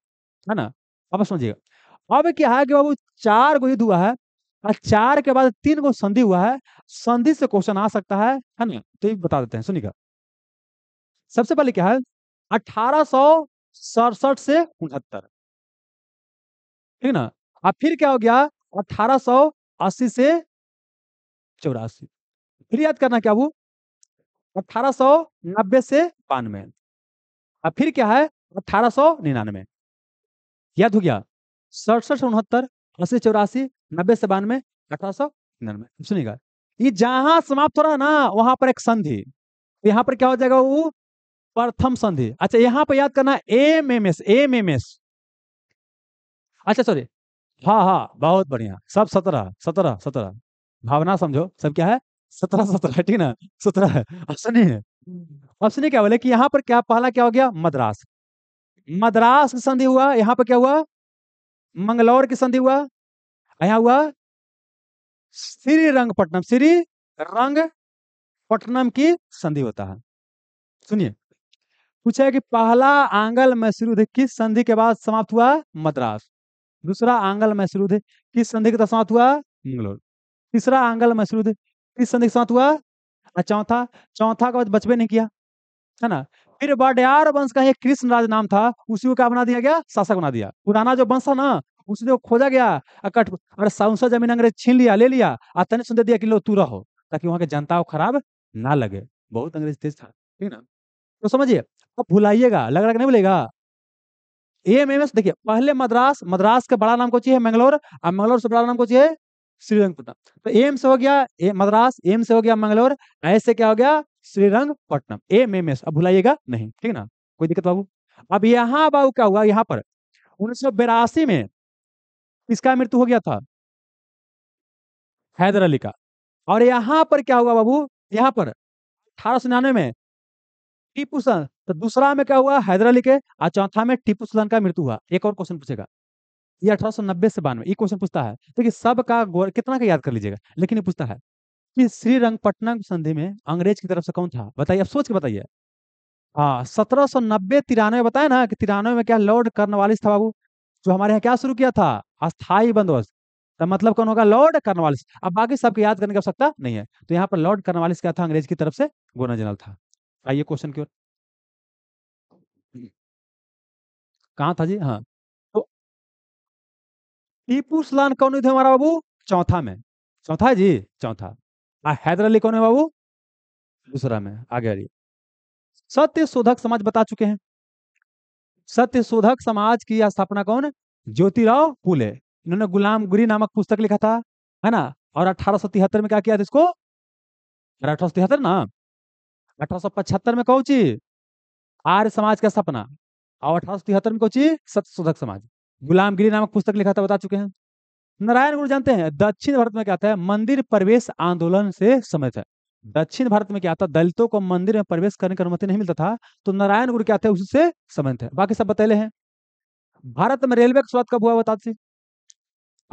है ना अब समझिएगा अब क्या है कि बाबू चार गो युद्ध हुआ है और चार के बाद तीन गो संधि हुआ है संधि से क्वेश्चन आ सकता है है ना तो ये बता देते हैं सुनिएगा सबसे पहले क्या है अठारह से उनहत्तर ठीक ना अब फिर क्या हो गया अठारह सौ अस्सी से चौरासी फिर याद करना क्या वो अठारह सौ नब्बे से बानवे अब फिर क्या है अठारह सौ निन्यानवे याद हो गया सड़सठ सौ उनहत्तर अस्सी चौरासी नब्बे से बानवे अठारह सौ निन्यानवे सुनिएगा ये जहां समाप्त हो रहा है ना वहां पर एक संधि यहाँ पर क्या हो जाएगा वो प्रथम संधि अच्छा यहाँ पर याद करना M M S M M S अच्छा सॉरी हाँ हाँ बहुत बढ़िया सब सत्रह सत्रह सत्रह भावना समझो सब क्या है सत्रह सत्रह ठीक ना सत्रह अप्सनी है अप्सनी क्या बोले कि यहाँ पर क्या पहला क्या हो गया मद्रास मद्रास की संधि हुआ यहाँ पर क्या हुआ मंगलौर की संधि हुआ यहाँ हुआ श्री रंगपट्टनम श्री रंगपट्टनम की संधि होता है सुनिए पूछा है कि पहला आंगल मैसूर किस संधि के बाद समाप्त हुआ मद्रास दूसरा आंगल मैसरूद किस संधि के साथ हुआ मंगलोर तीसरा आंगल मैसरूद किस संधि के साथ हुआ और चौथा चौथा का बचपे नहीं किया है ना फिर बडयार वंश का एक कृष्ण राज नाम था उसी को क्या बना दिया गया शासक बना दिया पुराना जो वंश था ना उसी को खोजा गया कट अरे सांसद जमीन अंग्रेज छीन लिया ले लिया और तने सुन दिया कि लो तू रहो ताकि वहां के जनता को खराब ना लगे बहुत अंग्रेज तेज था ठीक ना तो समझिए अब भुलाइएगा लग रहा नहीं भूलेगा एएमएमएस देखिए पहले मद्रास मद्रास का बड़ा नाम कौची चाहिए मंगलोर और मंगलोर से बड़ा नाम को चाहिए श्रीरंगपट्टनम तो एम्स हो गया ए, मद्रास एम्स हो गया मंगलोर ऐसे क्या हो गया श्रीरंगपट्टनम एम एम एस अब भुलाइएगा नहीं ठीक ना कोई दिक्कत बाबू अब यहाँ बाबू क्या हुआ यहाँ पर उन्नीस में किसका मृत्यु हो गया था हैदर अली का और यहाँ पर क्या हुआ बाबू यहाँ पर अठारह में टीपू सन तो दूसरा में क्या हुआ हैदर अली के और चौथा में टीपू सुल्तान का मृत्यु हुआ एक और क्वेश्चन पूछेगा ये अठारह सौ नब्बे से बानवे क्वेश्चन पूछता है देखिए तो सब का गौर कितना का याद कर लीजिएगा लेकिन ये पूछता है कि श्रीरंगपटना संधि में अंग्रेज की तरफ से कौन था बताइए आप सोच के बताइए हाँ सत्रह सौ नब्बे तिरानवे बताया ना कि तिरानवे में क्या लॉर्ड कर्नवालिस था बाबू जो हमारे यहाँ क्या शुरू किया था अस्थायी बंदोबस्त तो मतलब कौन होगा लॉर्ड कर्नवालिस अब बाकी सबको याद करने की आवश्यकता नहीं है तो यहाँ पर लॉर्ड कर्नवालिस क्या था अंग्रेज की तरफ से गोना जनरल था आइए क्वेश्चन की ओर कहा था जी? हाँ। तो टीपू सुल्तान कौन युद्ध हमारा बाबू? चौथा में। चौथा है जी? चौथा। हैदर अली कौन है बाबू? दूसरा में, आगे सत्य शोधक समाज बता चुके हैं। सत्य शोधक समाज की स्थापना कौन? ज्योतिराव फुले। इन्होंने गुलाम गुरी नामक पुस्तक लिखा था, है ना? और अठारह में क्या किया था इसको? अठारह ना? अठारह में कौन ची? आर्य समाज का सपना और अठारह सौ तिहत्तर में कोची सत्यशोधक समाज गुलामगिरी नामक पुस्तक लिखा था बता चुके हैं नारायण गुरु जानते हैं दक्षिण भारत में क्या था मंदिर प्रवेश आंदोलन से समय था दक्षिण भारत में क्या था दलितों को मंदिर में प्रवेश करने की अनुमति नहीं मिलता था तो नारायण गुरु क्या थे उससे संबंध है बाकी सब बताए हैं भारत में रेलवे का स्वाद कब हुआ बता दी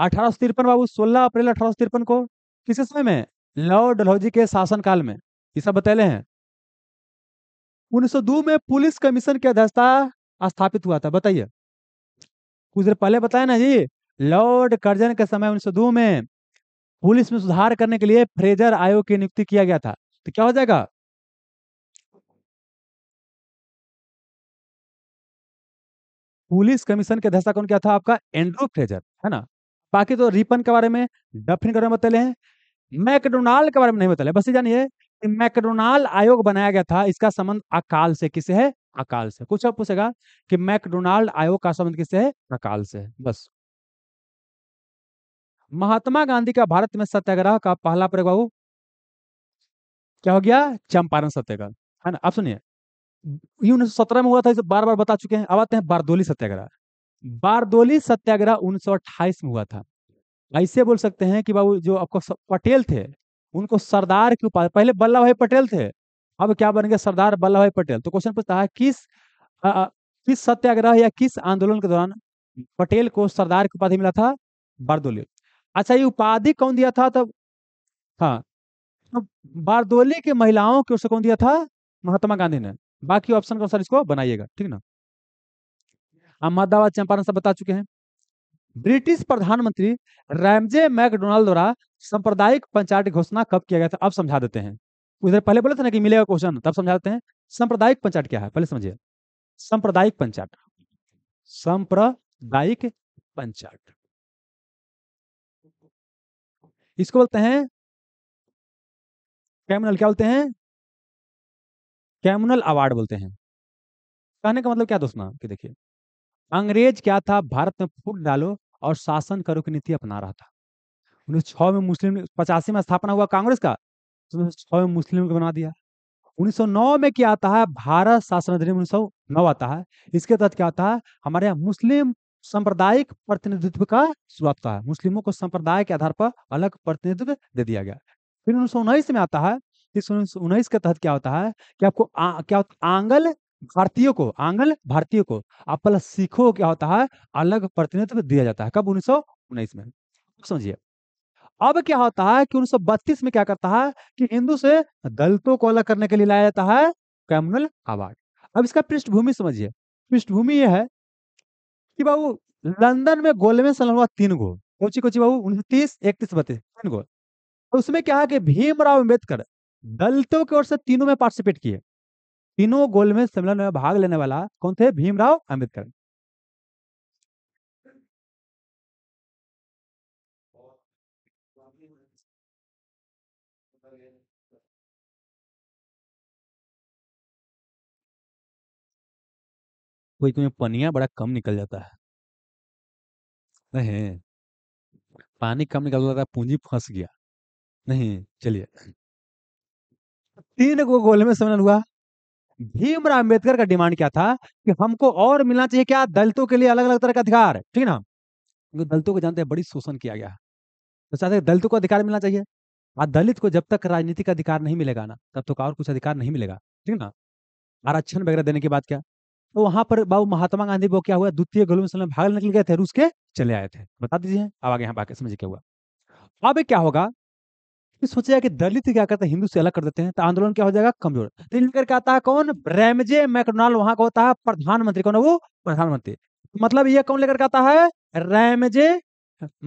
अठारह सौ तिरपन बाबू सोलह अप्रैल अठारह सौ तिरपन को किस समय में लॉर्ड डलहौजी के शासनकाल में ये सब बताए हैं 1902 में पुलिस कमीशन की अध्यक्षता स्थापित हुआ था बताइए कुछ देर पहले बताया ना जी लॉर्ड कर्जन के समय उन्नीस में पुलिस में सुधार करने के लिए फ्रेजर आयोग की नियुक्ति किया गया था तो क्या हो जाएगा पुलिस कमीशन के अध्यक्ष कौन क्या था आपका एंड्रू फ्रेजर है ना बाकी तो रिपन के बारे में डफिन के बारे में बताए हैं मैकडोनाल्ड के बारे में नहीं बताया बस ये जानिए मैकडोनाल्ड आयोग बनाया गया था इसका संबंध अकाल से किसे है अकाल से कुछ और पूछेगा कि मैकडोनाल्ड आयोग का संबंध किससे है अकाल से बस महात्मा गांधी का भारत में सत्याग्रह का पहला प्रयोग बाबू क्या हो गया चंपारण सत्याग्रह है ना आप सुनिए उन्नीस सौ सत्रह में हुआ था इसे बार बार बता चुके हैं अब आते हैं बारदोली सत्याग्रह बारदोली सत्याग्रह उन्नीस में हुआ था ऐसे बोल सकते हैं कि बाबू जो आपको पटेल थे उनको सरदार की उपाधि पहले बल्लभ भाई पटेल थे अब क्या बन गए सरदार वल्लभ भाई पटेल तो क्वेश्चन पूछता है किस आ, किस सत्याग्रह या किस आंदोलन के दौरान पटेल को सरदार की उपाधि मिला था बारदोली अच्छा ये उपाधि कौन दिया था तब हाँ बारदोली के महिलाओं की ओर से कौन दिया था महात्मा गांधी ने बाकी ऑप्शन के अनुसार इसको बनाइएगा ठीक ना अहमदाबाद चंपारण सब बता चुके हैं ब्रिटिश प्रधानमंत्री रैमजे मैकडोनाल्ड द्वारा सांप्रदायिक पंचायत घोषणा कब किया गया था अब समझा देते हैं उधर पहले बोले थे ना कि मिलेगा क्वेश्चन तब समझाते हैं सांप्रदायिक पंचायत क्या है पहले समझिए सांप्रदायिक पंचायत सांप्रदायिक पंचायत इसको बोलते हैं कैमुनल क्या बोलते हैं कैमुनल अवार्ड बोलते हैं कहने का मतलब क्या दोस्तों कि देखिए अंग्रेज क्या था भारत में फूट डालो और शासन करो की नीति अपना रहा था उन्नीस सौ में मुस्लिम पचासी में स्थापना हुआ कांग्रेस का स्वयं मुस्लिम को बना दिया 1909 में क्या आता है भारत शासन अधिनियम 1909 आता है इसके तहत क्या आता है हमारे यहाँ मुस्लिम सांप्रदायिक प्रतिनिधित्व का होता है मुस्लिमों को संप्रदाय के आधार पर अलग प्रतिनिधित्व दे दिया गया फिर उन्नीस में आता है इस उन्नीस के तहत क्या होता है कि आपको आ, क्या होता आंगल भारतीयों को आंगल भारतीयों को आपल सिखों क्या होता है अलग प्रतिनिधित्व दिया जाता है कब उन्नीस में समझिए अब क्या होता है कि उन्नीस में क्या करता है कि हिंदू से दलितों को अलग करने के लिए लाया जाता है कम्युनल अवार्ड अब इसका पृष्ठभूमि समझिए पृष्ठभूमि यह है कि बाबू लंदन में गोलमेज सलन हुआ तीन गो कोची कोची बाबू तीस इकतीस बत्तीस तीन गो तो उसमें क्या है कि भीमराव अम्बेडकर दलितों की ओर से तीनों में पार्टिसिपेट किए तीनों गोलमेज सम्मेलन में भाग लेने वाला कौन थे भीमराव अम्बेडकर कोई कोई पनिया बड़ा कम निकल जाता है नहीं पानी कम निकल जाता है पूंजी फंस गया नहीं चलिए तीन को गोले में सम्मेलन हुआ भीमराव अंबेडकर का डिमांड क्या था कि हमको और मिलना चाहिए क्या दलितों के लिए अलग अलग तरह का अधिकार ठीक है ना क्योंकि दलितों को जानते हैं बड़ी शोषण किया गया तो चाहते हैं दलितों को अधिकार मिलना चाहिए और दलित को जब तक राजनीति का अधिकार नहीं मिलेगा ना तब तक तो और कुछ अधिकार नहीं मिलेगा ठीक ना आरक्षण वगैरह देने की बात क्या तो वहां पर बाबू महात्मा गांधी को क्या हुआ द्वितीय मिसल में भाग निकल गए थे रूस के चले आए थे बता दीजिए अब आगे यहाँ बाकी समझिए क्या हुआ अब क्या होगा सोचेगा कि दलित क्या करते हैं हिंदू से अलग कर देते हैं तो आंदोलन क्या हो जाएगा कमजोर तो करके आता है कौन ब्रैमजे मैकडोनाल्ड वहां का होता है प्रधानमंत्री कौन है वो प्रधानमंत्री मतलब ये कौन लेकर आता है Ramsay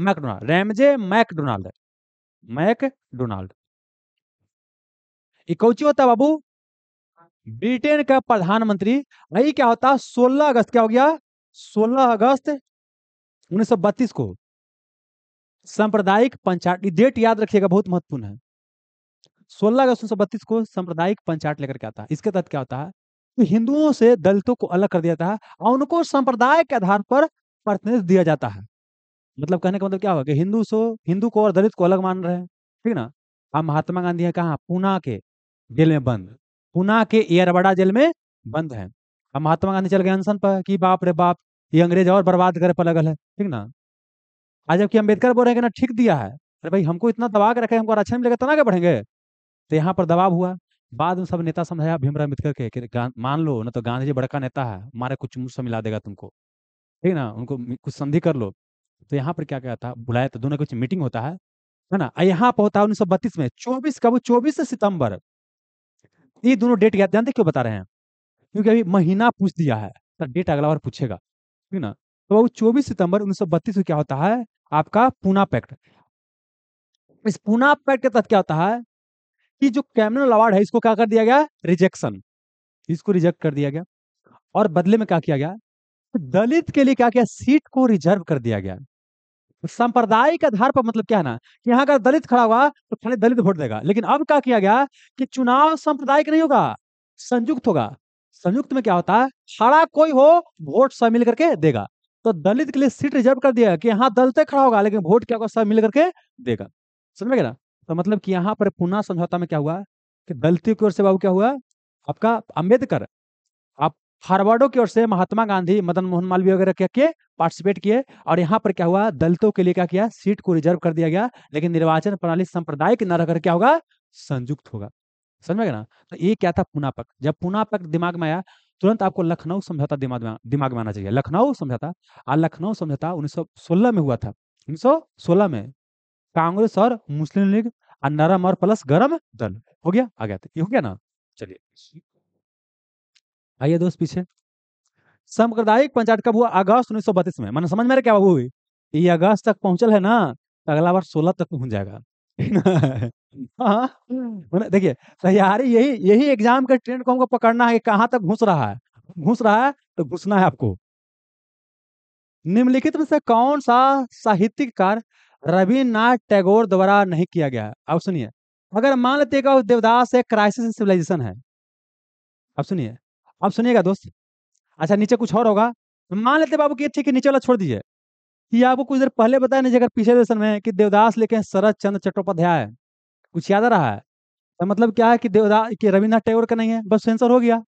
MacDonald Ramsay MacDonald MacDonald ये कौची होता है बाबू ब्रिटेन का प्रधानमंत्री वही क्या होता सोलह अगस्त क्या हो गया सोलह अगस्त बत्तीस को सांप्रदायिक पंचायत डेट याद रखिएगा बहुत महत्वपूर्ण है सोलह अगस्त उन्नीस को सांप्रदायिक पंचायत लेकर के आता है इसके तहत क्या होता है तो हिंदुओं से दलितों को अलग कर दिया जाता है और उनको संप्रदाय के आधार पर प्रतिनिधित्व दिया जाता है मतलब कहने का मतलब क्या होगा कि हिंदू सो हिंदू को और दलित को अलग मान रहे हैं ठीक ना अब महात्मा गांधी है कहा पूना के जेल में बंद पुना के एयरवाड़ा जेल में बंद है अब महात्मा गांधी चल गए अनशन पर कि बाप रे बाप ये अंग्रेज और बर्बाद करे पर लगल है ठीक ना आज जबकि अम्बेडकर बोल रहे हैं कि ना ठीक दिया है अरे भाई हमको इतना दबा के रखे हमको अच्छा नहीं लगे तो ना के बढ़ेंगे तो यहाँ पर दबाव हुआ बाद में सब नेता समझाया भीमराव अम्बेडकर के मान लो ना तो गांधी जी बड़का नेता है हमारे कुछ मुझसे मिला देगा तुमको ठीक ना उनको कुछ संधि कर लो तो यहाँ पर क्या कहता बुलाया तो दोनों कुछ मीटिंग होता है है ना यहाँ पर होता है उन्नीस सौ बत्तीस में चौबीस कब चौबीस सितंबर ये दोनों डेट याद जानते क्यों बता रहे हैं क्योंकि अभी महीना पूछ दिया है सर तो डेट अगला बार पूछेगा ठीक ना तो वो चौबीस सितंबर उन्नीस सौ बत्तीस क्या होता है आपका पूना पैक्ट इस पूना पैक्ट के तहत क्या होता है कि जो कैमरल अवार्ड है इसको क्या कर दिया गया रिजेक्शन इसको रिजेक्ट कर दिया गया और बदले में क्या किया गया दलित के लिए क्या किया सीट को रिजर्व कर दिया गया सांप्रदायिक आधार पर मतलब क्या है ना कि यहाँ अगर दलित खड़ा हुआ तो खाली दलित वोट देगा लेकिन अब क्या किया गया कि चुनाव सांप्रदायिक नहीं होगा संयुक्त होगा संयुक्त में क्या होता है खड़ा कोई हो वोट सब मिल करके देगा तो दलित के लिए सीट रिजर्व कर दिया कि यहाँ दलित तो खड़ा होगा लेकिन वोट क्या होगा सब मिल करके देगा समझ में ना तो मतलब कि यहाँ पर पुनः समझौता में क्या हुआ कि दलितों की ओर से बाबू क्या हुआ आपका अम्बेडकर हार्वर्डो की ओर से महात्मा गांधी मदन मोहन मालवीय वगैरह क्या किए पार्टिसिपेट किए और यहाँ पर क्या हुआ दलितों के लिए क्या किया सीट को रिजर्व कर दिया गया लेकिन निर्वाचन प्रणाली के न रहकर क्या होगा संयुक्त होगा समझ में ना तो ये क्या था पुनापक जब पुनापक दिमाग में आया तुरंत आपको लखनऊ समझौता दिमाग में दिमाग में आना चाहिए लखनऊ समझौता और लखनऊ समझौता उन्नीस में हुआ था उन्नीस में कांग्रेस और मुस्लिम लीग और नरम और प्लस गरम दल हो गया आ गया था तो ये हो गया ना चलिए आइए दोस्त पीछे सांप्रदायिक पंचायत कब हुआ अगस्त उन्नीस में मैंने समझ में क्या बाबू हुई ये अगस्त तक पहुंचल है ना अगला बार सोलह तक पहुंच जाएगा हाँ। हम्म। देखिए तैयारी यही यही एग्जाम के ट्रेंड को हमको पकड़ना है कहां तक घुस रहा है घुस रहा है तो घुसना है आपको निम्नलिखित में से कौन सा साहित्यिक कार्य रविन्द्रनाथ टैगोर द्वारा नहीं किया गया अब सुनिए अगर मान लेते देवदास एक क्राइसिस सिविलाइजेशन है अब सुनिए आप सुनिएगा दोस्त अच्छा नीचे कुछ और होगा मान लेते बाबू की ठीक है नीचे वाला छोड़ दीजिए ये आपको कुछ देर पहले बताया नहीं अगर पीछे सेशन में कि देवदास लेके शरद चंद्र चट्टोपाध्याय कुछ याद आ रहा है तो मतलब क्या है कि देवदास कि रविन्द्रनाथ टैगोर का नहीं है बस सेंसर हो गया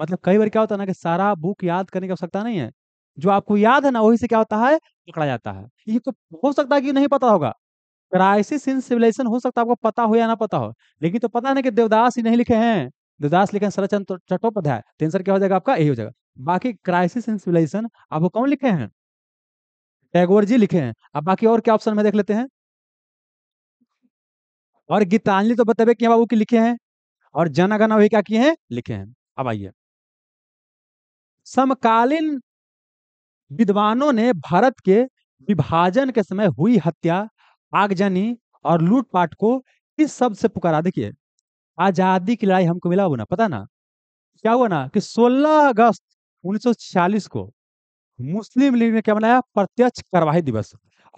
मतलब कई बार क्या होता है ना कि सारा बुक याद करने की आवश्यकता नहीं है जो आपको याद है ना वही से क्या होता है पकड़ा जाता है ये तो हो सकता है कि नहीं पता होगा क्राइसिस इन सिविलाइजेशन हो सकता है आपको पता हो या ना पता हो लेकिन तो पता ना कि देवदास ही नहीं लिखे हैं दास लिखे सरचंद चट्टोपाध्याय आंसर क्या हो जाएगा आपका यही हो जाएगा बाकी क्राइसिस इन सिविलाइजेशन आपको कौन लिखे हैं टैगोर जी लिखे हैं अब बाकी और क्या ऑप्शन में देख लेते हैं और गीतांजलि तो बतबे किया बाबू की लिखे हैं और जनगण अभी क्या किए हैं लिखे हैं अब आइए समकालीन विद्वानों ने भारत के विभाजन के समय हुई हत्या आगजनी और लूटपाट को किस शब्द से पुकारा देखिए आजादी की लड़ाई हमको मिला वो ना पता ना क्या हुआ ना कि 16 अगस्त 1946 को मुस्लिम लीग ने क्या मनाया प्रत्यक्ष कार्रवाई दिवस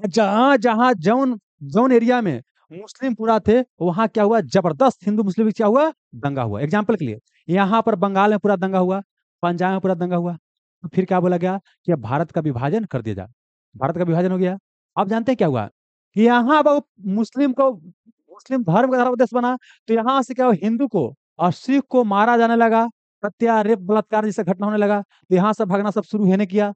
जहां जहां जौन जौन एरिया में मुस्लिम पूरा थे वहां क्या हुआ जबरदस्त हिंदू मुस्लिम क्या हुआ दंगा हुआ एग्जाम्पल के लिए यहाँ पर बंगाल में पूरा दंगा हुआ पंजाब में पूरा दंगा हुआ तो फिर क्या बोला गया कि अब भारत का विभाजन कर दिया जाए भारत का विभाजन हो गया आप जानते हैं क्या हुआ कि यहाँ मुस्लिम को मुस्लिम धर्म का धर्मोपदेश बना तो यहाँ से क्या हो हिंदू को और सिख को मारा जाने लगा हत्या रेप बलात्कार जैसे घटना होने लगा तो यहाँ से भागना सब शुरू होने किया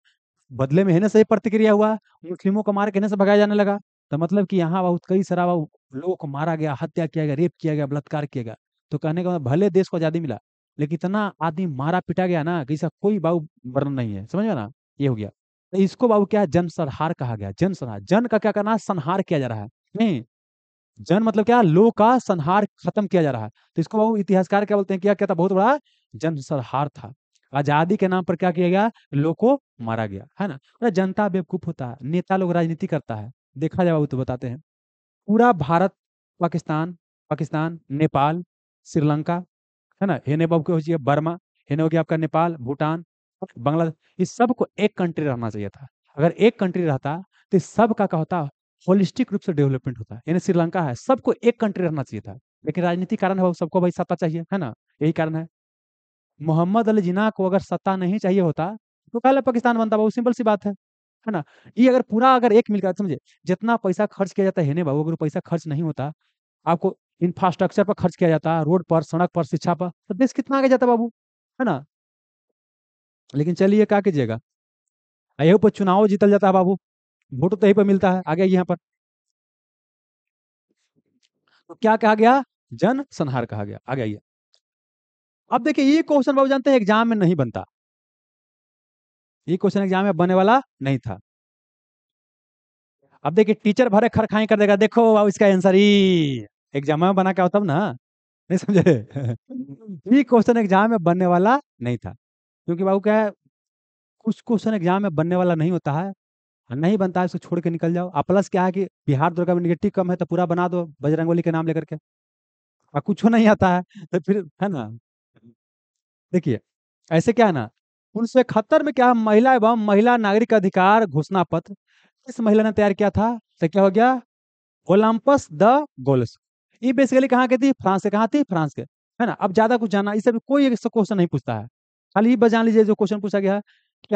बदले में सही प्रतिक्रिया हुआ मुस्लिमों को मार कहने से भगाया जाने लगा तो मतलब कि यहाँ बहुत कई सारा लोगों को मारा गया हत्या किया गया रेप किया गया बलात्कार किया गया तो कहने का मतलब भले देश को आजादी मिला लेकिन इतना आदमी मारा पिटा गया ना कि इसका कोई बाबू वर्णन नहीं है समझ में ना ये हो गया तो इसको बाबू क्या जनसंहार कहा गया जनसंहार जन का क्या करना संहार किया जा रहा है नहीं जन मतलब क्या लो का संहार खत्म किया जा रहा है तो इसको इतिहासकार क्या बोलते हैं क्या कहता बहुत बड़ा जन संहार था आजादी के नाम पर क्या किया गया लोग को मारा गया है ना जनता बेवकूफ होता है नेता लोग राजनीति करता है देखा जाए तो बताते हैं पूरा भारत पाकिस्तान पाकिस्तान नेपाल श्रीलंका है ना हेने बाबू की हो चाहिए बर्मा हेने हो गया आपका नेपाल भूटान बांग्लादेश इस सबको एक कंट्री रहना चाहिए था अगर एक कंट्री रहता तो सब का क्या होता होलिस्टिक रूप से डेवलपमेंट होता है यानी श्रीलंका है सबको एक कंट्री रहना चाहिए था लेकिन राजनीतिक कारण है सबको भाई सत्ता चाहिए है ना यही कारण है मोहम्मद अली जिना को अगर सत्ता नहीं चाहिए होता तो पहले पाकिस्तान बनता बहुत सिंपल सी बात है है ना ये अगर पूरा अगर एक मिलकर समझे जितना पैसा खर्च किया जाता है ने बाबू अगर पैसा खर्च नहीं होता आपको इंफ्रास्ट्रक्चर पर खर्च किया जाता रोड पर सड़क पर शिक्षा पर तो देश कितना आगे जाता बाबू है ना लेकिन चलिए क्या कीजिएगा यही पर चुनाव जीतल जाता है बाबू वोट तो यही पर मिलता है आ गया यहाँ पर तो क्या कहा गया जन संहार कहा गया आ गया ये अब देखिए ये क्वेश्चन बाबू जानते हैं एग्जाम में नहीं बनता ये क्वेश्चन एग्जाम में बनने वाला नहीं था अब देखिए टीचर भरे खरखाई कर देगा देखो बाबू इसका आंसर ही एग्जाम में बना क्या होता ना नहीं समझे ये क्वेश्चन एग्जाम में बनने वाला नहीं था क्योंकि बाबू क्या है कुछ क्वेश्चन एग्जाम में बनने वाला नहीं होता है हाँ, नहीं बनता है उसको छोड़ के निकल जाओ आप प्लस क्या है कि बिहार दुर्गा में निगेटिव कम है तो पूरा बना दो बजरंगोली के नाम लेकर के और कुछ नहीं आता है तो फिर है ना देखिए ऐसे क्या है ना उन्नीस सौ इकहत्तर में क्या महिला एवं महिला नागरिक अधिकार घोषणा पत्र इस महिला ने तैयार किया था तो क्या हो गया ओलंपस द गोल्स ये बेसिकली कहाँ के थी फ्रांस के कहाँ थी फ्रांस के है ना अब ज्यादा कुछ जाना भी कोई क्वेश्चन नहीं पूछता है खाली बस जान लीजिए जो क्वेश्चन पूछा गया है कि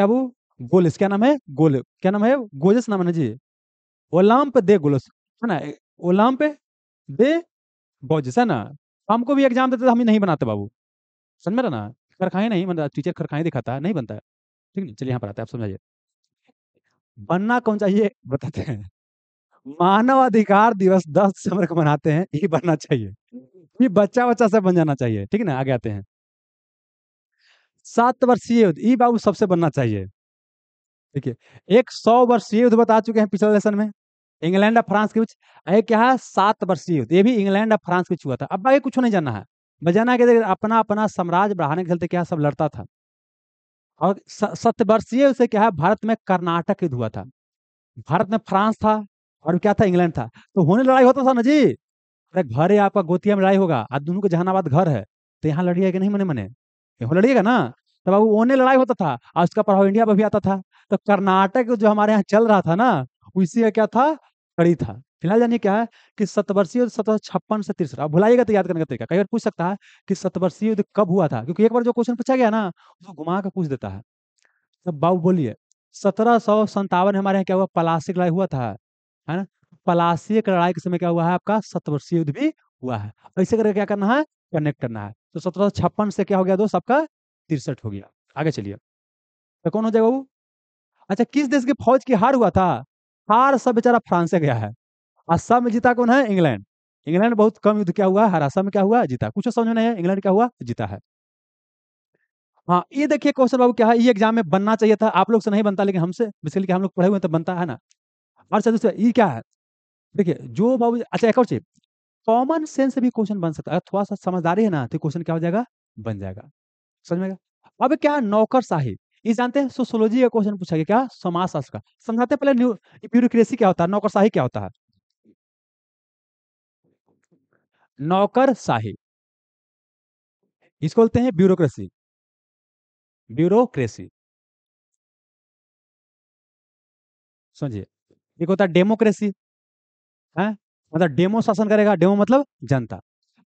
गोलिस क्या नाम है गोल क्या नाम है गोजस नाम है ना जी ओलाम्प दे गोलस है ना ओलाम्प दे गोजस है ना हमको भी एग्जाम देते हम ही नहीं बनाते बाबू समझ में ना खरखाएं नहीं मतलब टीचर खरखाएं दिखाता है नहीं बनता है ठीक है चलिए यहाँ पर आते हैं आप समझाइए बनना कौन चाहिए बताते हैं मानव अधिकार दिवस दस दिसंबर को मनाते हैं ये बनना चाहिए ये बच्चा बच्चा सब बन जाना चाहिए ठीक है ना आगे आते हैं सात वर्षीय ये बाबू सबसे बनना चाहिए देखिए एक सौ वर्षीय युद्ध बता चुके हैं पिछले लेसन में इंग्लैंड और फ्रांस के बीच एक क्या है सात वर्षीय युद्ध ये भी इंग्लैंड और फ्रांस के बीच हुआ था अब आगे कुछ नहीं जानना है बजाना के कि अपना अपना साम्राज्य बढ़ाने के चलते क्या सब लड़ता था और सत्य वर्षीय से क्या है भारत में कर्नाटक युद्ध हुआ था भारत में फ्रांस था और क्या था इंग्लैंड था तो होने लड़ाई होता था ना जी अरे घर है आपका गोतिया में लड़ाई होगा आज दोनों को जहानाबाद घर है तो यहाँ लड़िएगा नहीं मने मने यहाँ लड़िएगा ना तब ओने लड़ाई होता था और उसका प्रभाव इंडिया पर भी आता था तो कर्नाटक जो हमारे यहाँ चल रहा था ना उसी का क्या था कड़ी था फिलहाल जानिए क्या है कि सतवर्षीय युद्ध सत्रह छप्पन से तीसरा भुलाइएगा तो याद करने का तरीका कई बार पूछ सकता है कि सतवर्षीय युद्ध कब हुआ था क्योंकि एक बार जो क्वेश्चन पूछा गया ना उसको घुमा कर पूछ देता है तब तो बाबू बोलिए सत्रह सौ संतावन हमारे यहाँ क्या हुआ पलासी लड़ाई हुआ था है ना पलासी लड़ाई के समय क्या हुआ है आपका सतवर्षीय युद्ध भी हुआ है ऐसे करके क्या करना है कनेक्ट करना है तो सत्रह से क्या हो गया दोस्त आपका तिरसठ हो गया आगे चलिए तो कौन हो जाएगा वो अच्छा किस देश की फौज की हार हुआ था हार सब बेचारा फ्रांस से गया है और सब में जीता कौन है इंग्लैंड इंग्लैंड बहुत कम युद्ध क्या हुआ है हरासा में क्या हुआ जीता कुछ समझ में है इंग्लैंड क्या हुआ जीता है हाँ ये देखिए क्वेश्चन बाबू क्या है ये एग्जाम में बनना चाहिए था आप लोग से नहीं बनता लेकिन हमसे बेसिकली हम लोग पढ़े हुए तो बनता है ना और सर दूसरा ये क्या है देखिए जो बाबू अच्छा एक और चीज कॉमन सेंस से भी क्वेश्चन बन सकता है थोड़ा सा समझदारी है ना तो क्वेश्चन क्या हो जाएगा बन जाएगा समझ में अब क्या नौकर शाही ये जानते हैं सोशोलॉजी का क्वेश्चन पूछा गया क्या समाज शास्त्र का समझाते पहले ब्यूरोक्रेसी क्या होता है नौकर शाही क्या होता है नौकर शाही इसको बोलते हैं ब्यूरोक्रेसी ब्यूरोक्रेसी समझिए एक होता है डेमोक्रेसी है मतलब डेमो शासन करेगा डेमो मतलब जनता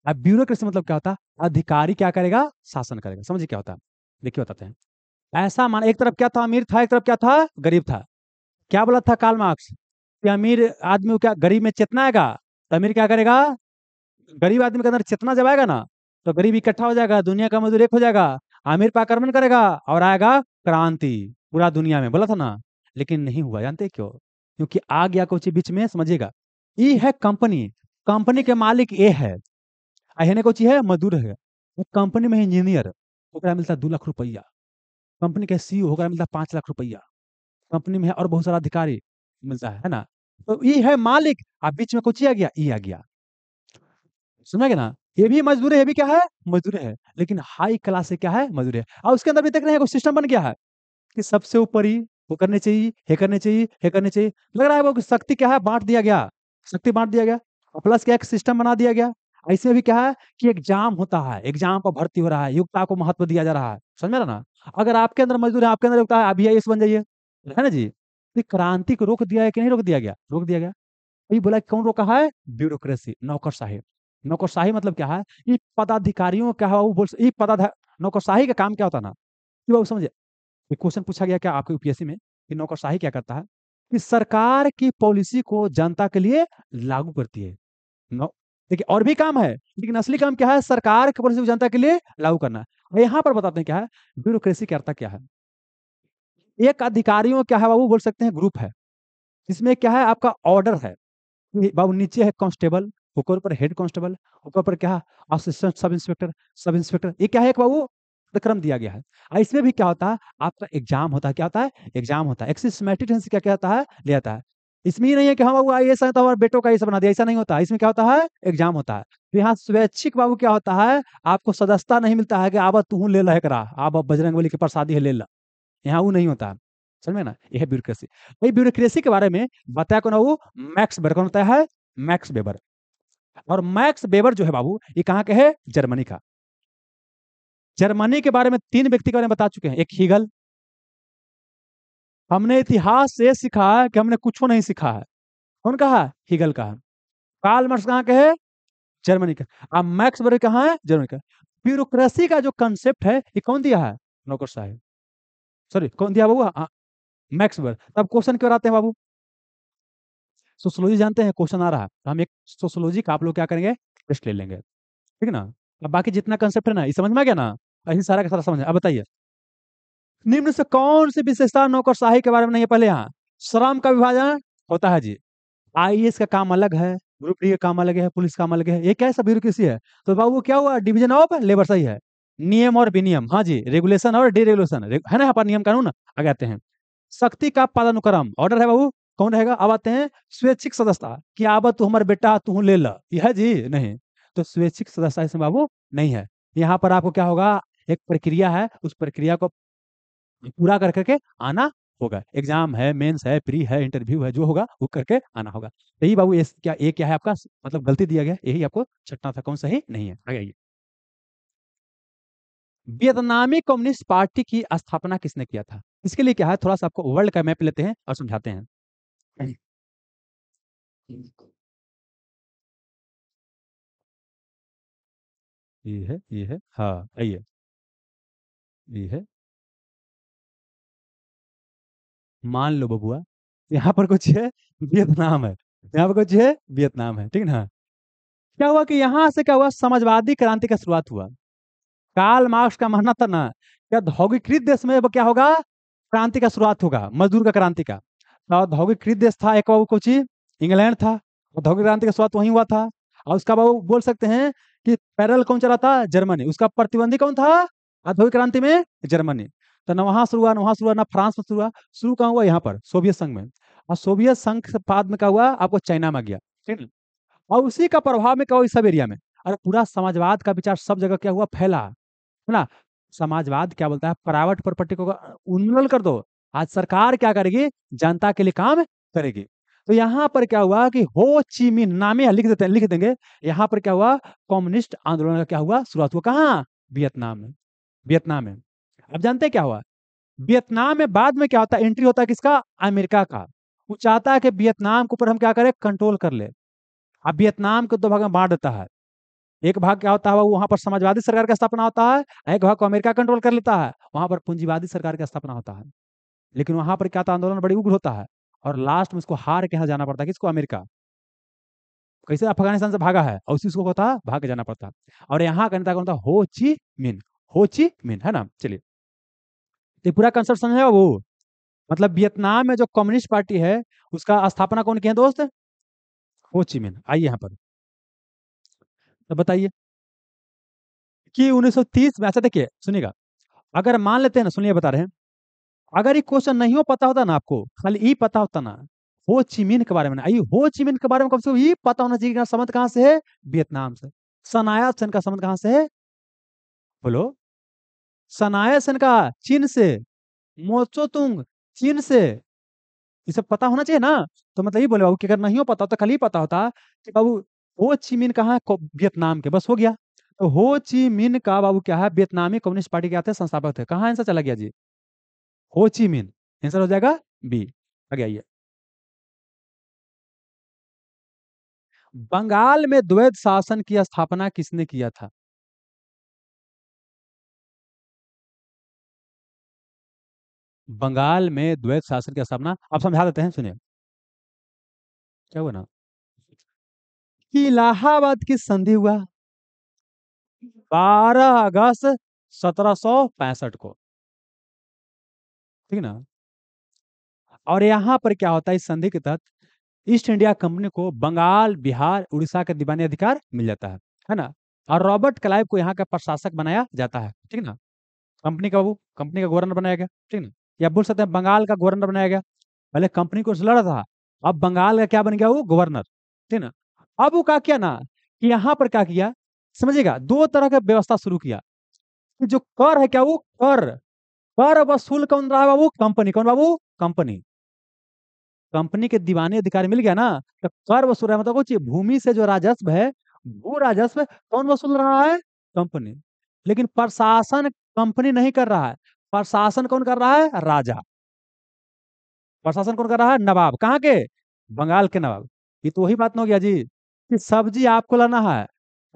अब ब्यूरोक्रेसी मतलब क्या होता है अधिकारी क्या करेगा शासन करेगा समझिए क्या होता है देखिए बताते हैं ऐसा मान एक तरफ क्या था अमीर था एक तरफ क्या था गरीब था क्या बोला था काल मार्क्स कि अमीर आदमी क्या गरीब में चेतना आएगा तो अमीर क्या करेगा गरीब आदमी के अंदर चेतना जब आएगा ना तो गरीब इकट्ठा हो जाएगा दुनिया का मजदूर एक हो जाएगा अमीर पर आक्रमण करेगा और आएगा क्रांति पूरा दुनिया में बोला था ना लेकिन नहीं हुआ जानते क्यों क्योंकि आग या कुछ बीच में समझिएगा ई है कंपनी कंपनी के मालिक ए है अहने कोची है मजदूर है वो कंपनी में इंजीनियर ओकरा मिलता दो लाख रुपया कंपनी के सी e ओ मिलता पाँच लाख रुपया कंपनी में है और बहुत सारा अधिकारी मिलता है ना तो ये है मालिक आप बीच में कोची आ गया ये आ गया सुना गया ना ये भी मजदूर है ये भी क्या है मजदूर है लेकिन हाई क्लास से क्या है मजदूर है और उसके अंदर भी देख रहे हैं सिस्टम बन गया है कि सबसे ऊपर ही वो करने चाहिए हे करने चाहिए हे करने चाहिए लग रहा है वो शक्ति क्या है बांट दिया गया शक्ति बांट दिया गया और प्लस क्या एक सिस्टम बना दिया गया ऐसे भी क्या है कि एग्जाम होता है एग्जाम पर भर्ती हो रहा है युक्ता को महत्व दिया जा रहा है समझ में ना अगर आपके अंदर मजदूर है आपके अंदर युक्ता है अभी आई बन जाइए है ना जी तो क्रांति को रोक दिया है कि नहीं रोक दिया गया रोक दिया गया अभी बोला कौन रोका है ब्यूरोक्रेसी नौकरशाही नौकरशाही मतलब क्या है ये पदाधिकारियों क्या है वो बोल ये पदाधिक नौकरशाही का काम क्या होता ना कि वो समझे ये क्वेश्चन पूछा गया क्या आपके यूपीएससी में कि नौकरशाही क्या करता है कि सरकार की पॉलिसी को जनता के लिए लागू करती है देखिए और भी काम है लेकिन असली काम क्या है सरकार के परिस्थिति जनता के लिए लागू करना है यहाँ पर बताते हैं क्या है ब्यूरोक्रेसी करता क्या है एक अधिकारियों क्या है बाबू बोल सकते हैं ग्रुप है इसमें क्या है आपका ऑर्डर है बाबू नीचे है कांस्टेबल ऊपर पर हेड कांस्टेबल ऊपर पर क्या assistant sub inspector sub inspector ये क्या है बाबू क्रम दिया गया है इसमें भी क्या होता है आपका एग्जाम होता है क्या होता है एग्जाम होता है एक्सिस्मेटिक क्या होता है ले आता है इसमें ही नहीं है कि हम बाबू आई एस है तो हमारे बेटों का ऐसा बना दिया ऐसा नहीं होता है इसमें क्या होता है एग्जाम होता है तो यहाँ स्वैच्छिक बाबू क्या होता है आपको सदस्यता नहीं मिलता है कि आबा तू ले लह करा आब बजरंग बली की प्रसादी है ले ला यहाँ वो नहीं होता समझ ना यह ब्यूरोक्रेसी वही ब्यूरोक्रेसी के बारे में बताया कौन वो मैक्स बेबर कौन होता है मैक्स बेबर और मैक्स बेबर जो है बाबू ये कहाँ के है जर्मनी का जर्मनी के बारे में तीन व्यक्ति के बारे में बता चुके हैं एक हीगल हमने इतिहास से सीखा है कि हमने कुछ नहीं सीखा है कौन कहा हिगल कहा काल मर्स कहाँ के है जर्मनी का अब मैक्स बर्ग कहाँ है जर्मनी का ब्यूरोक्रेसी का जो कंसेप्ट है ये कौन दिया है नौकर साहब सॉरी कौन दिया बाबू हाँ, मैक्स बर्ग तब क्वेश्चन क्यों आते हैं बाबू सोशोलॉजी जानते हैं क्वेश्चन आ रहा है तो हम एक सोशोलॉजी का आप लोग क्या करेंगे टेस्ट ले लेंगे ठीक है ना अब बाकी जितना कंसेप्ट है ना ये समझ में आ गया ना ऐसे सारा का सारा समझ अब बताइए निम्न से कौन सी विशेषता नौकरशाही के बारे में नहीं है पहले यहाँ श्रम का विभाजन होता है जी आई का काम अलग है ग्रुप डी का काम अलग है पुलिस काम अलग है ये क्या है सब ब्यूरोक्रेसी है तो बाबू क्या हुआ डिवीजन ऑफ लेबर सही है नियम और विनियम हाँ जी रेगुलेशन और डीरेगुलेशन है ना हमारे नियम कानून आ जाते हैं शक्ति का पालनुक्रम ऑर्डर है बाबू कौन रहेगा अब आते हैं स्वैच्छिक सदस्यता कि अब तू हमारे बेटा तू ले ल यह जी नहीं तो स्वैच्छिक सदस्यता इसमें बाबू नहीं है यहाँ पर आपको क्या होगा एक प्रक्रिया है उस प्रक्रिया को पूरा कर करके आना होगा एग्जाम है मेंस है प्री है इंटरव्यू है जो होगा वो करके आना होगा सही बाबू ये क्या ये क्या है आपका मतलब गलती दिया गया यही आपको छटना था कौन सही नहीं है आगे आइए वियतनामी कम्युनिस्ट पार्टी की स्थापना किसने किया था इसके लिए क्या है थोड़ा सा आपको वर्ल्ड का मैप लेते हैं और समझाते हैं ये है ये है हाँ आइए ये है मान लो बबुआ यहाँ पर कुछ है वियतनाम है यहाँ पर कुछ है वियतनाम है ठीक ना क्या हुआ कि यहाँ से क्या हुआ समाजवादी क्रांति का शुरुआत हुआ काल मार्क्स का मानना था ना क्या औद्योगिकृत देश में क्या होगा क्रांति का शुरुआत होगा मजदूर का क्रांति का औद्योगिकृत तो देश था एक बाबू कोची इंग्लैंड था औद्योगिक तो क्रांति का शुरुआत वहीं हुआ था और उसका बाबू बोल सकते हैं कि पैरल कौन चला था जर्मनी उसका प्रतिबंधी कौन था औद्योगिक क्रांति में जर्मनी तो न वहां शुरू हुआ न वहां शुरू हुआ ना फ्रांस में शुरू हुआ शुरू कहाँ हुआ यहाँ पर सोवियत संघ में और सोवियत संघ बाद में क्या हुआ आपको चाइना में गया ठीक और उसी का प्रभाव में क्या हुआ सब एरिया में और पूरा समाजवाद का विचार सब जगह क्या हुआ फैला है ना समाजवाद क्या बोलता है प्राइवेट प्रॉपर्टी को उन्मूलन कर दो आज सरकार क्या करेगी जनता के लिए काम करेगी तो यहाँ पर क्या हुआ कि हो चीमिन नामे लिख देते हैं लिख देंगे यहाँ पर क्या हुआ कम्युनिस्ट आंदोलन का क्या हुआ शुरुआत हुआ कहाँ वियतनाम में वियतनाम में अब जानते हैं क्या हुआ वियतनाम में बाद में क्या होता है एंट्री होता है किसका अमेरिका का वो चाहता है कि वियतनाम के ऊपर हम क्या करें कंट्रोल कर ले अब वियतनाम को दो भाग में बांट देता है एक भाग क्या होता है वहां पर समाजवादी सरकार का स्थापना होता है एक भाग को अमेरिका कंट्रोल कर लेता है वहां पर पूंजीवादी सरकार का स्थापना होता है लेकिन वहां पर क्या आंदोलन बड़ी उग्र होता है और लास्ट में उसको हार के यहां जाना पड़ता है किसको अमेरिका कैसे अफगानिस्तान से भागा है और उसी उसको होता है भाग के जाना पड़ता है और यहाँ का नेता कौन था हो ची मिन हो ची मिन है ना चलिए तो पूरा कंसेप्ट समझे वो मतलब वियतनाम में जो कम्युनिस्ट पार्टी है उसका स्थापना कौन किया दोस्त हो चिमिन आइए यहाँ पर तो बताइए कि 1930 में ऐसा अच्छा देखिए सुनिएगा अगर मान लेते हैं ना सुनिए बता रहे हैं अगर ये क्वेश्चन नहीं हो पता होता ना आपको खाली ई पता होता ना हो चिमिन के बारे में आई हो चिमिन के बारे में कम से कम ये पता होना चाहिए संबंध कहाँ से है वियतनाम से सनाया सेन का संबंध कहाँ से है बोलो सनायासन का चीन से मोचोतुंग चीन से ये सब पता होना चाहिए ना तो मतलब ये बोले बाबू कि अगर नहीं हो पता तो कल ही पता होता कि बाबू हो ची मिन कहाँ वियतनाम के बस हो गया तो हो ची मिन का बाबू क्या है वियतनामी कम्युनिस्ट पार्टी के आते संस्थापक थे कहा आंसर चला गया जी हो ची मिन आंसर हो जाएगा बी आगे आइए बंगाल में द्वैत शासन की स्थापना किसने किया था बंगाल में द्वैत शासन की स्थापना आप समझा देते हैं सुनिए क्या हुआ ना कि इलाहाबाद की संधि हुआ 12 अगस्त सत्रह को ठीक ना और यहां पर क्या होता है इस संधि के तहत ईस्ट इंडिया कंपनी को बंगाल बिहार उड़ीसा का दीवानी अधिकार मिल जाता है है ना और रॉबर्ट क्लाइव को यहाँ का प्रशासक बनाया जाता है ठीक ना कंपनी का वो कंपनी का गवर्नर बनाया गया ठीक ना या बोल सकते हैं बंगाल का गवर्नर बनाया गया पहले कंपनी को लड़ था अब बंगाल का क्या बन गया वो गवर्नर ठीक ना अब वो क्या किया ना कि यहाँ पर क्या किया समझिएगा दो तरह का व्यवस्था शुरू किया कि जो कर है क्या वो कर कर वसूल कौन रहा बाबू कंपनी कौन बाबू कंपनी कंपनी के दीवाने अधिकारी मिल गया ना तो कर वसूल रहा है मतलब भूमि से जो राजस्व है वो राजस्व कौन वसूल रहा है कंपनी लेकिन प्रशासन कंपनी नहीं कर रहा है प्रशासन कौन कर रहा है राजा प्रशासन कौन कर रहा है नवाब कहाँ के बंगाल के नवाब ये तो वही बात ना हो गया जी कि सब्जी आपको लाना है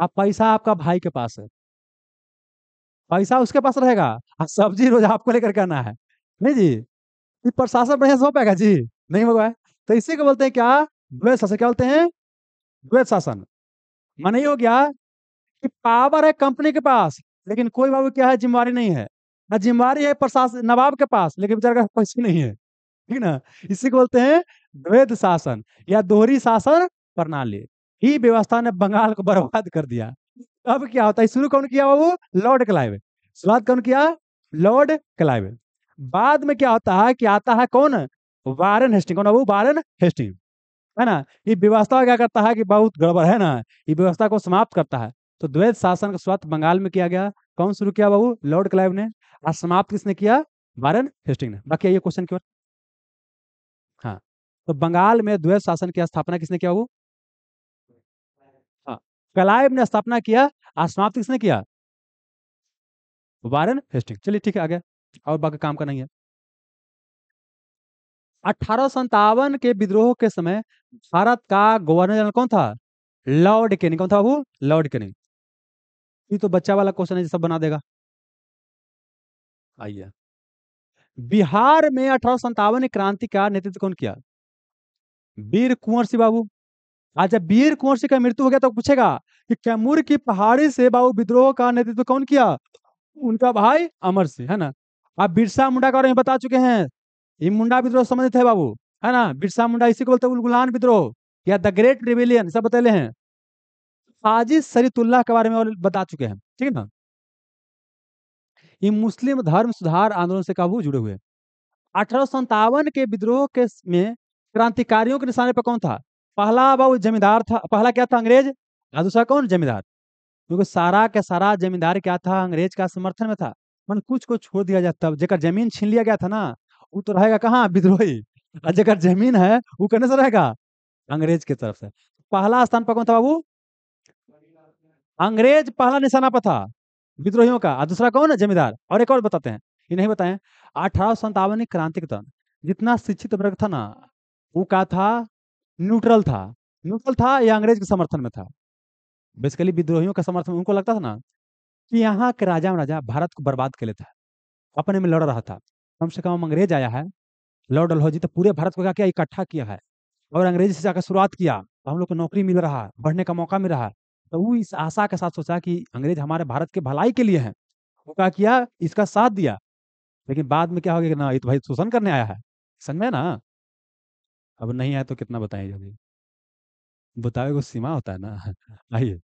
आप पैसा आपका भाई के पास है पैसा उसके पास रहेगा और सब्जी रोज आपको लेकर के आना है नहीं जी ये प्रशासन बढ़िया से हो पाएगा जी नहीं होगा तो इसी को बोलते हैं क्या द्वैत शासन क्या बोलते हैं द्वैत शासन मन ये हो गया कि पावर है कंपनी के पास लेकिन कोई बाबू क्या है जिम्मेवारी नहीं है जिम्मेवारी है प्रशासन नवाब के पास लेकिन बेचारे का पैसे नहीं है ठीक ना इसी को बोलते हैं द्वैध शासन या दोहरी शासन प्रणाली ही व्यवस्था ने बंगाल को बर्बाद कर दिया अब क्या होता है शुरू कौन किया वो लॉर्ड क्लाइव शुरुआत कौन किया लॉर्ड क्लाइव बाद में क्या होता है कि आता है कौन वारन हेस्टिंग कौन है वो वारन हेस्टिंग है ना ये व्यवस्था क्या करता है कि बहुत गड़बड़ है ना ये व्यवस्था को समाप्त करता है तो द्वैत शासन का स्वास्थ्य बंगाल में किया गया कौन शुरू किया बाबू लॉर्ड क्लाइव ने और समाप्त किसने किया वारन हेस्टिंग ने बाकी आइए क्वेश्चन की ओर हाँ तो बंगाल में द्वैत शासन की स्थापना किसने किया बाबू हाँ क्लाइव ने स्थापना किया और समाप्त किसने किया वारन हेस्टिंग चलिए ठीक है आ गया और बाकी काम का नहीं है अठारह के विद्रोह के समय भारत का गवर्नर जनरल कौन था लॉर्ड केनिंग कौन था बाबू लॉर्ड केनिंग ये तो बच्चा वाला क्वेश्चन है सब बना देगा आइए बिहार में अठारह सौ ने क्रांति का नेतृत्व कौन किया वीर कुंवर सिंह बाबू अच्छा वीर कुंवर सिंह का मृत्यु हो गया तो पूछेगा कि कैमूर की पहाड़ी से बाबू विद्रोह का नेतृत्व कौन किया उनका भाई अमर सिंह है ना आप बिरसा मुंडा के बारे में बता चुके हैं ये मुंडा विद्रोह संबंधित है बाबू है ना बिरसा मुंडा इसी को बोलते हैं उलगुलान विद्रोह या द ग्रेट रिविलियन सब बतेले हैं साजिश सरीतुल्लाह के बारे में बता चुके हैं ठीक है ना ये मुस्लिम धर्म सुधार आंदोलन से काबू जुड़े हुए अठारह के विद्रोह के में क्रांतिकारियों के निशाने पर कौन था पहला बाबू जमींदार था पहला क्या था अंग्रेज और दूसरा कौन जमींदार क्योंकि सारा का सारा जमींदार क्या था अंग्रेज का समर्थन में था मन कुछ को छोड़ दिया जाता जेकर जमीन छीन लिया गया था ना वो तो रहेगा कहाँ विद्रोही और जेकर जमीन है वो कहने से रहेगा अंग्रेज की तरफ से पहला स्थान पर कौन था बाबू अंग्रेज पहला निशाना पर था विद्रोहियों का और दूसरा कौन है जमींदार और एक और बताते हैं ये नहीं बताए अठारह संतावन की क्रांति के दौरान जितना शिक्षित वर्ग था ना वो का था न्यूट्रल था न्यूट्रल था या अंग्रेज के समर्थन में था बेसिकली विद्रोहियों का समर्थन उनको लगता था ना कि यहाँ के राजा राजा भारत को बर्बाद कर लेता है अपने में लड़ रहा था कम से कम अंग्रेज आया है लॉर्ड डलहौजी तो पूरे भारत को क्या किया इकट्ठा किया है और अंग्रेजी से जाकर शुरुआत किया तो हम लोग को नौकरी मिल रहा है बढ़ने का मौका मिल रहा है तो वो इस आशा के साथ सोचा कि अंग्रेज हमारे भारत के भलाई के लिए हैं वो क्या किया इसका साथ दिया लेकिन बाद में क्या हो गया कि ना ये तो भाई शोषण करने आया है समझ में ना अब नहीं आया तो कितना बताए अभी बतावे को सीमा होता है ना आइए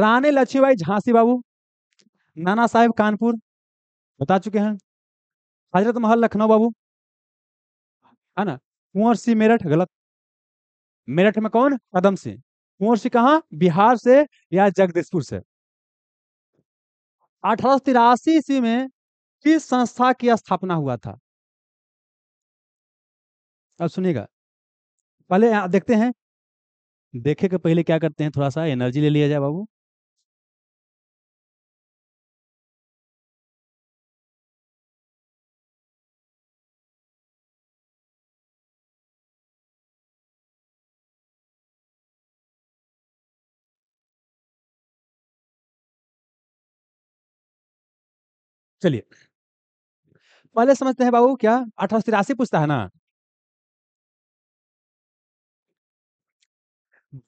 रानी लक्ष्मीबाई झांसी बाबू नाना साहेब कानपुर बता चुके हैं हजरत महल लखनऊ बाबू है ना कुंवर सिंह मेरठ गलत मेरठ में कौन कदम सिंह कुंवर कहा बिहार से या जगदीशपुर से अठारह तिरासी ईस्वी में किस संस्था की स्थापना हुआ था अब सुनिएगा पहले देखते हैं देखे के पहले क्या करते हैं थोड़ा सा एनर्जी ले लिया जाए बाबू चलिए पहले समझते हैं बाबू क्या अठारह तिरासी पूछता है ना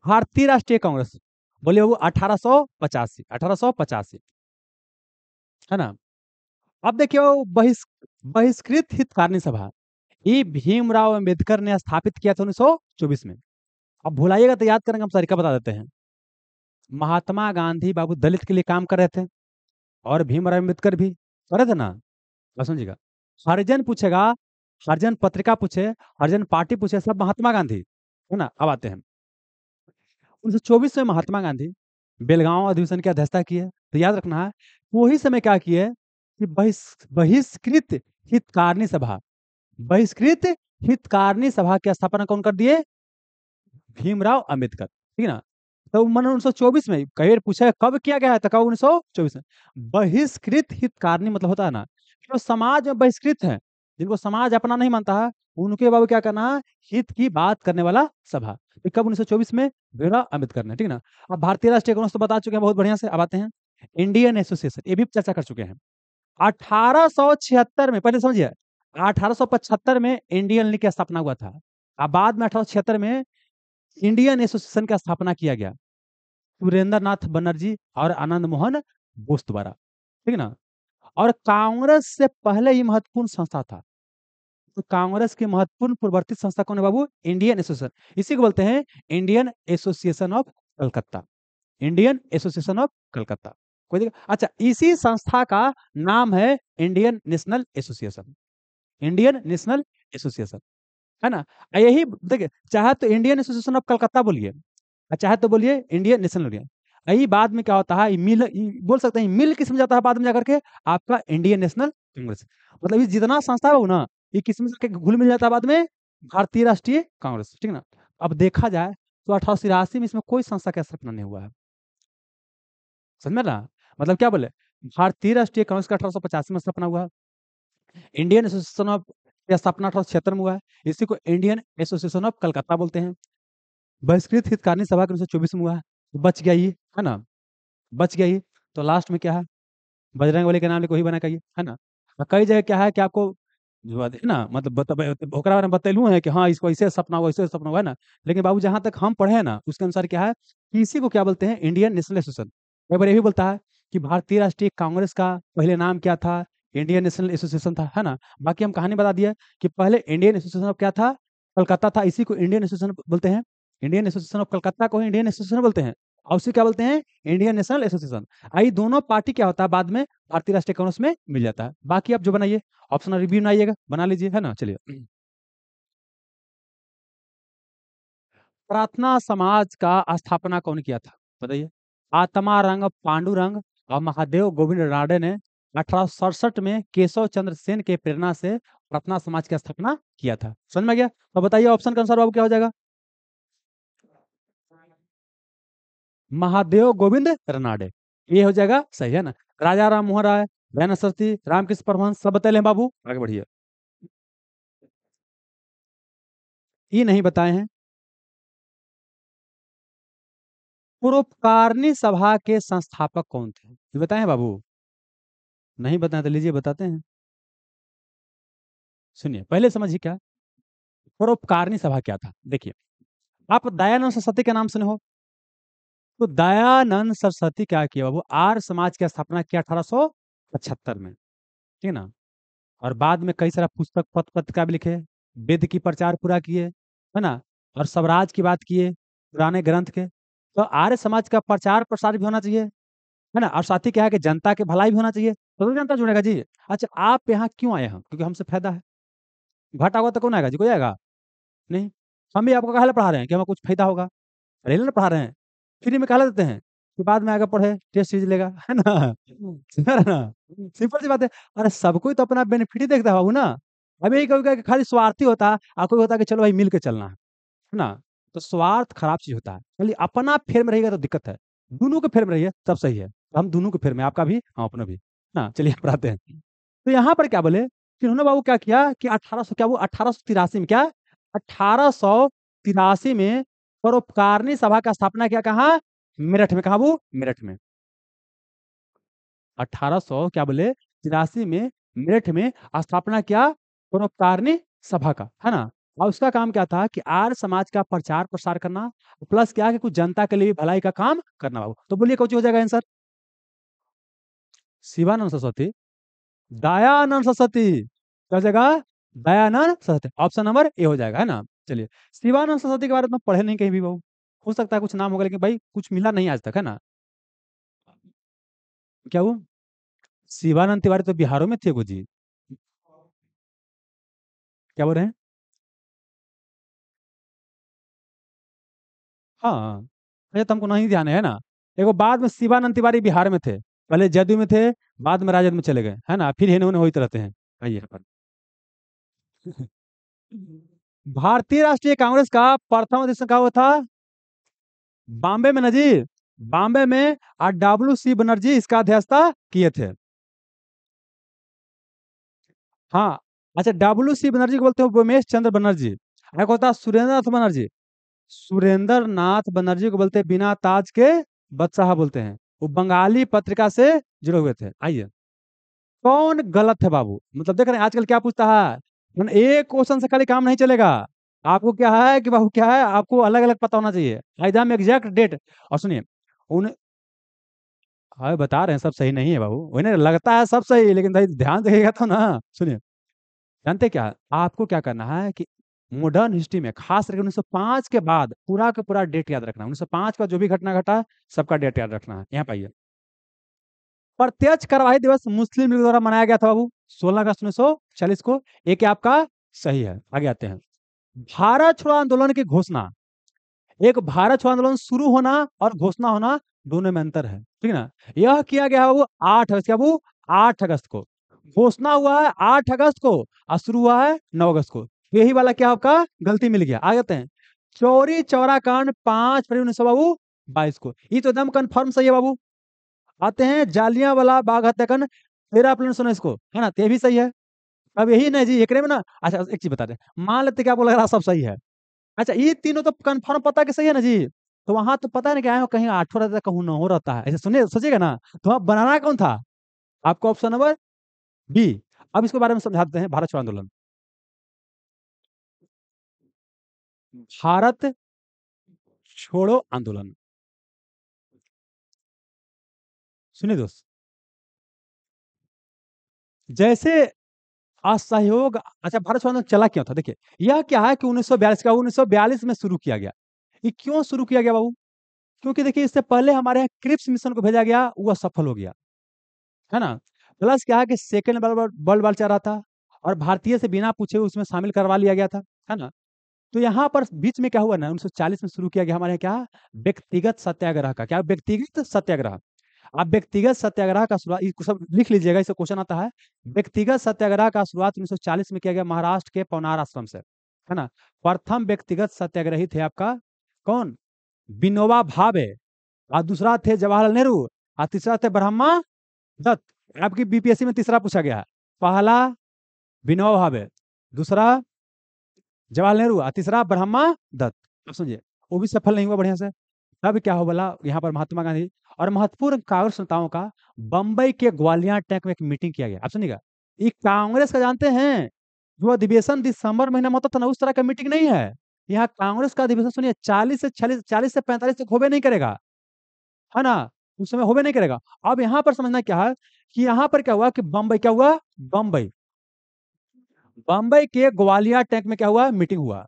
भारतीय राष्ट्रीय कांग्रेस बोले बाबू अठारह सौ पचासी अठारह सौ पचासी है ना अब देखिए बहिष् बहिष्कृत हितकारिणी सभा ये भीमराव अंबेडकर ने स्थापित किया था उन्नीस में अब भुलाइएगा तो याद करेंगे हम सारी का बता देते हैं महात्मा गांधी बाबू दलित के लिए काम कर रहे थे और भीमराव अम्बेडकर भी ना लसन जी का पूछेगा हरिजन पत्रिका पूछे हरिजन पार्टी पूछे सब महात्मा गांधी है ना अब आते हैं उन्नीस सौ में महात्मा गांधी बेलगांव अधिवेशन की अध्यक्षता की है तो याद रखना है वही समय क्या किए कि बहिष्कृत हितकारिणी सभा बहिष्कृत हितकारिणी सभा की स्थापना कौन कर दिए भीमराव अम्बेडकर ठीक है ना तो सौ चौबीस में कई बार पूछा है कब किया गया है तो कब चौबीस में बहिष्कृत हितकारिणी मतलब होता है ना जो समाज में बहिष्कृत है जिनको समाज अपना नहीं मानता है उनके बाबू क्या करना है हित की बात करने वाला सभा तो कब उन्नीस सौ चौबीस में भीमराव अम्बेडकर ने ठीक ना अब भारतीय राष्ट्रीय कांग्रेस तो बता चुके हैं बहुत बढ़िया से अब आते हैं इंडियन एसोसिएशन ये भी चर्चा कर चुके हैं छिहत्तर में पहले समझिए पचहत्तर में इंडियन लीग की स्थापना हुआ था अब बाद में अठारह में इंडियन एसोसिएशन का स्थापना किया गया सुरेंद्र नाथ बनर्जी और आनंद मोहन बोस द्वारा ठीक ना और कांग्रेस से पहले ही महत्वपूर्ण संस्था था तो कांग्रेस की महत्वपूर्ण पूर्ववर्ती संस्था कौन है बाबू इंडियन एसोसिएशन इसी को बोलते हैं Indian Association of Calcutta Indian Association of Calcutta कोई देखा अच्छा इसी संस्था का नाम है Indian National Association Indian National Association है ना यही देखिए चाहे तो इंडियन एसोसिएशन ऑफ कलकत्ता बोलिए चाहे तो बोलिए इंडियन नेशनल यूनियन यही बाद में क्या होता है मिल बोल सकते हैं मिल किस्म जाता है बाद में जाकर के आपका इंडियन नेशनल कांग्रेस मतलब जितना संस्था हो ना ये किस्म के घुल मिल जाता है बाद में भारतीय राष्ट्रीय कांग्रेस ठीक ना अब देखा जाए तो अठारह में इसमें कोई संस्था का स्थापना नहीं हुआ है समझ में ना मतलब क्या बोले भारतीय राष्ट्रीय कांग्रेस का अठारह में स्थापना हुआ इंडियन एसोसिएशन ऑफ या स्थापना अठारह छिहत्तर में हुआ है इसी को इंडियन एसोसिएशन ऑफ कलकत्ता बोलते हैं बहिष्कृत हितकारी सभा के उन्नीस में हुआ है तो बच गया ये है ना बच गया ये तो लास्ट में क्या है बजरंग वाले के नाम लेके वही बना कही है ना और तो कई जगह क्या है कि आपको है ना मतलब ओकरा बारे में बतेलू है कि हाँ इसको ऐसे सपना हुआ ऐसे सपना हुआ है ना लेकिन बाबू जहां तक हम पढ़े हैं ना उसके अनुसार क्या है कि इसी को क्या बोलते हैं इंडियन नेशनल एसोसिएशन कई बार ये भी बोलता है कि भारतीय राष्ट्रीय कांग्रेस का पहले नाम क्या था इंडियन नेशनल एसोसिएशन था है ना बाकी हम कहानी बता दिया कि पहले इंडियन एसोसिएशन ऑफ क्या था कलकत्ता था इसी को इंडियन एसोसिएशन बोलते हैं इंडियन एसोसिएशन ऑफ कलकत्ता को इंडियन एसोसिएशन बोलते हैं और उसे क्या बोलते हैं इंडियन नेशनल एसोसिएशन आई दोनों पार्टी क्या होता है बाद में भारतीय राष्ट्रीय कांग्रेस में मिल जाता है बाकी आप जो बनाइए ऑप्शन रिव्यू बनाइएगा बना लीजिए है ना चलिए प्रार्थना समाज का स्थापना कौन किया था बताइए आत्मा रंग पांडु रंग और महादेव गोविंद राडे ने अठारह में केशव चंद्र सेन के प्रेरणा से प्रार्थना समाज की स्थापना किया था समझ में गया तो बताइए ऑप्शन का आंसर क्या हो जाएगा महादेव गोविंद रनाडे ये हो जाएगा सही है ना राजा राम मोहन राय बहन सरती रामकृष्ण परमहंस सब बता लें बाबू आगे बढ़िए ये नहीं बताए हैं पूर्वकारिणी सभा के संस्थापक कौन थे ये बताए बाबू नहीं बताया तो लीजिए बताते हैं सुनिए पहले समझिए क्या परोपकारिणी सभा क्या था देखिए आप दयानंद सरस्वती के नाम सुने हो तो दयानंद सरस्वती क्या किया बाबू आर्य समाज की स्थापना किया अठारह पचहत्तर में ठीक है ना और बाद में कई सारा पुस्तक पत पत्रिका भी लिखे वेद की प्रचार पूरा किए है ना और स्वराज की बात किए पुराने ग्रंथ के तो आर्य समाज का प्रचार प्रसार भी होना चाहिए है ना और साथ ही क्या है कि जनता के भलाई भी होना चाहिए तो, तो जनता जुड़ेगा जी अच्छा आप यहाँ क्यों आए हैं क्योंकि हमसे फायदा है घाटा होगा तो कौन आएगा जी कोई आएगा नहीं हम भी आपको कहला पढ़ा रहे हैं कि हमें कुछ फायदा होगा अरे ना पढ़ा रहे हैं फ्री में कहला देते हैं फिर बाद में आगे पढ़े टेस्ट चीज लेगा है ना हम्म। है ना हम्म। सिंपल सी बात है अरे सबको तो अपना बेनिफिट ही देखता होगा ना अभी यही कभी कि खाली स्वार्थी होता और कोई होता कि चलो भाई मिल चलना है ना तो स्वार्थ खराब चीज होता है अपना फेर में रहेगा तो दिक्कत है दोनों के फेर में रहिए तब सही है हम दोनों को फिर में आपका भी हम अपना भी ना हाँ, चलिए आप रहते हैं तो यहाँ पर क्या बोले कि उन्होंने बाबू क्या किया कि अठारह क्या वो अठारह में क्या अठारह सौ तिरासी में परोपकारिणी सभा का स्थापना क्या कहा मेरठ में कहा वो मेरठ में सौ क्या बोले तिरासी में मेरठ में स्थापना किया परोपकारिणी सभा का है ना और उसका काम क्या था कि आर समाज का प्रचार प्रसार करना प्लस क्या कि कुछ जनता के लिए भलाई का काम करना बाबू तो बोलिए कौन हो जाएगा आंसर शिवानंद सरस्वती दयानंद सरस्वती क्या जगह Dayanand Saraswati option number A हो जाएगा है ना चलिए शिवानंद सरस्वती के बारे में तो पढ़े नहीं कहीं भी बहु हो सकता है कुछ नाम होगा लेकिन भाई कुछ मिला नहीं आज तक है ना क्या वो शिवानंद तिवारी तो बिहारों में थे जी क्या बोल रहे हैं हाँ अच्छा तुमको नहीं ध्यान है ना एक बाद में शिवानंद तिवारी बिहार में थे पहले जदयू में थे बाद में राजद में चले गए है ना फिर इन्होंने होते रहते हैं आइए अच्छा, भारतीय राष्ट्रीय कांग्रेस का प्रथम अधिवेशन कहा हुआ था बॉम्बे में नजीर बॉम्बे में आर डब्ल्यू सी बनर्जी इसका अध्यक्षता किए थे हाँ अच्छा डब्ल्यू सी बनर्जी को बोलते हो उमेश चंद्र बनर्जी एक होता है सुरेंद्र नाथ बनर्जी सुरेंद्र नाथ बनर्जी को बोलते बिना ताज के बदशाह बोलते हैं वो बंगाली पत्रिका से जुड़े हुए थे आइए कौन गलत है बाबू मतलब देख रहे हैं आजकल क्या पूछता है एक क्वेश्चन से खाली काम नहीं चलेगा आपको क्या है कि बाबू क्या है आपको अलग अलग पता होना चाहिए एग्जाम एग्जैक्ट डेट और सुनिए उन हाँ बता रहे हैं सब सही नहीं है बाबू वही ना लगता है सब सही लेकिन भाई ध्यान देखेगा तो ना सुनिए जानते क्या आपको क्या करना है कि मॉडर्न हिस्ट्री में खास करके 1905 के बाद पूरा का पूरा डेट याद रखना 1905 का जो भी घटना घटा है सबका डेट याद रखना है यहाँ पाइए प्रत्यक्ष कार्यवाही दिवस मुस्लिम लीग द्वारा मनाया गया था बाबू सोलह अगस्त उन्नीस को एक आपका सही है आगे आते हैं भारत छोड़ो आंदोलन की घोषणा एक भारत छोड़ो आंदोलन शुरू होना और घोषणा होना दोनों में अंतर है ठीक ना यह किया गया बाबू आठ अगस्त बाबू आठ अगस्त को घोषणा हुआ है आठ अगस्त को और शुरू हुआ है नौ अगस्त को यही वाला क्या आपका गलती मिल गया आ जाते हैं चौरी चौरा कांड पांच फरवरी उन्नीस बाबू बाईस को ये तो एकदम कन्फर्म सही है बाबू आते हैं जालिया वाला बाघ हत्याकांड तेरह अप्रैल सुना इसको है ना तो ये भी सही है अब यही ना जी एक में ना अच्छा एक चीज बता दे मान लेते क्या बोला सब सही है अच्छा ये तीनों तो कन्फर्म पता कि सही है ना जी तो वहां तो पता नहीं क्या कहीं आठो रहता है कहूँ नौ रहता है ऐसे सुनिए सोचिएगा ना तो आप बनाना कौन था आपको ऑप्शन नंबर बी अब इसके बारे में समझाते हैं भारत छोड़ आंदोलन भारत छोड़ो आंदोलन सुनिए दोस्त जैसे असहयोग अच्छा भारत छोड़ो चला क्यों था देखिए यह क्या है कि 1942 का 1942 में शुरू किया गया ये क्यों शुरू किया गया बाबू क्योंकि देखिए इससे पहले हमारे यहाँ क्रिप्स मिशन को भेजा गया वह सफल हो गया है ना प्लस क्या है कि सेकेंड वर्ल्ड वॉर चल रहा था और भारतीय से बिना पूछे उसमें शामिल करवा लिया गया था है ना तो यहाँ पर बीच में क्या हुआ ना 1940 में शुरू किया गया हमारे क्या व्यक्तिगत सत्याग्रह का क्या व्यक्तिगत सत्याग्रह आप व्यक्तिगत सत्याग्रह का शुरुआत सब लिख लीजिएगा इससे क्वेश्चन आता है हम्म। व्यक्तिगत सत्याग्रह का शुरुआत 1940 में किया गया महाराष्ट्र के पवनार आश्रम से है ना प्रथम व्यक्तिगत सत्याग्रही थे आपका कौन विनोबा भावे और दूसरा थे जवाहरलाल नेहरू और तीसरा थे ब्रह्मा दत्त आपकी बीपीएससी में तीसरा पूछा गया पहला विनोबा भावे दूसरा जवाहरलाल नेहरू तीसरा ब्रह्मा दत्त अब समझिए वो भी सफल नहीं हुआ बढ़िया से तब क्या हो बोला यहाँ पर महात्मा गांधी और महत्वपूर्ण कांग्रेस नेताओं का बम्बई के ग्वालियर टैंक में एक मीटिंग किया गया आप सुनिएगा ये कांग्रेस का जानते हैं जो अधिवेशन दिसंबर महीना में होता था ना उस तरह का मीटिंग नहीं है यहाँ कांग्रेस का अधिवेशन सुनिए चालीस से छालीस चालीस से पैंतालीस तक होबे नहीं करेगा है ना उस समय होबे नहीं करेगा अब यहाँ पर समझना क्या है कि यहाँ पर क्या हुआ कि बम्बई क्या हुआ बम्बई बम्बई के ग्वालियर टैंक में क्या हुआ मीटिंग हुआ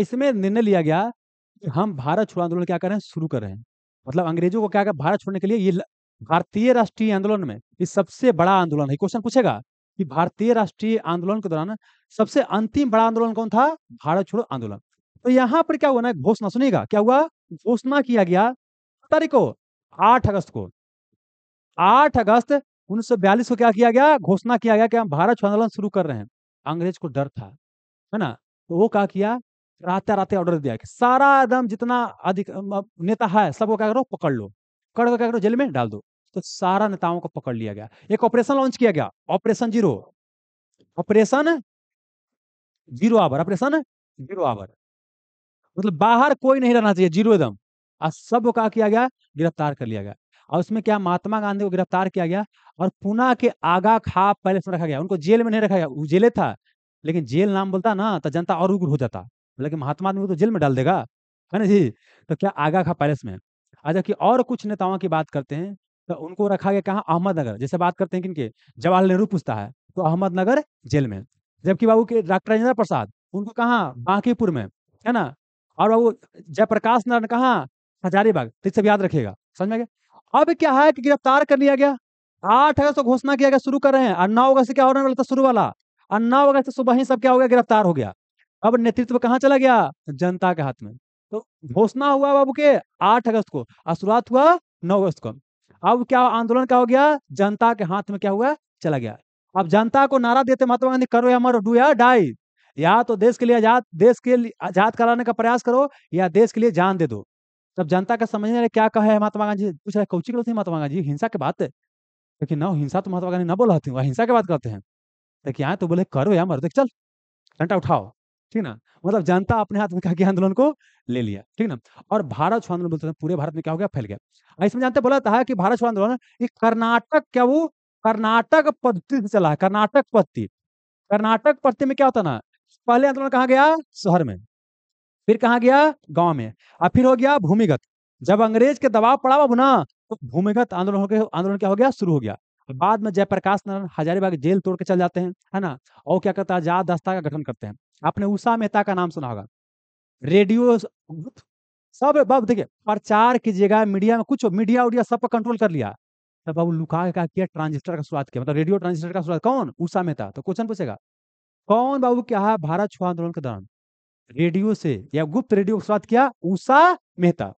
इसमें निर्णय लिया गया कि हम भारत छोड़ो आंदोलन क्या कर रहे हैं शुरू कर रहे हैं मतलब अंग्रेजों को क्या कर भारत छोड़ने के लिए ये भारतीय राष्ट्रीय आंदोलन में ये सबसे बड़ा आंदोलन है क्वेश्चन पूछेगा कि भारतीय राष्ट्रीय आंदोलन के दौरान सबसे अंतिम बड़ा आंदोलन कौन था भारत छोड़ो आंदोलन तो यहाँ पर क्या हुआ ना घोषणा सुनेगा क्या हुआ घोषणा किया गया तारीख को आठ अगस्त को आठ अगस्त 1942 को क्या किया गया घोषणा किया गया कि हम भारत छोड़ आंदोलन शुरू कर रहे हैं अंग्रेज को डर था है ना तो वो क्या किया रात रात ऑर्डर दिया कि सारा एकदम जितना अधिक नेता है सबको क्या करो पकड़ लो पकड़ कर क्या करो जेल में डाल दो तो सारा नेताओं को पकड़ लिया गया एक ऑपरेशन लॉन्च किया गया operation zero operation zero hour operation zero hour मतलब बाहर कोई नहीं रहना चाहिए जीरो एकदम आज सबको क्या किया गया गिरफ्तार कर लिया गया और उसमें क्या महात्मा गांधी को गिरफ्तार किया गया और पुणे के आगा खा पैलेस में रखा गया उनको जेल में नहीं रखा गया वो जेले था लेकिन जेल नाम बोलता ना तो जनता और उग्र हो जाता लेकिन महात्मा गांधी को तो जेल में डाल देगा है ना जी तो क्या आगा खा पैलेस में आज जबकि और कुछ नेताओं की बात करते हैं तो उनको रखा गया कहाँ अहमदनगर जैसे बात करते हैं किनके जवाहरलाल नेहरू पूछता है तो अहमदनगर जेल में जबकि बाबू के डॉक्टर राजेंद्र प्रसाद उनको कहाँ बांकीपुर में है ना और बाबू जयप्रकाश नारायण कहाँ हजारीबाग तो सब याद रखेगा समझ में अब क्या है कि गिरफ्तार कर लिया गया आठ अगस्त को घोषणा किया गया शुरू कर रहे हैं और नौ अगस्त से क्या होने वाला था शुरू वाला और नौ अगस्त सुबह ही सब क्या हो गया गिरफ्तार हो गया अब नेतृत्व कहाँ चला गया जनता के हाथ में तो घोषणा हुआ बाबू के आठ अगस्त को और शुरुआत हुआ नौ अगस्त को अब क्या आंदोलन क्या हो गया जनता के हाथ में क्या हुआ चला गया अब जनता को नारा देते महात्मा गांधी करो या मरो डू या डाई या तो देश के लिए आजाद देश के लिए आजाद कराने का प्रयास करो या देश के लिए जान दे दो जब तो जनता का समझने रहे क्या कहे महात्मा गांधी पूछ रहे कौची गलती महात्मा गांधी हिंसा के बात लेकिन ना हिंसा तो महात्मा गांधी ना बोला थे हिंसा के बात करते हैं लेकिन यहाँ तो बोले करो या देख चल डंडा उठाओ ठीक ना मतलब जनता अपने हाथ में क्या किया आंदोलन को ले लिया ठीक ना और भारत छो आंदोलन बोलते हैं पूरे भारत में क्या हो गया फैल गया इसमें जानते बोला था कि भारत छो आंदोलन ये कर्नाटक क्या वो कर्नाटक पद्धति से चला है कर्नाटक पद्धति कर्नाटक पद्धति में क्या होता ना पहले आंदोलन कहा गया शहर में फिर कहा गया गांव में और फिर हो गया भूमिगत जब अंग्रेज के दबाव पड़ा हुआ ना तो भूमिगत आंदोलन हो गया आंदोलन क्या हो गया शुरू हो गया बाद में जयप्रकाश नारायण हजारीबाग जेल तोड़ के चल जाते हैं है ना और क्या करता है आजाद दस्ता का गठन करते हैं आपने उषा मेहता का नाम सुना होगा रेडियो सब बाबू देखिए प्रचार कीजिएगा मीडिया में कुछ मीडिया उडिया सब पर कंट्रोल कर लिया तो बाबू लुका का किया ट्रांजिस्टर का शुरुआत किया मतलब रेडियो ट्रांजिस्टर का शुरुआत कौन उषा मेहता तो क्वेश्चन पूछेगा कौन बाबू क्या है भारत छो आंदोलन के दौरान रेडियो से या गुप्त रेडियो के साथ किया उषा मेहता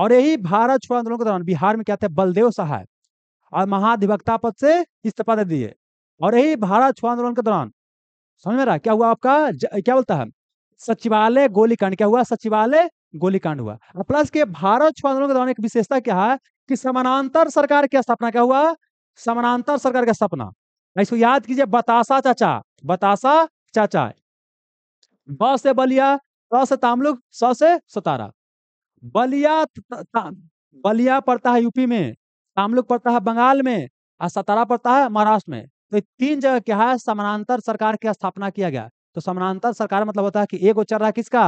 और यही भारत छोड़ आंदोलन के दौरान बिहार में क्या थे बलदेव सहाय और महाधिवक्ता पद से इस्तीफा दे दिए और यही भारत छोड़ आंदोलन के दौरान समझ में रहा क्या हुआ आपका ज, क्या बोलता है सचिवालय गोलीकांड क्या हुआ सचिवालय गोलीकांड हुआ और प्लस के भारत छोड़ आंदोलन के दौरान एक विशेषता क्या है कि समानांतर सरकार की स्थापना क्या हुआ समानांतर सरकार का स्थापना इसको याद कीजिए बतासा चाचा बतासा चाचा ब से बलिया स से तामलुक स से सतारा बलिया बलिया पड़ता है यूपी में तामलुक पड़ता है बंगाल में और सतारा पड़ता है महाराष्ट्र में तो तीन जगह क्या है समानांतर सरकार की स्थापना किया गया तो समानांतर सरकार मतलब होता है कि एक चल रहा है किसका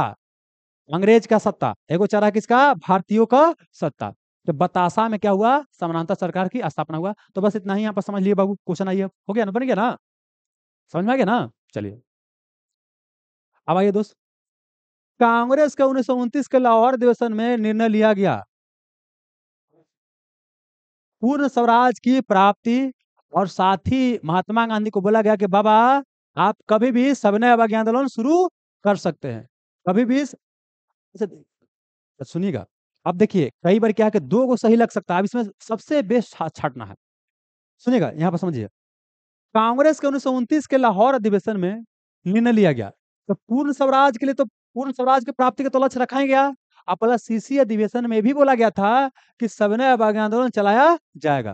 अंग्रेज का सत्ता एगो चल रहा किसका भारतीयों का सत्ता तो बतासा में क्या हुआ समानांतर सरकार की स्थापना हुआ तो बस इतना ही यहाँ पर समझ लिए बाबू क्वेश्चन आइए हो गया ना बन गया ना समझ में आ गया ना चलिए अब आइए दोस्त कांग्रेस का उन्नीस के लाहौर अधिवेशन में निर्णय लिया गया पूर्ण स्वराज की प्राप्ति और साथ ही महात्मा गांधी को बोला गया कि बाबा आप कभी भी सविनय अवज्ञा आंदोलन शुरू कर सकते हैं कभी भी तो सुनिएगा अब देखिए कई बार क्या है कि दो को सही लग सकता है अब इसमें सबसे बेस्ट छाटना है सुनिएगा यहाँ पर समझिए कांग्रेस के उन्नीस के लाहौर अधिवेशन में निर्णय लिया गया तो पूर्ण स्वराज के लिए तो पूर्ण स्वराज की प्राप्ति का तो लक्ष्य रखा गया अपना सीसी अधिवेशन में भी बोला गया था कि सविनय अवज्ञा आंदोलन चलाया जाएगा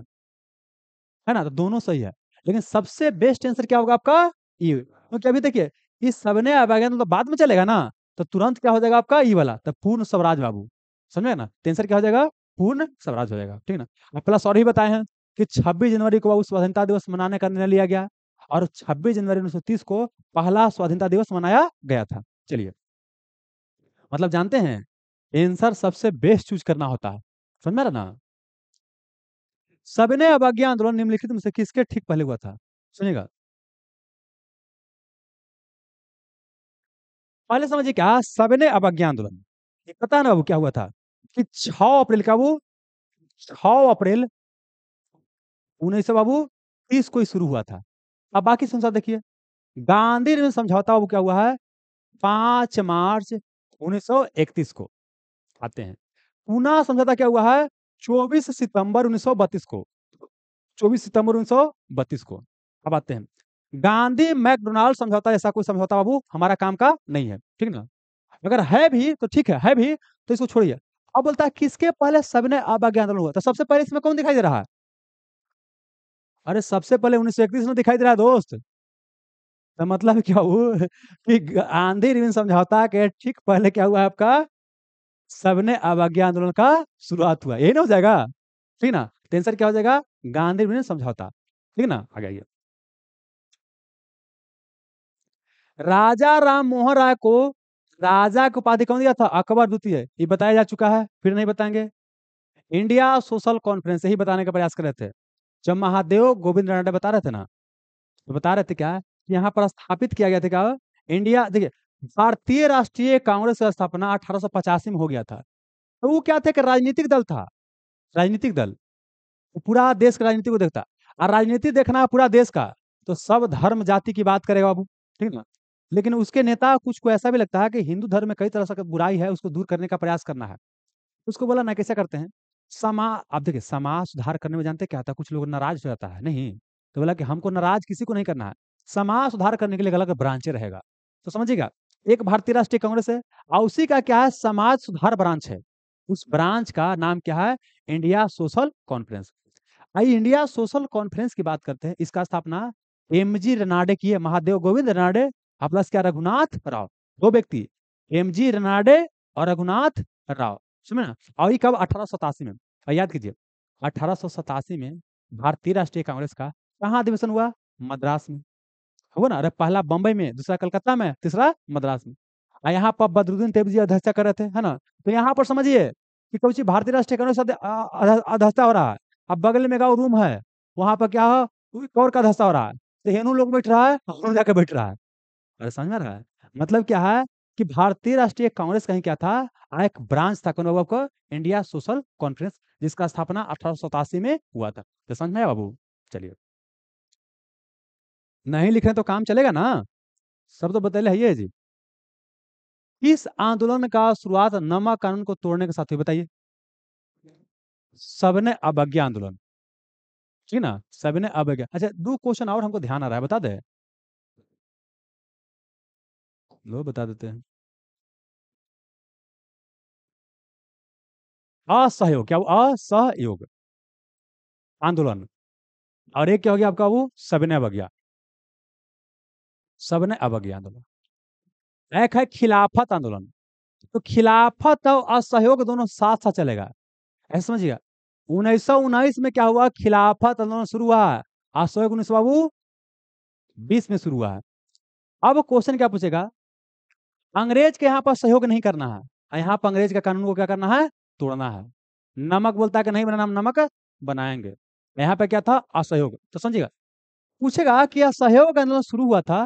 है ना तो दोनों सही है लेकिन सबसे बेस्ट आंसर क्या होगा आपका ई e। क्योंकि तो अभी देखिए इस सविनय अवज्ञा आंदोलन तो बाद में चलेगा ना तो तुरंत क्या हो जाएगा आपका ई e वाला तो पूर्ण स्वराज बाबू समझे ना आंसर तो क्या हो जाएगा पूर्ण स्वराज हो जाएगा ठीक है ना आप प्लस और भी बताए हैं कि 26 जनवरी को बाबू स्वाधीनता दिवस मनाने का निर्णय लिया गया और 26 जनवरी 1930 को पहला स्वाधीनता दिवस मनाया गया था चलिए मतलब जानते हैं एंसर सबसे बेस्ट चूज करना होता है समझ में ना सबने अवज्ञा आंदोलन निम्नलिखित में से किसके ठीक पहले हुआ था सुनिएगा पहले समझिए क्या सबने अवज्ञा आंदोलन पता ना वो क्या हुआ था कि छ अप्रैल का वो छ अप्रैल उन्नीस सौ बाबू तीस को ही शुरू हुआ था अब बाकी संसद देखिए गांधी ने समझौता वो क्या हुआ है पांच मार्च 1931 को आते हैं पुनः समझौता क्या हुआ है 24 सितंबर 1932 को 24 सितंबर 1932 को अब आते हैं गांधी मैकडोनाल्ड समझौता ऐसा कोई समझौता बाबू हमारा काम का नहीं है ठीक ना अगर है भी तो ठीक है है भी तो इसको छोड़िए अब बोलता है किसके पहले सबने आबाग्य आंदोलन हुआ तो सबसे पहले इसमें कौन दिखाई दे रहा है अरे सबसे पहले उन्नीस सौ इकतीस में दिखाई दे रहा है दोस्त तो मतलब क्या हुआ कि आंधी रिविन समझौता के ठीक पहले क्या हुआ आपका सबने अवज्ञा आंदोलन का शुरुआत हुआ यही ना हो जाएगा ठीक ना टेंसर क्या हो जाएगा गांधी रिविन समझौता ठीक ना आ जाइए राजा राम मोहन राय को राजा को उपाधि कौन दिया था अकबर द्वितीय ये बताया जा चुका है फिर नहीं बताएंगे इंडिया सोशल कॉन्फ्रेंस यही बताने का प्रयास कर रहे थे जब महादेव गोविंद राणा बता रहे थे ना तो बता रहे थे क्या यहाँ पर स्थापित किया गया था क्या इंडिया देखिए भारतीय राष्ट्रीय कांग्रेस का स्थापना अठारह में हो गया था तो वो क्या था कि राजनीतिक दल था राजनीतिक दल तो पूरा देश का राजनीति को देखता और राजनीति देखना है पूरा देश का तो सब धर्म जाति की बात करेगा बाबू ठीक ना लेकिन उसके नेता कुछ को ऐसा भी लगता है कि हिंदू धर्म में कई तरह से बुराई है उसको दूर करने का प्रयास करना है उसको बोला ना कैसे करते हैं समा आप देखिए समाज सुधार करने में जानते क्या होता है कुछ लोग नाराज हो जाता है नहीं तो बोला कि हमको नाराज किसी को नहीं करना है समाज सुधार करने के लिए अलग ब्रांच रहेगा तो समझिएगा एक भारतीय राष्ट्रीय कांग्रेस है और उसी का क्या है समाज सुधार ब्रांच है उस ब्रांच का नाम क्या है इंडिया सोशल कॉन्फ्रेंस आई इंडिया सोशल कॉन्फ्रेंस की बात करते हैं इसका स्थापना एम जी रनाडे की है महादेव गोविंद रनाडे प्लस क्या रघुनाथ राव दो व्यक्ति एम जी रनाडे और रघुनाथ राव समझे ना और ये कब अठारह में याद कीजिए अठारह में भारतीय राष्ट्रीय कांग्रेस का कहाँ अधिवेशन हुआ मद्रास में हुआ ना अरे पहला बम्बई में दूसरा कलकत्ता में तीसरा मद्रास में और यहाँ पर बदरुद्दीन तेब जी अध्यक्षता कर रहे थे है ना तो यहाँ पर समझिए कि कौन सी भारतीय राष्ट्रीय कांग्रेस अध्यक्षता हो रहा है अब बगल में गाँव रूम है वहां पर क्या हो कौर का अध्यक्षता हो रहा है तो हेनू लोग बैठ रहा है जाकर बैठ रहा है अरे समझ में रहा है मतलब क्या है कि भारतीय राष्ट्रीय कांग्रेस कहीं क्या था एक ब्रांच था कौन को इंडिया सोशल कॉन्फ्रेंस जिसका स्थापना अठारह में हुआ था तो समझ में बाबू चलिए नहीं लिखे तो काम चलेगा ना सब तो बताइए है जी इस आंदोलन का शुरुआत नमा कानून को तोड़ने के साथ हुई बताइए सबने अवज्ञा आंदोलन ठीक ना सबने अवज्ञा अच्छा दो क्वेश्चन और हमको ध्यान आ रहा है बता दे लो बता देते हैं असहयोग क्या हुआ असहयोग आंदोलन और एक क्या हो गया आपका वो सबने अवज्ञा सबने अवज्ञा आंदोलन एक है खिलाफत आंदोलन तो खिलाफत और असहयोग दोनों साथ साथ चलेगा ऐसा समझिएगा उन्नीस सौ उन्नीस में क्या हुआ खिलाफत आंदोलन शुरू हुआ असहयोग उन्नीस बाबू बीस में शुरू हुआ अब क्वेश्चन क्या पूछेगा अंग्रेज के यहाँ पर सहयोग नहीं करना है यहाँ पर अंग्रेज के कानून को क्या करना है तोड़ना है नमक बोलता है कि नहीं बनाना नमक बनाएंगे यहाँ पे क्या था असहयोग तो समझिएगा पूछेगा कि असहयोग आंदोलन शुरू हुआ था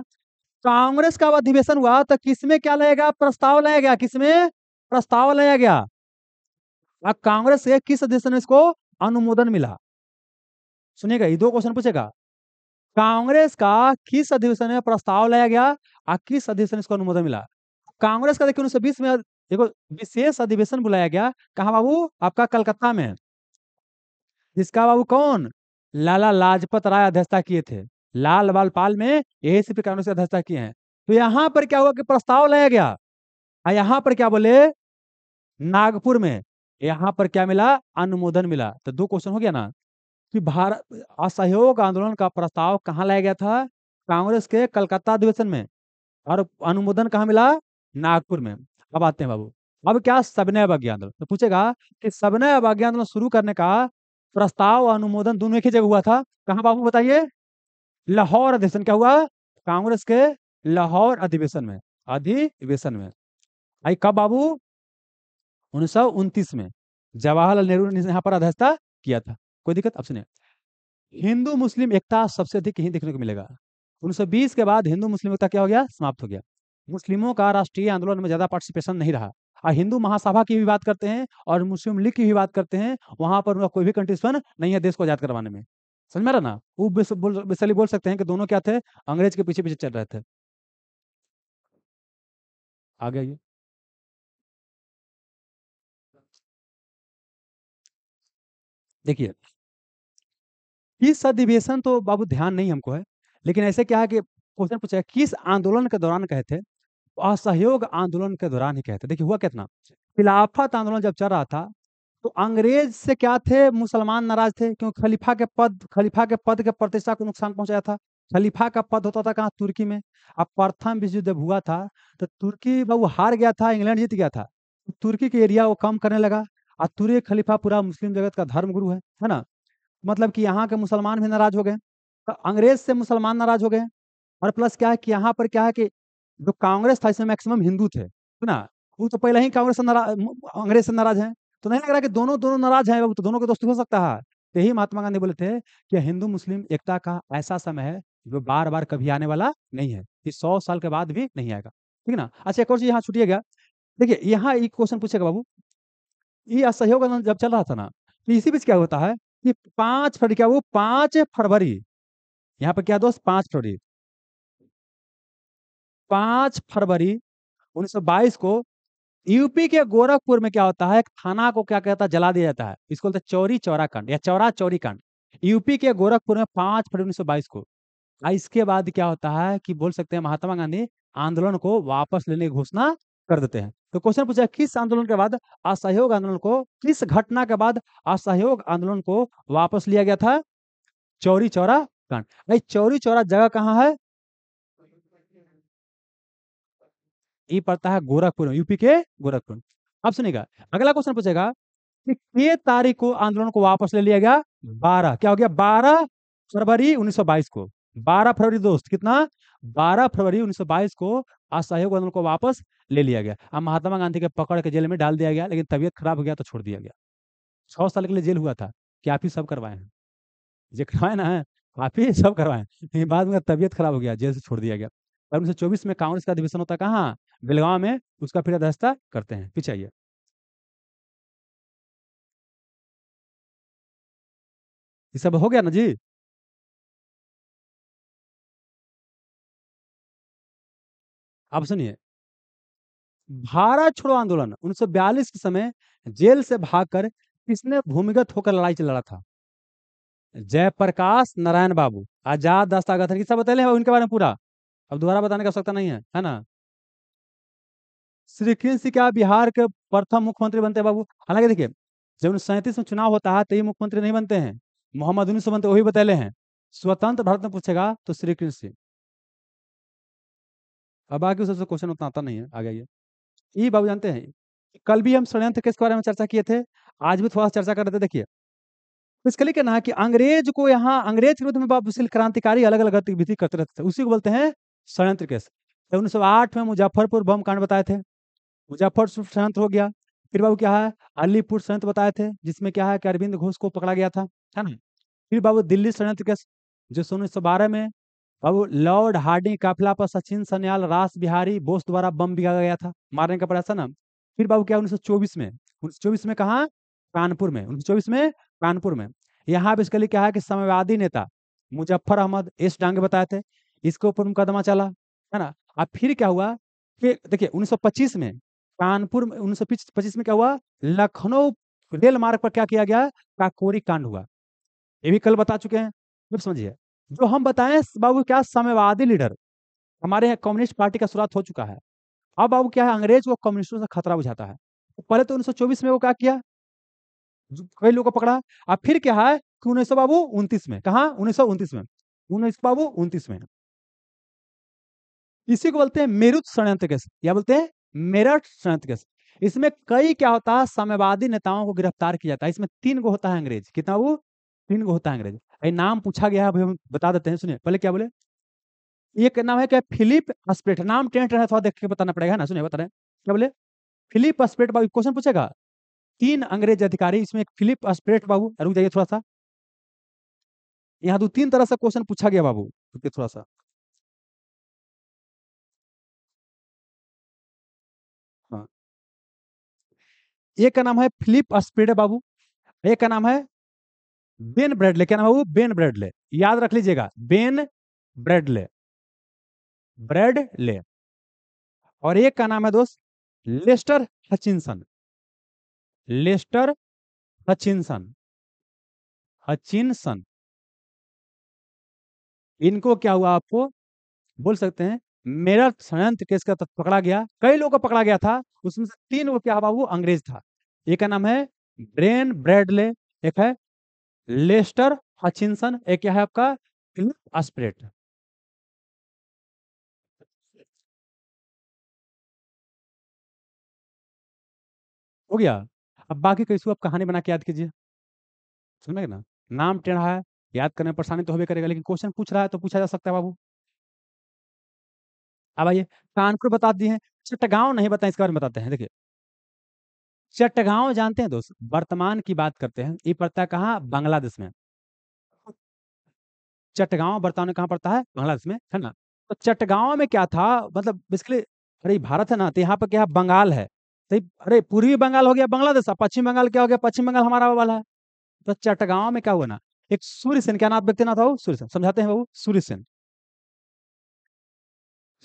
कांग्रेस का अधिवेशन हुआ तो किसमें क्या लगेगा प्रस्ताव लाया गया किसमें प्रस्ताव लाया गया अब कांग्रेस से किस अधिवेशन में इसको अनुमोदन मिला सुनिएगा ये दो क्वेश्चन पूछेगा कांग्रेस का किस अधिवेशन में प्रस्ताव लाया गया और किस अधिवेशन इसको अनुमोदन मिला कांग्रेस का देखिए उन्नीस में देखो विशेष अधिवेशन बुलाया गया कहा बाबू आपका कलकत्ता में जिसका बाबू कौन लाला लाजपत राय अध्यक्षता किए थे लाल बाल पाल में यही सिर्फ कांग्रेस की अध्यक्षता किए हैं तो यहाँ पर क्या हुआ कि प्रस्ताव लाया गया और हाँ, यहाँ पर क्या बोले नागपुर में यहाँ पर क्या मिला अनुमोदन मिला तो दो क्वेश्चन हो गया ना कि भारत असहयोग आंदोलन का प्रस्ताव कहाँ लाया गया था कांग्रेस के कलकत्ता अधिवेशन में और अनुमोदन कहाँ मिला नागपुर में अब आते हैं बाबू अब क्या सबने अभाग्य आंदोलन तो पूछेगा कि सबने अभाग्य आंदोलन शुरू करने का प्रस्ताव अनुमोदन दोनों एक ही जगह हुआ था कहा बाबू बताइए लाहौर अधिवेशन क्या हुआ कांग्रेस के लाहौर अधिवेशन में अधिवेशन में आई कब बाबू उन्नीस में जवाहरलाल नेहरू ने यहाँ पर अध्यक्षता किया था कोई दिक्कत अब सुनिए हिंदू मुस्लिम एकता सबसे अधिक यही देखने को मिलेगा 1920 के बाद हिंदू मुस्लिम एकता क्या हो गया समाप्त हो गया मुस्लिमों का राष्ट्रीय आंदोलन में ज्यादा पार्टिसिपेशन नहीं रहा और हिंदू महासभा की भी बात करते हैं और मुस्लिम लीग की भी बात करते हैं वहां पर उनका कोई भी कंटिस्पन नहीं है देश को आजाद करवाने में समझ में रहा ना वो बेसली बोल सकते हैं कि दोनों क्या थे अंग्रेज के पीछे पीछे चल रहे थे आगे आइए देखिए इस अधिवेशन तो बाबू ध्यान नहीं हमको है लेकिन ऐसे क्या है कि क्वेश्चन पूछा किस आंदोलन के दौरान कहे थे असहयोग आंदोलन के दौरान ही कहते देखिए हुआ कितना खिलाफत आंदोलन जब चल रहा था तो अंग्रेज से क्या थे मुसलमान नाराज थे क्योंकि खलीफा के पद खलीफा के पद के प्रतिष्ठा को नुकसान पहुंचाया था खलीफा का पद होता था कहाँ तुर्की में अब प्रथम विश्व जब हुआ था तो तुर्की वो हार गया था इंग्लैंड जीत गया था तुर्की के एरिया वो कम करने लगा और तुर्की खलीफा पूरा मुस्लिम जगत का धर्म गुरु है है ना मतलब कि यहाँ के मुसलमान भी नाराज हो गए तो अंग्रेज से मुसलमान नाराज हो गए और प्लस क्या है कि यहाँ पर क्या है कि जो कांग्रेस था इसमें मैक्सिमम हिंदू थे ना वो तो पहले ही कांग्रेस से नाराज अंग्रेज से नाराज हैं तो नहीं लग रहा कि दोनों दोनों नाराज हैं तो दोनों के दोस्त हो सकता है यही महात्मा गांधी बोले थे कि हिंदू मुस्लिम एकता का ऐसा समय है जो बार बार कभी आने वाला नहीं है कि सौ साल के बाद भी नहीं आएगा ठीक है ना अच्छा एक और चीज यहाँ छुटिए गया देखिए यहाँ एक क्वेश्चन पूछेगा बाबू ये असहयोग जब चल रहा था ना तो इसी बीच क्या होता है कि पांच फरवरी क्या वो पांच फरवरी यहाँ पर क्या दोस्त पांच फरवरी पांच फरवरी 1922 को यूपी के गोरखपुर में क्या होता है एक थाना को क्या कहता है जला दिया जाता है इसको बोलते चौरी चौरा कांड या चौरा चौरी कांड यूपी के गोरखपुर में पांच फरवरी उन्नीस बाईस को इसके बाद क्या होता है कि बोल सकते हैं महात्मा गांधी आंदोलन को वापस लेने की घोषणा कर देते हैं तो क्वेश्चन पूछा किस आंदोलन के बाद असहयोग आंदोलन को किस घटना के बाद असहयोग आंदोलन को वापस लिया गया था चौरी चौरा कांड चौरी चौरा जगह कहाँ है ये पड़ता है गोरखपुर यूपी के गोरखपुर अब सुनेगा अगला क्वेश्चन पूछेगा कि के तारीख को आंदोलन को वापस ले लिया गया बारह क्या हो गया बारह फरवरी उन्नीस को बारह फरवरी दोस्त कितना बारह फरवरी उन्नीस को असहयोग आंदोलन को वापस ले लिया गया अब महात्मा गांधी के पकड़ के जेल में डाल दिया गया लेकिन तबियत खराब हो गया तो छोड़ दिया गया छह साल के लिए जेल हुआ था क्या आप ही सब करवाए हैं जे करवाए ना काफी सब करवाए बाद में तबियत खराब हो गया जेल से छोड़ दिया गया उन्नीस सौ चौबीस में कांग्रेस का अधिवेशन होता कहाँ बेलगांव में उसका फिर अधस्ता करते हैं पिछाइए ये सब हो गया ना जी आप सुनिए भारत छोड़ो आंदोलन 1942 के समय जेल से भागकर किसने भूमिगत होकर लड़ाई लड़ा था जयप्रकाश नारायण बाबू आजाद दस्तागत सब बताए उनके बारे में पूरा अब दोबारा बताने की आवश्यकता नहीं है है ना श्री कृष्ण सिंह क्या बिहार के प्रथम मुख्यमंत्री बनते हैं बाबू हालांकि देखिए जब सैंतीस में चुनाव होता है तो ये मुख्यमंत्री नहीं बनते हैं मोहम्मद उन्नीस बनते वही बतैले हैं स्वतंत्र भारत में पूछेगा तो श्री कृष्ण सिंह अब बाकी सबसे क्वेश्चन उतना आता नहीं है आगे गया ये बाबू जानते हैं कल भी हम षडयंत्र किसके बारे में चर्चा किए थे आज भी थोड़ा सा चर्चा कर रहे थे देखिए इसके लिए कहना है कि अंग्रेज को यहाँ अंग्रेज के विरुद्ध में बाबू क्रांतिकारी अलग अलग गतिविधि करते रहते थे उसी को बोलते हैं षडयंत्र केस उन्नीस सौ आठ में मुजफ्फरपुर बम कांड बताए थे मुजफ्फरपुर संयंत्र हो गया फिर बाबू क्या है अलीपुर संयंत्र बताए थे जिसमें क्या है कि अरविंद घोष को पकड़ा गया था है ना फिर बाबू दिल्ली संयंत्र के जो उन्नीस सौ बारह में बाबू लॉर्ड हार्डिंग काफिला पर सचिन सन्याल रास बिहारी बोस द्वारा बम बिगा गया था मारने का प्रयास ना फिर बाबू क्या उन्नीस सौ चौबीस में उन्नीस सौ चौबीस में कहा कानपुर में उन्नीस सौ चौबीस में कानपुर में यहाँ लिए क्या है कि समयवादी नेता मुजफ्फर अहमद एस डांगे बताए थे इसके ऊपर मुकदमा चला है ना अब फिर क्या हुआ कि देखिए 1925 में कानपुर में उन्नीस सौ पच्चीस में क्या हुआ लखनऊ रेल मार्ग पर क्या किया गया काकोरी कांड हुआ ये भी कल बता चुके हैं फिर समझिए जो हम बताएं बाबू क्या साम्यवादी लीडर हमारे यहाँ कम्युनिस्ट पार्टी का शुरुआत हो चुका है अब बाबू क्या है अंग्रेज को कम्युनिस्टों से खतरा बुझाता है तो पहले तो 1924 में वो क्या किया कई लोगों को पकड़ा अब फिर क्या है कि उन्नीस बाबू उन्तीस में कहा उन्नीस में उन्नीस बाबू उन्तीस में इसी को बोलते हैं मेरुत षड्यंत्र या बोलते हैं मेरठ संयुक्त केस इसमें कई क्या होता है साम्यवादी नेताओं को गिरफ्तार किया जाता है इसमें तीन गो होता है अंग्रेज कितना वो तीन गो होता है अंग्रेज अरे नाम पूछा गया है हम बता देते हैं सुनिए पहले क्या बोले एक नाम है क्या फिलिप स्प्रेट नाम टेंट रहा थोड़ा देख के बताना पड़ेगा ना सुनिए बता रहे क्या बोले फिलिप स्प्रेट बाबू क्वेश्चन पूछेगा तीन अंग्रेज अधिकारी इसमें फिलिप स्प्रेट बाबू रुक जाइए थोड़ा सा यहाँ दो तीन तरह से क्वेश्चन पूछा गया बाबू थोड़ा सा एक का नाम है फिलिप स्पीड बाबू एक का नाम है बेन ब्रेडले क्या नाम है वो बेन ब्रेडले याद रख लीजिएगा बेन ब्रेडले ब्रेडले और एक का नाम है दोस्त Lester Hutchinson Lester Hutchinson Hutchinson इनको क्या हुआ आपको बोल सकते हैं मेरठ षडयंत्र केस का तो पकड़ा गया कई लोगों को पकड़ा गया था उसमें से तीन वो क्या हुआ वो अंग्रेज था एक का नाम है ब्रेन ब्रेडले एक है लेस्टर हचिनसन एक है आपका क्लिप स्प्रेट हो गया अब बाकी कैसे आप कहानी बना के याद कीजिए समझ ना नाम टेढ़ा है याद करने में परेशानी तो हो करेगा लेकिन क्वेश्चन पूछ रहा है तो पूछा जा सकता है बाबू अब आइए कानपुर बता दिए चट्टगांव अच्छा, नहीं बताए इसके बारे में बताते हैं देखिए चटगांव जानते हैं दोस्त वर्तमान की बात करते हैं ये पड़ता है कहाँ बांग्लादेश में चटगांव वर्तमान कहाँ पड़ता है बांग्लादेश में है ना तो चटगांव में क्या था मतलब बेसिकली अरे भारत है ना तो यहाँ पर क्या है बंगाल है तो अरे पूर्वी बंगाल हो गया बांग्लादेश पश्चिम बंगाल क्या हो गया पश्चिम बंगाल हमारा वाला है तो चटगांव में क्या हुआ ना एक सूर्य सेन क्या नाथ व्यक्ति ना था वो सूर्य सेन समझाते हैं वो सूर्य सेन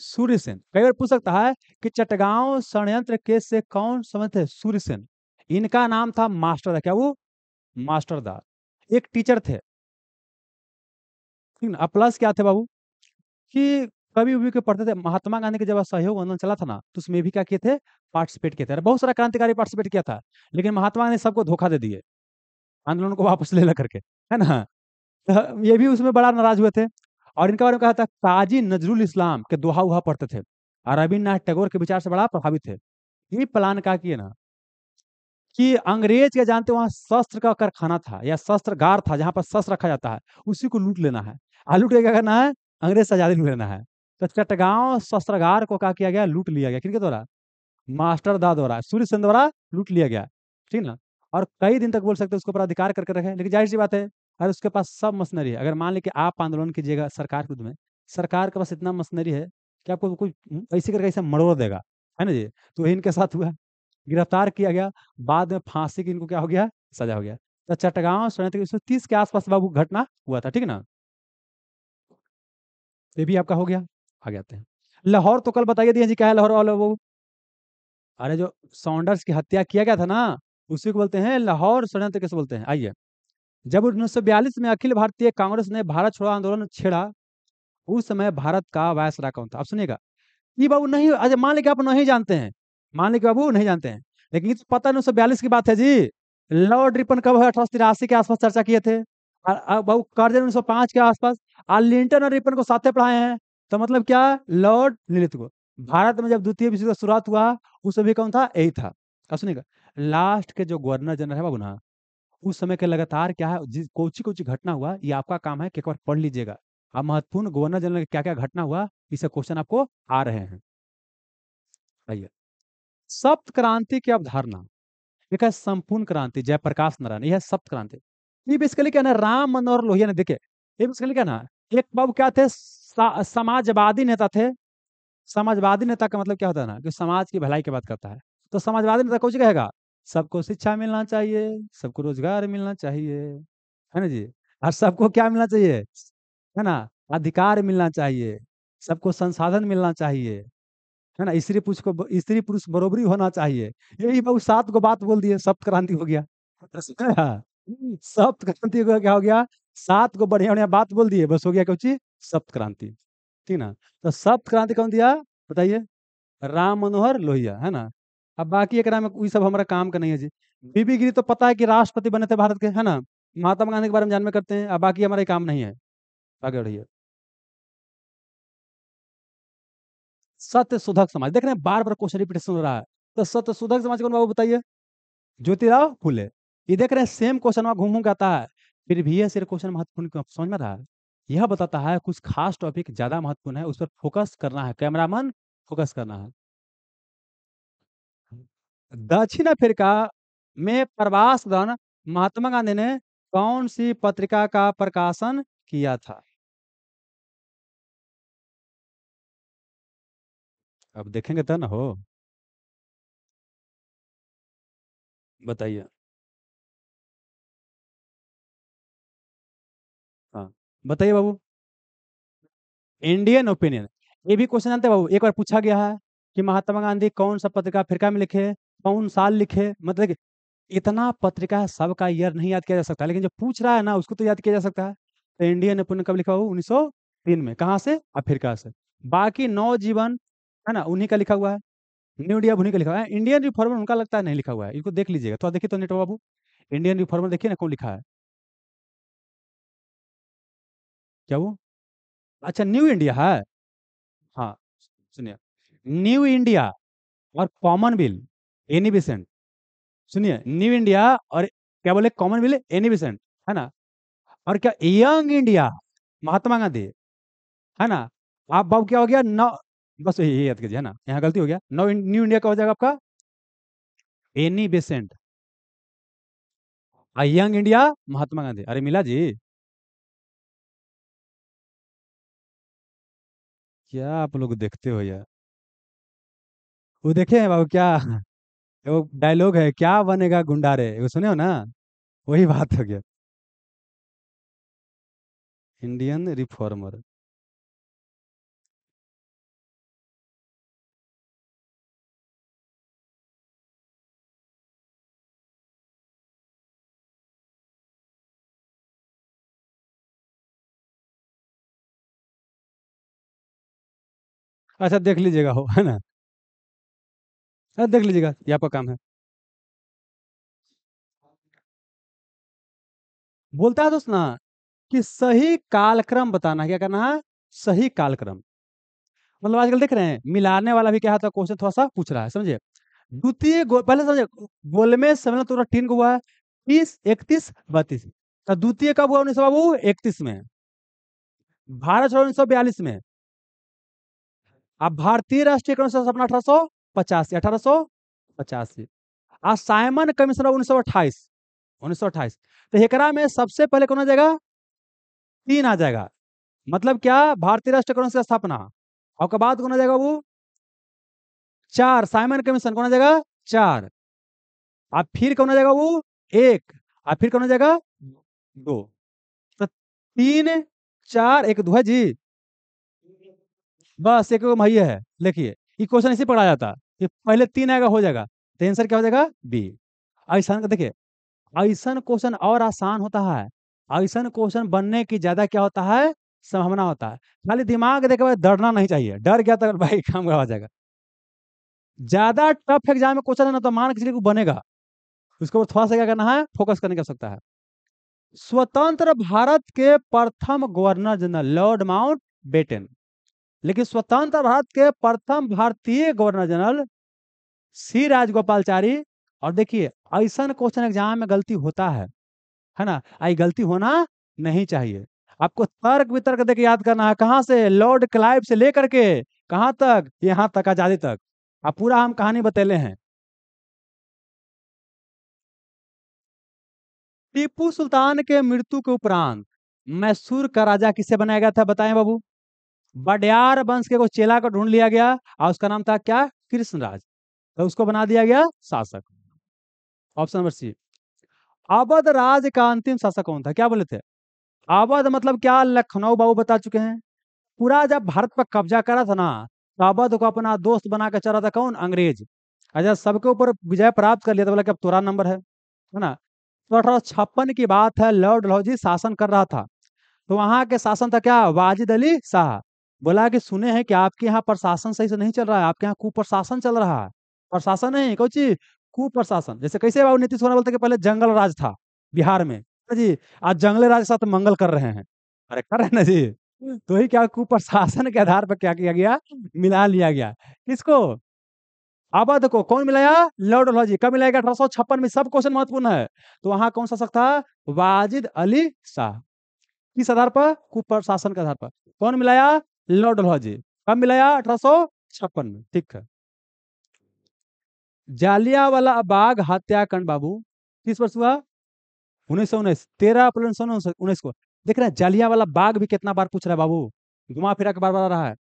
सूर्यसेन कई बार पूछ सकता है कि चटगांव षडयंत्र केस से कौन समझ थे सूर्यसेन इनका नाम था मास्टरदा क्या वो मास्टरदा एक टीचर थे ठीक ना अब प्लस क्या थे बाबू कि कभी उभी के पढ़ते थे महात्मा गांधी के जब सहयोग आंदोलन चला था ना तो उसमें भी क्या किए थे पार्टिसिपेट किए थे बहुत सारा क्रांतिकारी पार्टिसिपेट किया था लेकिन महात्मा गांधी सबको धोखा दे दिए आंदोलन को वापस ले ला करके है ना तो ये भी उसमें बड़ा नाराज हुए थे और इनके बारे में कहा था काजी नजरुल इस्लाम के दोहा उहा पढ़ते थे और रविन्द्रनाथ टैगोर के विचार से बड़ा प्रभावित थे ये प्लान का किए ना कि अंग्रेज के जानते वहां शस्त्र का कारखाना था या गार था जहां पर शस्त्र रखा जाता है उसी को लूट लेना है और लूट के क्या करना है अंग्रेज से आजादी लूट लेना है तो चटगांव शस्त्रगार को क्या किया गया लूट लिया गया किनके द्वारा मास्टर दा द्वारा सूर्य सेन द्वारा लूट लिया गया ठीक ना और कई दिन तक बोल सकते उसके ऊपर अधिकार करके रखे लेकिन जाहिर सी बात है और उसके पास सब मशीनरी है अगर मान लें कि आप आंदोलन कीजिएगा सरकार के में सरकार के पास इतना मशीनरी है कि आपको कुछ ऐसे करके ऐसे मरोड़ देगा है ना जी तो वही इनके साथ हुआ गिरफ्तार किया गया बाद में फांसी की इनको क्या हो गया सजा हो गया तो चटगांव षडयंत्र एक तीस के आसपास बाबू घटना हुआ था ठीक है ना ये भी आपका हो गया आ गया हैं लाहौर तो कल बताइए दिया जी क्या है लाहौर वाले वो अरे जो सौंडर्स की हत्या किया गया था ना उसी को बोलते हैं लाहौर षडयंत्र कैसे बोलते हैं आइए जब बयालीस में अखिल भारतीय कांग्रेस ने भारत छोड़ो आंदोलन छेड़ा उस समय भारत का वायसरा कौन था आप सुनिएगा ये बाबू नहीं अरे मान लीजिए आप नहीं जानते हैं मान लीजिए बाबू नहीं जानते हैं लेकिन ये तो पता उन्नीस सौ बयालीस की बात है जी लॉर्ड रिपन कब है अठारह तिरासी के आसपास चर्चा किए थे बाबू कर्जन उन्नीस सौ पांच के आसपास और लिंटन और रिपन को साथे पढ़ाए हैं तो मतलब क्या लॉर्ड लिलित को भारत में जब द्वितीय विश्व युद्ध का शुरुआत हुआ उस समय कौन था यही था अब सुनिएगा लास्ट के जो गवर्नर जनरल है बाबू ना उस समय के लगातार क्या है जिस कोची कोची घटना हुआ ये आपका काम है कि एक बार पढ़ लीजिएगा अब महत्वपूर्ण गवर्नर जनरल क्या क्या घटना हुआ इसे क्वेश्चन आपको आ रहे हैं आइए सप्त क्रांति की अवधारणा है संपूर्ण क्रांति जयप्रकाश नारायण यह सप्त क्रांति ये बेसिकली क्या ना राम मनोहर लोहिया ने देखे ये बेसिकली क्या ना एक बाबू क्या थे समाजवादी नेता थे समाजवादी नेता का मतलब क्या होता है ना कि समाज की भलाई की बात करता है तो समाजवादी नेता कौन कहेगा सबको शिक्षा मिलना चाहिए सबको रोजगार मिलना चाहिए है ना जी और सबको क्या मिलना चाहिए है ना अधिकार मिलना चाहिए सबको संसाधन मिलना चाहिए है ना स्त्री पुरुष को स्त्री पुरुष बरोबरी होना चाहिए यही बहुत सात को बात बोल दिए सप्त क्रांति हो गया हाँ, सप्त क्रांति को क्या हो गया सात को बढ़िया बढ़िया बात बोल दिए बस हो गया क्यों चीज सप्त क्रांति ठीक ना तो सप्त क्रांति कौन दिया बताइए राम मनोहर लोहिया है ना अब बाकी एक में सब हमारा काम का नहीं है जी बीबी गिरी तो पता है कि राष्ट्रपति बने थे भारत के है ना महात्मा गांधी के बारे में जानवे करते हैं अब बाकी हमारा काम नहीं है आगे बढ़िए सत्य सुधक समाज देख रहे हैं बार बार क्वेश्चन रिपीटेशन हो रहा है तो सत्य सुधक समाज कौन बाबू बताइए ज्योतिराव फुले ये देख रहे हैं सेम क्वेश्चन वहां घूम घूम आता है फिर भी यह सिर्फ क्वेश्चन महत्वपूर्ण समझ में रहा है यह बताता है कुछ खास टॉपिक ज्यादा महत्वपूर्ण है उस पर फोकस करना है कैमरामैन फोकस करना है दक्षिण अफ्रीका में प्रवास दौरान महात्मा गांधी ने कौन सी पत्रिका का प्रकाशन किया था अब देखेंगे तो ना हो बताइए हाँ बताइए बाबू इंडियन ओपिनियन ये भी क्वेश्चन जानते बाबू एक बार पूछा गया है कि महात्मा गांधी कौन सा पत्रिका अफ्रीका में लिखे कौन साल लिखे मतलब इतना पत्रिका सबका ईयर नहीं याद किया जा सकता लेकिन जो पूछ रहा है ना उसको तो याद किया जा सकता है तो इंडियन पुण्य कब लिखा हुआ उन्नीस सौ तीन में कहा से अफ्रीका से बाकी नौ जीवन है ना उन्हीं का लिखा हुआ है न्यू इंडिया उन्हीं का लिखा हुआ है इंडियन रिफॉर्मर उनका लगता है नहीं लिखा हुआ है इसको देख लीजिएगा थोड़ा तो देखिए तो नेटो बाबू इंडियन रिफॉर्मर देखिए ना कौन लिखा है क्या वो अच्छा न्यू इंडिया है हाँ सुनिए न्यू इंडिया और कॉमन बिल एनिबिसेंट सुनिए न्यू इंडिया और क्या बोले कॉमन विल एनिबिसेंट है ना और क्या यंग इंडिया महात्मा गांधी है ना आप बाब क्या हो गया नौ बस ये याद कीजिए है ना यहाँ गलती हो गया नौ न्यू इंडिया का हो जाएगा आपका Annie Besant Young India Mahatma Gandhi अरे मिला जी क्या आप लोग देखते हो यार वो देखे हैं बाबू क्या वो डायलॉग है क्या बनेगा गुंडारे वो सुने हो ना वही बात हो गया इंडियन रिफॉर्मर अच्छा देख लीजिएगा हो है ना हाँ देख लीजिएगा ये आपका काम है बोलता है दोस्त ना कि सही कालक्रम बताना क्या करना है सही कालक्रम मतलब आजकल देख रहे हैं मिलाने वाला भी क्या था क्वेश्चन थोड़ा सा पूछ रहा है समझे द्वितीय पहले समझे गोल में समय थोड़ा टीन को हुआ है तीस इकतीस बत्तीस तो द्वितीय कब हुआ उन्नीस सौ बाबू इकतीस में भारत छोड़ो उन्नीस में अब भारतीय राष्ट्रीय अठारह सौ पचासी अठारह सौ पचासी आ साइमन कमीशन उन्नीस सौ अट्ठाईस उन्नीस सौ अट्ठाईस तो एकरा में सबसे पहले कौन आ जाएगा तीन आ जाएगा मतलब क्या भारतीय राष्ट्रीय कांग्रेस की स्थापना और के बाद कौन आ जाएगा वो चार साइमन कमीशन कौन आ जाएगा चार अब फिर कौन आ जाएगा वो एक और फिर कौन आ जाएगा दो तो तीन चार एक दो है जी बस एक है देखिए ये क्वेश्चन इसी पढ़ा जाता है ये पहले तीन आएगा हो जाएगा तो आंसर क्या हो जाएगा बी ऐसा देखिए ऐसा क्वेश्चन और आसान होता है ऐसा क्वेश्चन बनने की ज्यादा क्या होता है संभावना होता है खाली दिमाग देखे भाई डरना नहीं चाहिए डर गया तो भाई काम हो जाएगा ज्यादा टफ एग्जाम में क्वेश्चन है ना तो मान के चलिए बनेगा उसके ऊपर थोड़ा सा क्या करना है फोकस करने की सकता है स्वतंत्र भारत के प्रथम governor general Lord Mountbatten लेकिन स्वतंत्र भारत के प्रथम भारतीय गवर्नर जनरल सी राजगोपालचारी और देखिए ऐसा क्वेश्चन एग्जाम में गलती होता है है ना आई गलती होना नहीं चाहिए आपको तर्क वितर्क देख याद करना है कहाँ से लॉर्ड क्लाइव से लेकर के कहाँ तक यहाँ तक आजादी तक आप पूरा हम कहानी बतेले हैं टीपू सुल्तान के मृत्यु के उपरांत मैसूर का राजा किसे बनाया गया था बताएं बाबू बडियार वंश के को चेला को ढूंढ लिया गया और उसका नाम था क्या कृष्णराज तो उसको बना दिया गया शासक ऑप्शन नंबर सी अवध राज का अंतिम शासक कौन था क्या बोले थे अवध मतलब क्या लखनऊ बाबू बता चुके हैं पूरा जब भारत पर कब्जा करा था ना तो अवध को अपना दोस्त बना के चला था कौन अंग्रेज अच्छा सबके ऊपर विजय प्राप्त कर लिया था तो बोला कि अब तोरा नंबर है है ना तो अठारह छप्पन की बात है लॉर्ड लॉजी शासन कर रहा था तो वहां के शासन था क्या वाजिद अली शाह बोला कि सुने हैं कि आपके यहाँ प्रशासन सही से नहीं चल रहा है आपके यहाँ कुप्रशासन चल रहा है प्रशासन नहीं कौन चीज कुप्रशासन जैसे कैसे बाबू नीतीश कुमार बोलते कि पहले जंगल राज था बिहार में अच्छा जी आज जंगल राज के साथ मंगल कर रहे हैं अरे कर रहे ना जी तो ही क्या कुप्रशासन के आधार पर क्या किया गया मिला लिया गया किसको अवध को कौन मिलाया लॉर्ड लॉजी कब मिलाया अठारह सौ छप्पन में सब क्वेश्चन महत्वपूर्ण है तो वहां कौन सा सकता वाजिद अली शाह किस आधार पर कुप्रशासन के आधार पर कौन मिलाया डलहौजी कब मिलाया अठारह छप्पन में ठीक है जालिया वाला बाग हत्याकांड बाबू किस वर्ष हुआ उन्नीस सौ उन्नीस तेरह अप्रैल उन्नीस सौ उन्नीस को देख रहे हैं जालिया वाला बाग भी कितना बार पूछ रहा है बाबू घुमा फिरा के बार बार रहा है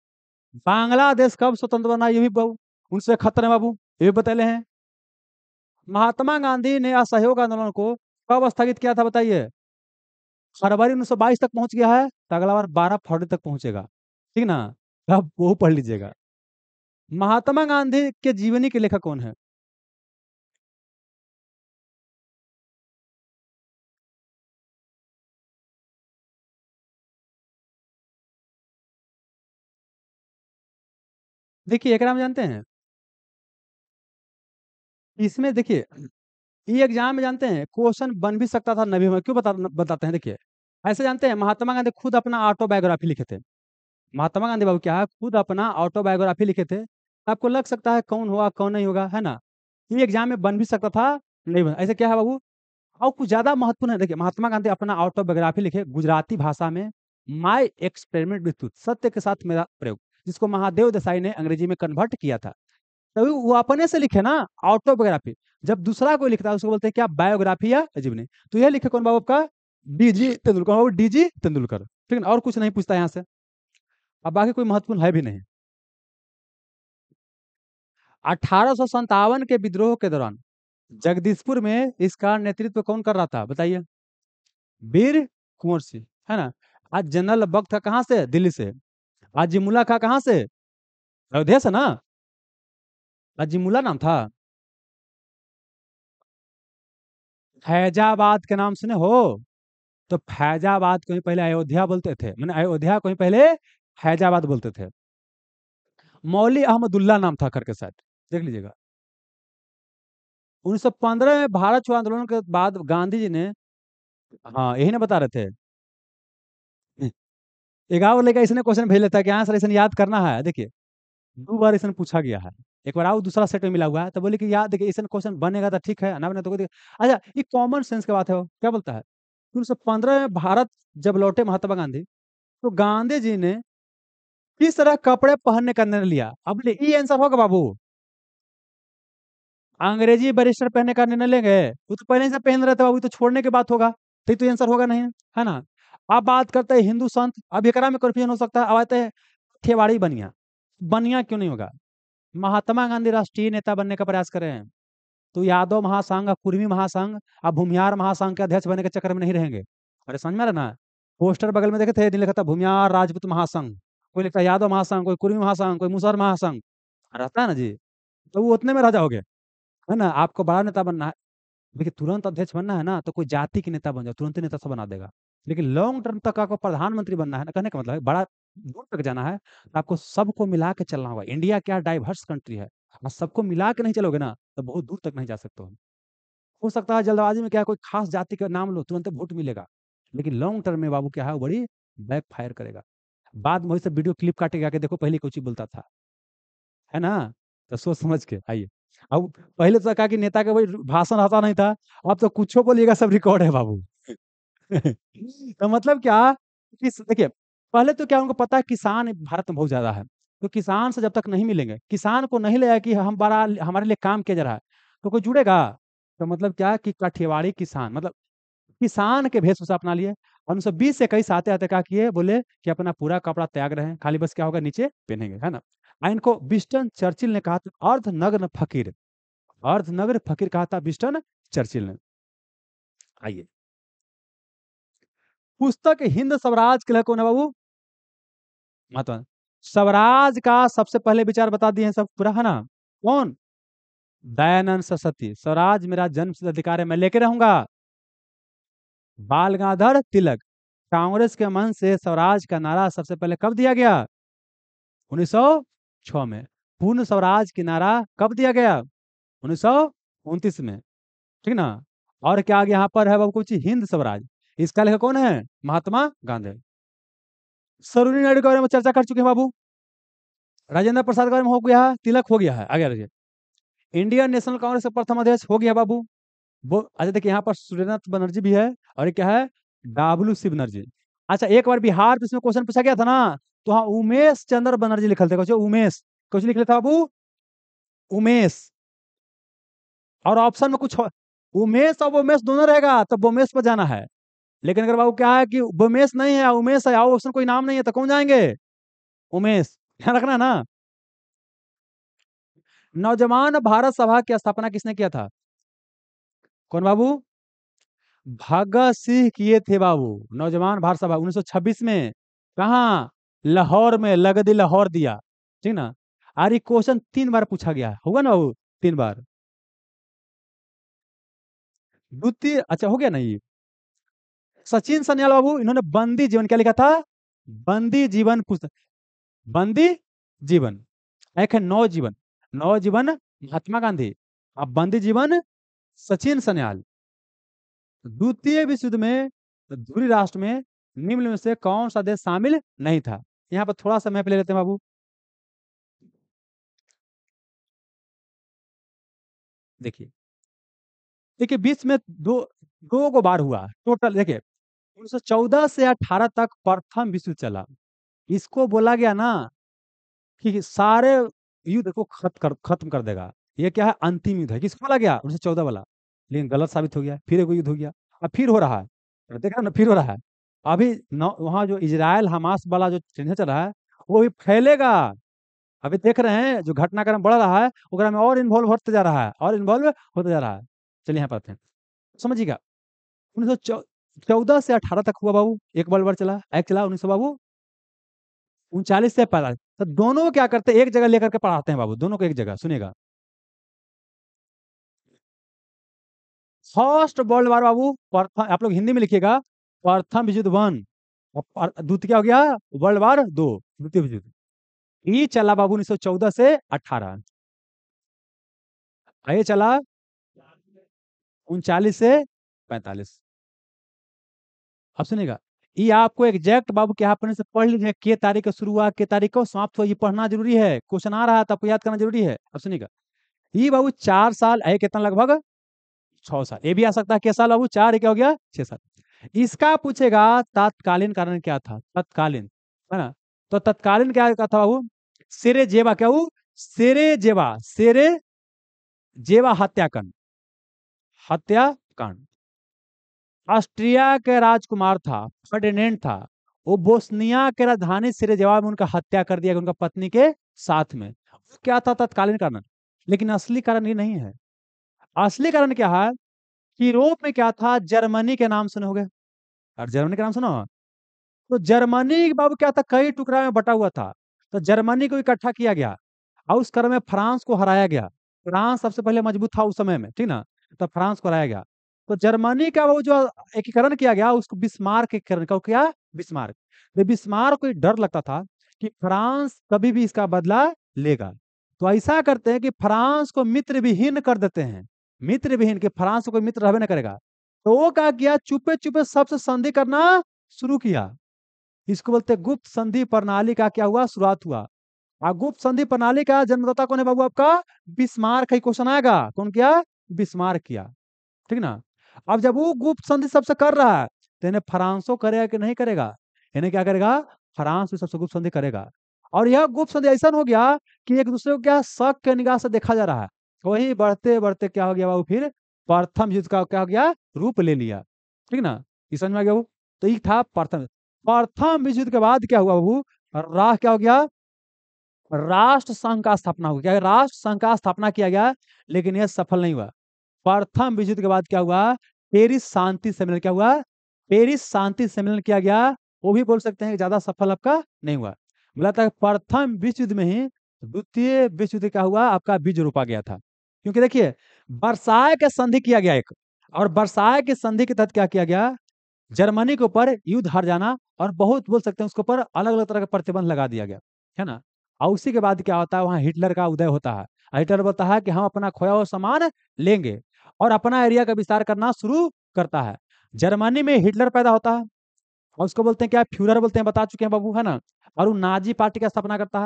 बांग्लादेश कब स्वतंत्र बना ये भी बाबू उनसे खतर है बाबू ये भी बताए हैं महात्मा गांधी ने असहयोग आंदोलन को कब स्थगित किया था बताइए फरवरी उन्नीस तक पहुंच गया है तो अगला बार बारह फरवरी तक पहुंचेगा ठीक ना आप वो पढ़ लीजिएगा महात्मा गांधी के जीवनी के लेखक कौन है देखिए एक नाम जानते हैं इसमें देखिए ये एग्जाम में जानते हैं क्वेश्चन बन भी सकता था नबी में क्यों बता बताते हैं देखिए ऐसे जानते हैं महात्मा गांधी खुद अपना ऑटोबायोग्राफी लिखे थे महात्मा गांधी बाबू क्या है खुद अपना ऑटोबायोग्राफी लिखे थे आपको लग सकता है कौन होगा कौन नहीं होगा है ना ये एग्जाम में बन भी सकता था नहीं बन ऐसे क्या है बाबू और कुछ ज्यादा महत्वपूर्ण है देखिए महात्मा गांधी अपना ऑटोबायोग्राफी लिखे गुजराती भाषा में माई एक्सपेरिमेंट विथ सत्य के साथ मेरा प्रयोग जिसको महादेव देसाई ने अंग्रेजी में कन्वर्ट किया था तभी वो अपने से लिखे ना ऑटोबायोग्राफी जब दूसरा कोई लिखता है उसको बोलते हैं क्या बायोग्राफी या जीवनी तो यह लिखे कौन बाबू आपका D G Tendulkar D G Tendulkar ठीक है और कुछ नहीं पूछता यहाँ से अब बाकी कोई महत्वपूर्ण है भी नहीं अठारह के विद्रोह के दौरान जगदीशपुर में इसका नेतृत्व कौन कर रहा था बताइए वीर कुंवर सिंह है ना आज जनरल बख्त था कहां से दिल्ली से अजीमुला का कहां से अयोध्या से ना अजीमुला नाम था फैजाबाद के नाम सुने हो तो फैजाबाद को ही पहले अयोध्या बोलते थे मैंने अयोध्या को ही पहले हैजाबाद बोलते थे मौली अहमदुल्ला नाम था करके साइड देख लीजिएगा 1915 में भारत छोड़ो आंदोलन के बाद गांधी जी ने हाँ यही ना बता रहे थे एगाव लेकर इसने क्वेश्चन भेज लेता है कि हाँ सर इसने याद करना है देखिए दो बार इसने पूछा गया है एक बार आओ दूसरा सेट में मिला हुआ है तो बोले कि याद देखिए इसने क्वेश्चन बनेगा तो ठीक है ना बने तो अच्छा ये कॉमन सेंस की बात है वो क्या बोलता है उन्नीस सौ पंद्रह में भारत जब लौटे महात्मा गांधी तो गांधी जी ने किस तरह कपड़े पहनने का निर्णय लिया अब ये आंसर होगा बाबू अंग्रेजी बैरिस्टर पहनने का निर्णय लेंगे वो तो पहले से पहन रहे थे बाबू तो छोड़ने की बात होगा तो तो आंसर होगा नहीं है ना अब बात करते हैं हिंदू संत अब एक में कन्फ्यूजन हो सकता है अब आते हैं ठेवाड़ी बनिया बनिया क्यों नहीं होगा महात्मा गांधी राष्ट्रीय नेता बनने का प्रयास कर रहे हैं तो यादव महासंघ पूर्वी महासंघ अब भूमिहार महासंघ के अध्यक्ष बनने के चक्कर में नहीं रहेंगे अरे समझ में ना पोस्टर बगल में देखे थे भूमिहार राजपूत महासंघ कोई लिखता है यादव महासंघ कोई कुर्मी महासंघ कोई मुसहर महासंघ हाँ, रहता है ना जी तो वो उतने में राजा हो गए है ना आपको बड़ा नेता बनना है देखिए तुरंत अध्यक्ष बनना है ना तो कोई जाति के नेता बन जाओ तुरंत नेता सब बना देगा लेकिन लॉन्ग टर्म तक आपको प्रधानमंत्री बनना है ना कहने का मतलब बड़ा दूर तक जाना है तो आपको सबको मिला के चलना होगा इंडिया क्या डाइवर्स कंट्री है और सबको मिला के नहीं चलोगे ना तो बहुत दूर तक नहीं जा सकते हो सकता है जल्दबाजी में क्या कोई खास जाति का नाम लो तुरंत वोट मिलेगा लेकिन लॉन्ग टर्म में बाबू क्या है वो बड़ी फायर करेगा बाद में वही वीडियो क्लिप काटे जाके देखो पहले कुछ बोलता था है ना तो सोच समझ के आइए अब पहले तो कहा कि नेता का वही भाषण आता नहीं था अब तो कुछ बोलिएगा सब रिकॉर्ड है बाबू तो मतलब क्या देखिए पहले तो क्या उनको पता है किसान भारत में बहुत ज्यादा है तो किसान से जब तक नहीं मिलेंगे किसान को नहीं लगा कि हम बड़ा हमारे लिए काम किया जा रहा है तो कोई जुड़ेगा तो मतलब क्या कि काठियावाड़ी किसान मतलब किसान के भेष से अपना लिए सौ बीस से कई साथ आते क्या किए बोले कि अपना पूरा कपड़ा त्याग रहे हैं खाली बस क्या होगा नीचे पहनेंगे है ना इनको बिस्टन चर्चिल ने कहा था अर्ध नग्न फकीर अर्ध नग्न फकीर कहा था बिस्टन चर्चिल ने आइए पुस्तक हिंद स्वराज के लिए कौन है बाबू मत स्वराज का सबसे पहले विचार बता दिए सब पूरा है ना कौन दयानंद सरस्वती स्वराज मेरा जन्म अधिकार है मैं लेके रहूंगा बाल गंगाधर तिलक कांग्रेस के मन से स्वराज का नारा सबसे पहले कब दिया गया 1906 में पूर्ण स्वराज की नारा कब दिया गया उन्नीस में ठीक ना और क्या आगे यहाँ पर है बाबू कुछ हिंद स्वराज इसका लेखक कौन है महात्मा गांधी सरोजिनी नायडू के बारे में चर्चा कर चुके हैं बाबू राजेंद्र प्रसाद के बारे में हो गया तिलक हो गया है आगे रहिए इंडियन नेशनल कांग्रेस का प्रथम अध्यक्ष हो गया बाबू वो अच्छा देखिए यहाँ पर सूर्यनाथ बनर्जी भी है और क्या है डाब्लू सी बनर्जी अच्छा एक बार बिहार में क्वेश्चन पूछा गया था ना तो हाँ उमेश चंद्र बनर्जी लिखल थे क्वेश्चन उमेश क्वेश्चन लिख लेता बाबू उमेश और ऑप्शन में कुछ उमेश और बोमेश दोनों रहेगा तो बोमेश पर जाना है लेकिन अगर बाबू क्या है कि बोमेश नहीं है उमेश है ऑप्शन कोई नाम नहीं है तो कौन जाएंगे उमेश ध्यान रखना ना नौजवान भारत सभा की स्थापना किसने किया था कौन बाबू भगत सिंह किए थे बाबू नौजवान भारत सभा 1926 में कहा लाहौर में लगदी लाहौर दिया ठीक ना और ये क्वेश्चन तीन बार पूछा गया होगा ना बाबू तीन बार द्वितीय अच्छा हो गया ना ये सचिन सन्याल बाबू इन्होंने बंदी जीवन क्या लिखा था बंदी जीवन पुस्तक बंदी जीवन एक है नौ जीवन नौ जीवन महात्मा गांधी अब बंदी जीवन सचिन सन्याल तो द्वितीय विश्व युद्ध में तो धुरी राष्ट्र में निम्न में से कौन सा देश शामिल नहीं था यहाँ पर थोड़ा समय ले लेते हैं बाबू देखिए देखिए बीच में दो दो को बार हुआ टोटल देखिए 1914 से 18 तक प्रथम विश्व चला इसको बोला गया ना कि सारे युद्ध को खत्म कर खत्म कर देगा ये क्या है अंतिम युद्ध है किसको बोला गया उन्नीस चौदह वाला लेकिन गलत साबित हो गया फिर एक युद्ध हो गया अब फिर हो रहा है देख रहे ना फिर हो रहा है अभी वहाँ जो इसराइल हमास वाला जो टेंशन चल रहा है वो भी फैलेगा अभी देख रहे हैं जो घटनाक्रम बढ़ रहा है उगरा में और इन्वॉल्व होते जा रहा है और इन्वॉल्व होता जा रहा है चलिए यहाँ पढ़ते हैं समझिएगा उन्नीस सौ चौदह से अठारह तक हुआ बाबू एक बल बार चला एक चला उन्नीस सौ बाबू उनचालीस से पैंतालीस तो दोनों क्या करते हैं एक जगह लेकर के पढ़ाते हैं बाबू दोनों को एक जगह सुनेगा फर्स्ट वर्ल्ड वार बाबू आप लोग हिंदी में लिखिएगा प्रथम युद्ध वन द्वितीय क्या हो गया वर्ल्ड वार दो द्वितीय युद्ध ये चला बाबू उन्नीस सौ चौदह से अठारह ये चला उनचालीस से पैतालीस अब सुनेगा ये आपको एग्जैक्ट बाबू क्या पढ़ने से पढ़ लीजिए के तारीख का शुरू हुआ के तारीख को समाप्त हुआ ये पढ़ना जरूरी है क्वेश्चन आ रहा है तो आपको याद करना जरूरी है अब सुनिएगा ये बाबू चार साल आए कितना लगभग छह साल ये भी आ सकता है साल बाबू चार क्या हो गया छह साल इसका पूछेगा तत्कालीन कारण क्या था तत्कालीन है ना तो तत्कालीन क्या था बाबू सिरे जेवा क्या सिरे जेवा सिरे जेवा हत्याकांड हत्याकांड ऑस्ट्रिया के राजकुमार था फर्डिनेंड था वो बोस्निया के राजधानी सिरेजेवा में उनका हत्या कर दिया उनका पत्नी के साथ में क्या था तत्कालीन कारण लेकिन असली कारण ये नहीं है असली कारण क्या है कि यूरोप में क्या था जर्मनी के नाम सुनोगे और जर्मनी के नाम सुनो तो जर्मनी बाबू क्या था कई टुकड़ा में बटा हुआ था तो जर्मनी को इकट्ठा किया गया और उस क्रम में फ्रांस को हराया गया फ्रांस सबसे पहले मजबूत था उस समय में ठीक ना तो फ्रांस को हराया गया तो जर्मनी का वो जो एकीकरण किया गया उसको बिस्मार्क एकीकरण का क्या बिस्मार्क तो बिस्मार्क को डर लगता था कि फ्रांस कभी भी इसका बदला लेगा तो ऐसा करते हैं कि फ्रांस को मित्र विहीन कर देते हैं मित्र भी इनके फ्रांस कोई मित्र रहे ना करेगा तो वो क्या किया चुपे चुपे सबसे संधि करना शुरू किया इसको बोलते गुप्त संधि प्रणाली का क्या हुआ शुरुआत हुआ और गुप्त संधि प्रणाली का जन्मदाता कौन है बाबू आपका बिस्मार्क ही क्वेश्चन आएगा कौन किया बिस्मार्क किया ठीक ना अब जब वो गुप्त संधि सबसे कर रहा है तो इन्हें फ्रांसो करेगा कि नहीं करेगा इन्हें क्या करेगा फ्रांस भी सबसे गुप्त संधि करेगा और यह गुप्त संधि ऐसा हो गया कि एक दूसरे को क्या शक के निगाह से देखा जा रहा है तो वही बढ़ते बढ़ते क्या हो गया बाबू फिर प्रथम युद्ध का क्या हो गया रूप ले लिया ठीक ना ये समझ में आ गया बाबू तो एक था प्रथम प्रथम विश्व युद्ध के बाद क्या हुआ बाबू राह क्या हो गया राष्ट्र संघ का स्थापना हो गया राष्ट्र संघ का स्थापना किया गया लेकिन यह सफल नहीं हुआ प्रथम विश्व युद्ध के बाद क्या हुआ पेरिस शांति सम्मेलन क्या हुआ पेरिस शांति सम्मेलन किया गया वो भी बोल सकते हैं ज्यादा सफल आपका नहीं हुआ बोला था प्रथम विश्व युद्ध में ही द्वितीय विश्व युद्ध क्या हुआ आपका बीज रोपा गया था क्योंकि देखिए बरसाए के संधि किया गया एक और बरसाए की संधि के तहत क्या किया गया जर्मनी के ऊपर युद्ध हार जाना और बहुत बोल सकते हैं उसके ऊपर अलग अलग तरह का प्रतिबंध लगा दिया गया है ना और उसी के बाद क्या होता है वहां हिटलर का उदय होता है हिटलर बोलता है कि हम अपना खोया हुआ सामान लेंगे और अपना एरिया का विस्तार करना शुरू करता है जर्मनी में हिटलर पैदा होता है और उसको बोलते हैं क्या फ्यूरर बोलते हैं बता चुके हैं बाबू है ना और वो नाजी पार्टी का स्थापना करता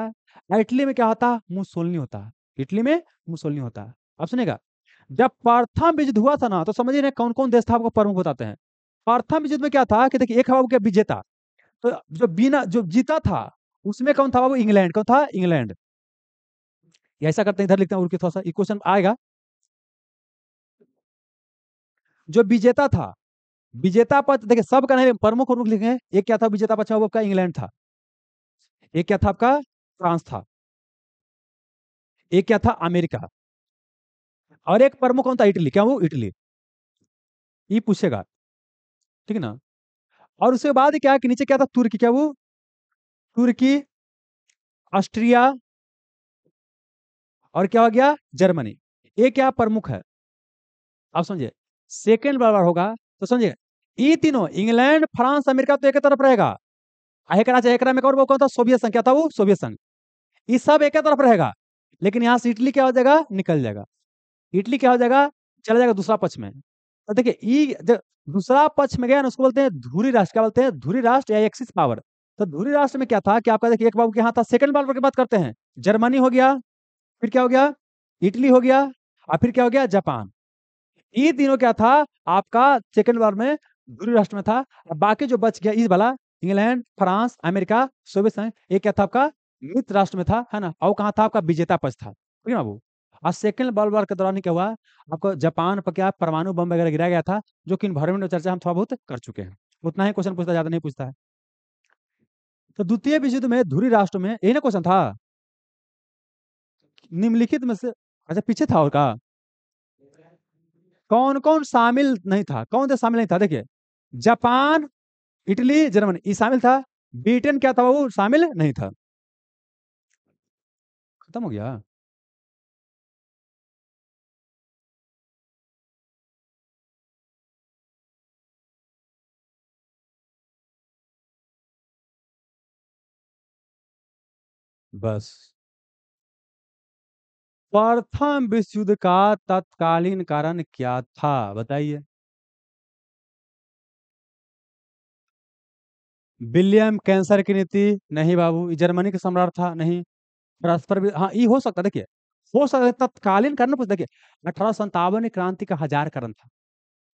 है इटली में क्या होता है मुसोलनी होता है इटली में मुसोलनी होता है आप सुनेगा जब पार्थम विजित हुआ था ना तो समझिए ना कौन कौन देश था आपको प्रमुख बताते हैं पार्थम विजित में क्या था कि देखिए एक हवा के विजेता तो जो बिना जो जीता था उसमें कौन था बाबू इंग्लैंड कौन था इंग्लैंड ऐसा करते हैं इधर लिखते हैं उनके थोड़ा सा क्वेश्चन आएगा जो विजेता था विजेता पद देखिए सब का नहीं प्रमुख प्रमुख लिखे एक क्या था विजेता पक्ष आपका इंग्लैंड था एक क्या था आपका फ्रांस था एक क्या था अमेरिका और एक प्रमुख कौन था इटली क्या वो इटली ये पूछेगा ठीक है ना और उसके बाद क्या कि नीचे क्या था तुर्की क्या वो तुर्की ऑस्ट्रिया और क्या हो गया जर्मनी ये क्या प्रमुख है आप समझे सेकेंड बार होगा तो समझिए ये तीनों इंग्लैंड फ्रांस अमेरिका तो एक तरफ रहेगा एकरा चाहे एकरा में वो कौन था सोवियत संघ क्या था वो सोवियत संघ ये सब एक तरफ रहेगा लेकिन यहां से इटली क्या हो जाएगा निकल जाएगा इटली क्या हो जाएगा चला जाएगा दूसरा पक्ष में तो देखिये दूसरा पक्ष में गया ना उसको बोलते हैं धूरी राष्ट्र क्या बोलते हैं धूरी राष्ट्र या एक्सिस पावर तो धूरी राष्ट्र में क्या था कि आपका देखिए एक बाबू के यहाँ था सेकंड पावर की बात करते हैं जर्मनी हो गया फिर क्या हो गया इटली हो गया और फिर क्या हो गया जापान ये तीनों क्या था आपका सेकंड वर्ल्ड में धूरी राष्ट्र में था बाकी जो बच गया इस वाला इंग्लैंड फ्रांस अमेरिका सोवियत संघ ये क्या था आपका मित्र राष्ट्र में था है ना और कहाँ था आपका विजेता पक्ष था ठीक है ना बाबू और सेकेंड वर्ल्ड वॉर के दौरान क्या हुआ आपको जापान पर क्या परमाणु बम वगैरह गिराया गया था जो कि इन्वायरमेंट चर्चा हम थोड़ा बहुत कर चुके हैं उतना ही क्वेश्चन पूछता ज्यादा नहीं पूछता है तो द्वितीय विश्व युद्ध में धुरी राष्ट्र में यही ना क्वेश्चन था निम्नलिखित में से अच्छा पीछे था और का कौन कौन शामिल नहीं था कौन देश शामिल नहीं था देखिए जापान इटली जर्मनी शामिल था ब्रिटेन क्या था वो शामिल नहीं था खत्म हो गया बस प्रथम विश्व युद्ध का तत्कालीन कारण क्या था बताइए विलियम कैंसर की नीति नहीं बाबू जर्मनी का सम्राट था नहीं परस्पर भी हाँ ये हो सकता देखिए हो सकता तत्कालीन कारण पूछ देखिए अठारह संतावन क्रांति का हजार कारण था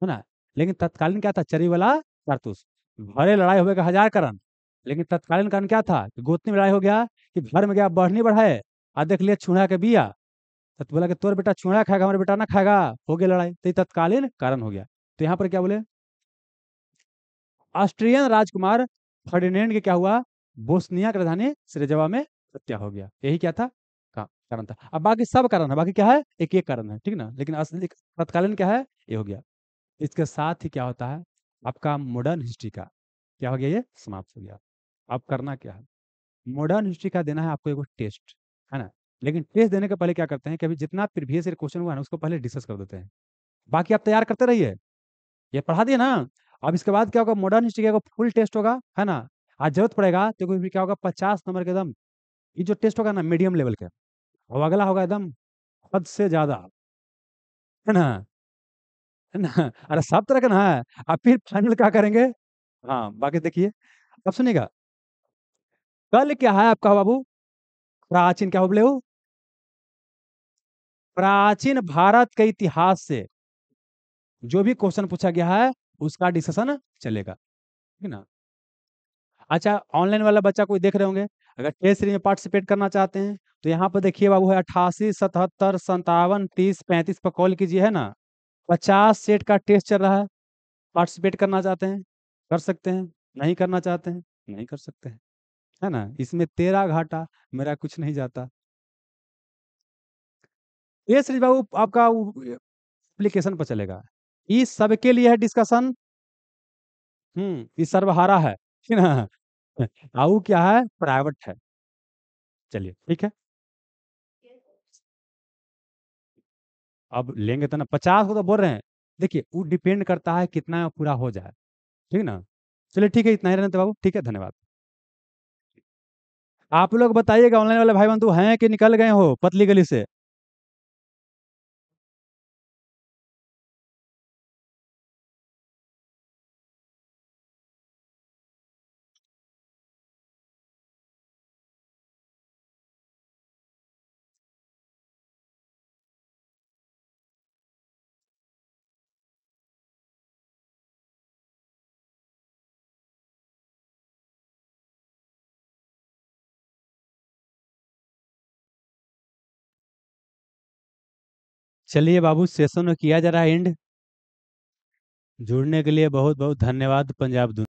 है ना लेकिन तत्कालीन क्या था चरी वाला कारतूस भरे लड़ाई हुए का हजार कारण लेकिन तत्कालीन कारण क्या था कि गोतनी में लड़ाई हो गया कि घर में गया बढ़नी बढ़ाए आ देख लिया छूड़ा के बिया तो बोला कि तोर बेटा छूड़ा खाएगा हमारे बेटा ना खाएगा हो गया लड़ाई तो ये तत्कालीन कारण हो गया तो यहाँ पर क्या बोले ऑस्ट्रियन राजकुमार फर्डिनेंड के क्या हुआ बोस्निया की राजधानी सरेजवा में हत्या हो गया यही क्या था कारण था अब बाकी सब कारण है बाकी क्या है एक एक कारण है ठीक ना लेकिन असली तत्कालीन क्या है ये हो गया इसके साथ ही क्या होता है आपका मॉडर्न हिस्ट्री का क्या हो गया ये समाप्त हो गया आप करना क्या है मॉडर्न हिस्ट्री का देना है आपको एक टेस्ट है ना लेकिन टेस्ट देने के पहले क्या करते हैं अभी जितना प्रीवियस ईयर क्वेश्चन हुआ ना उसको पहले डिस्कस कर देते हैं बाकी आप तैयार करते रहिए ये पढ़ा दिए ना अब इसके बाद क्या होगा मॉडर्न हिस्ट्री का फुल टेस्ट होगा है ना आज जरूरत पड़ेगा तो क्योंकि क्या होगा पचास नंबर के एकदम ये जो टेस्ट होगा ना मीडियम लेवल के और अगला होगा एकदम हद से ज्यादा है ना है ना अरे सब तरह का ना है अब फिर फाइनल क्या करेंगे हाँ बाकी देखिए अब सुनिएगा कल क्या है आपका बाबू प्राचीन क्या बोले हो प्राचीन भारत के इतिहास से जो भी क्वेश्चन पूछा गया है उसका डिस्कशन चलेगा ठीक ना अच्छा ऑनलाइन वाला बच्चा कोई देख रहे होंगे अगर टेस्ट सीरीज में पार्टिसिपेट करना चाहते हैं तो यहाँ पर देखिए बाबू है अट्ठासी सतहत्तर संतावन तीस पैंतीस पर कॉल कीजिए है ना पचास सेट का टेस्ट चल रहा है पार्टिसिपेट करना चाहते हैं कर सकते हैं नहीं करना चाहते हैं नहीं कर सकते हैं है ना? इसमें तेरा घाटा, मेरा कुछ नहीं जाता। ये श्री बाबू आपका एप्लीकेशन पर चलेगा। ये सबके लिए है डिस्कशन। हम्म ये सर्वहारा है। है ना? और क्या है? प्राइवेट है। चलिए, ठीक है। अब लेंगे तो ना पचास को तो बोल रहे हैं। देखिए, वो डिपेंड करता है कितना पूरा हो जाए। ठीक ना? चलिए ठीक है, इतना ही रहने तो बाबू। ठीक है, धन्यवाद। आप लोग बताइएगा ऑनलाइन वाले भाई बंधु हैं कि निकल गए हो पतली गली से चलिए बाबू सेशन किया जा रहा है एंड जुड़ने के लिए बहुत बहुत धन्यवाद पंजाब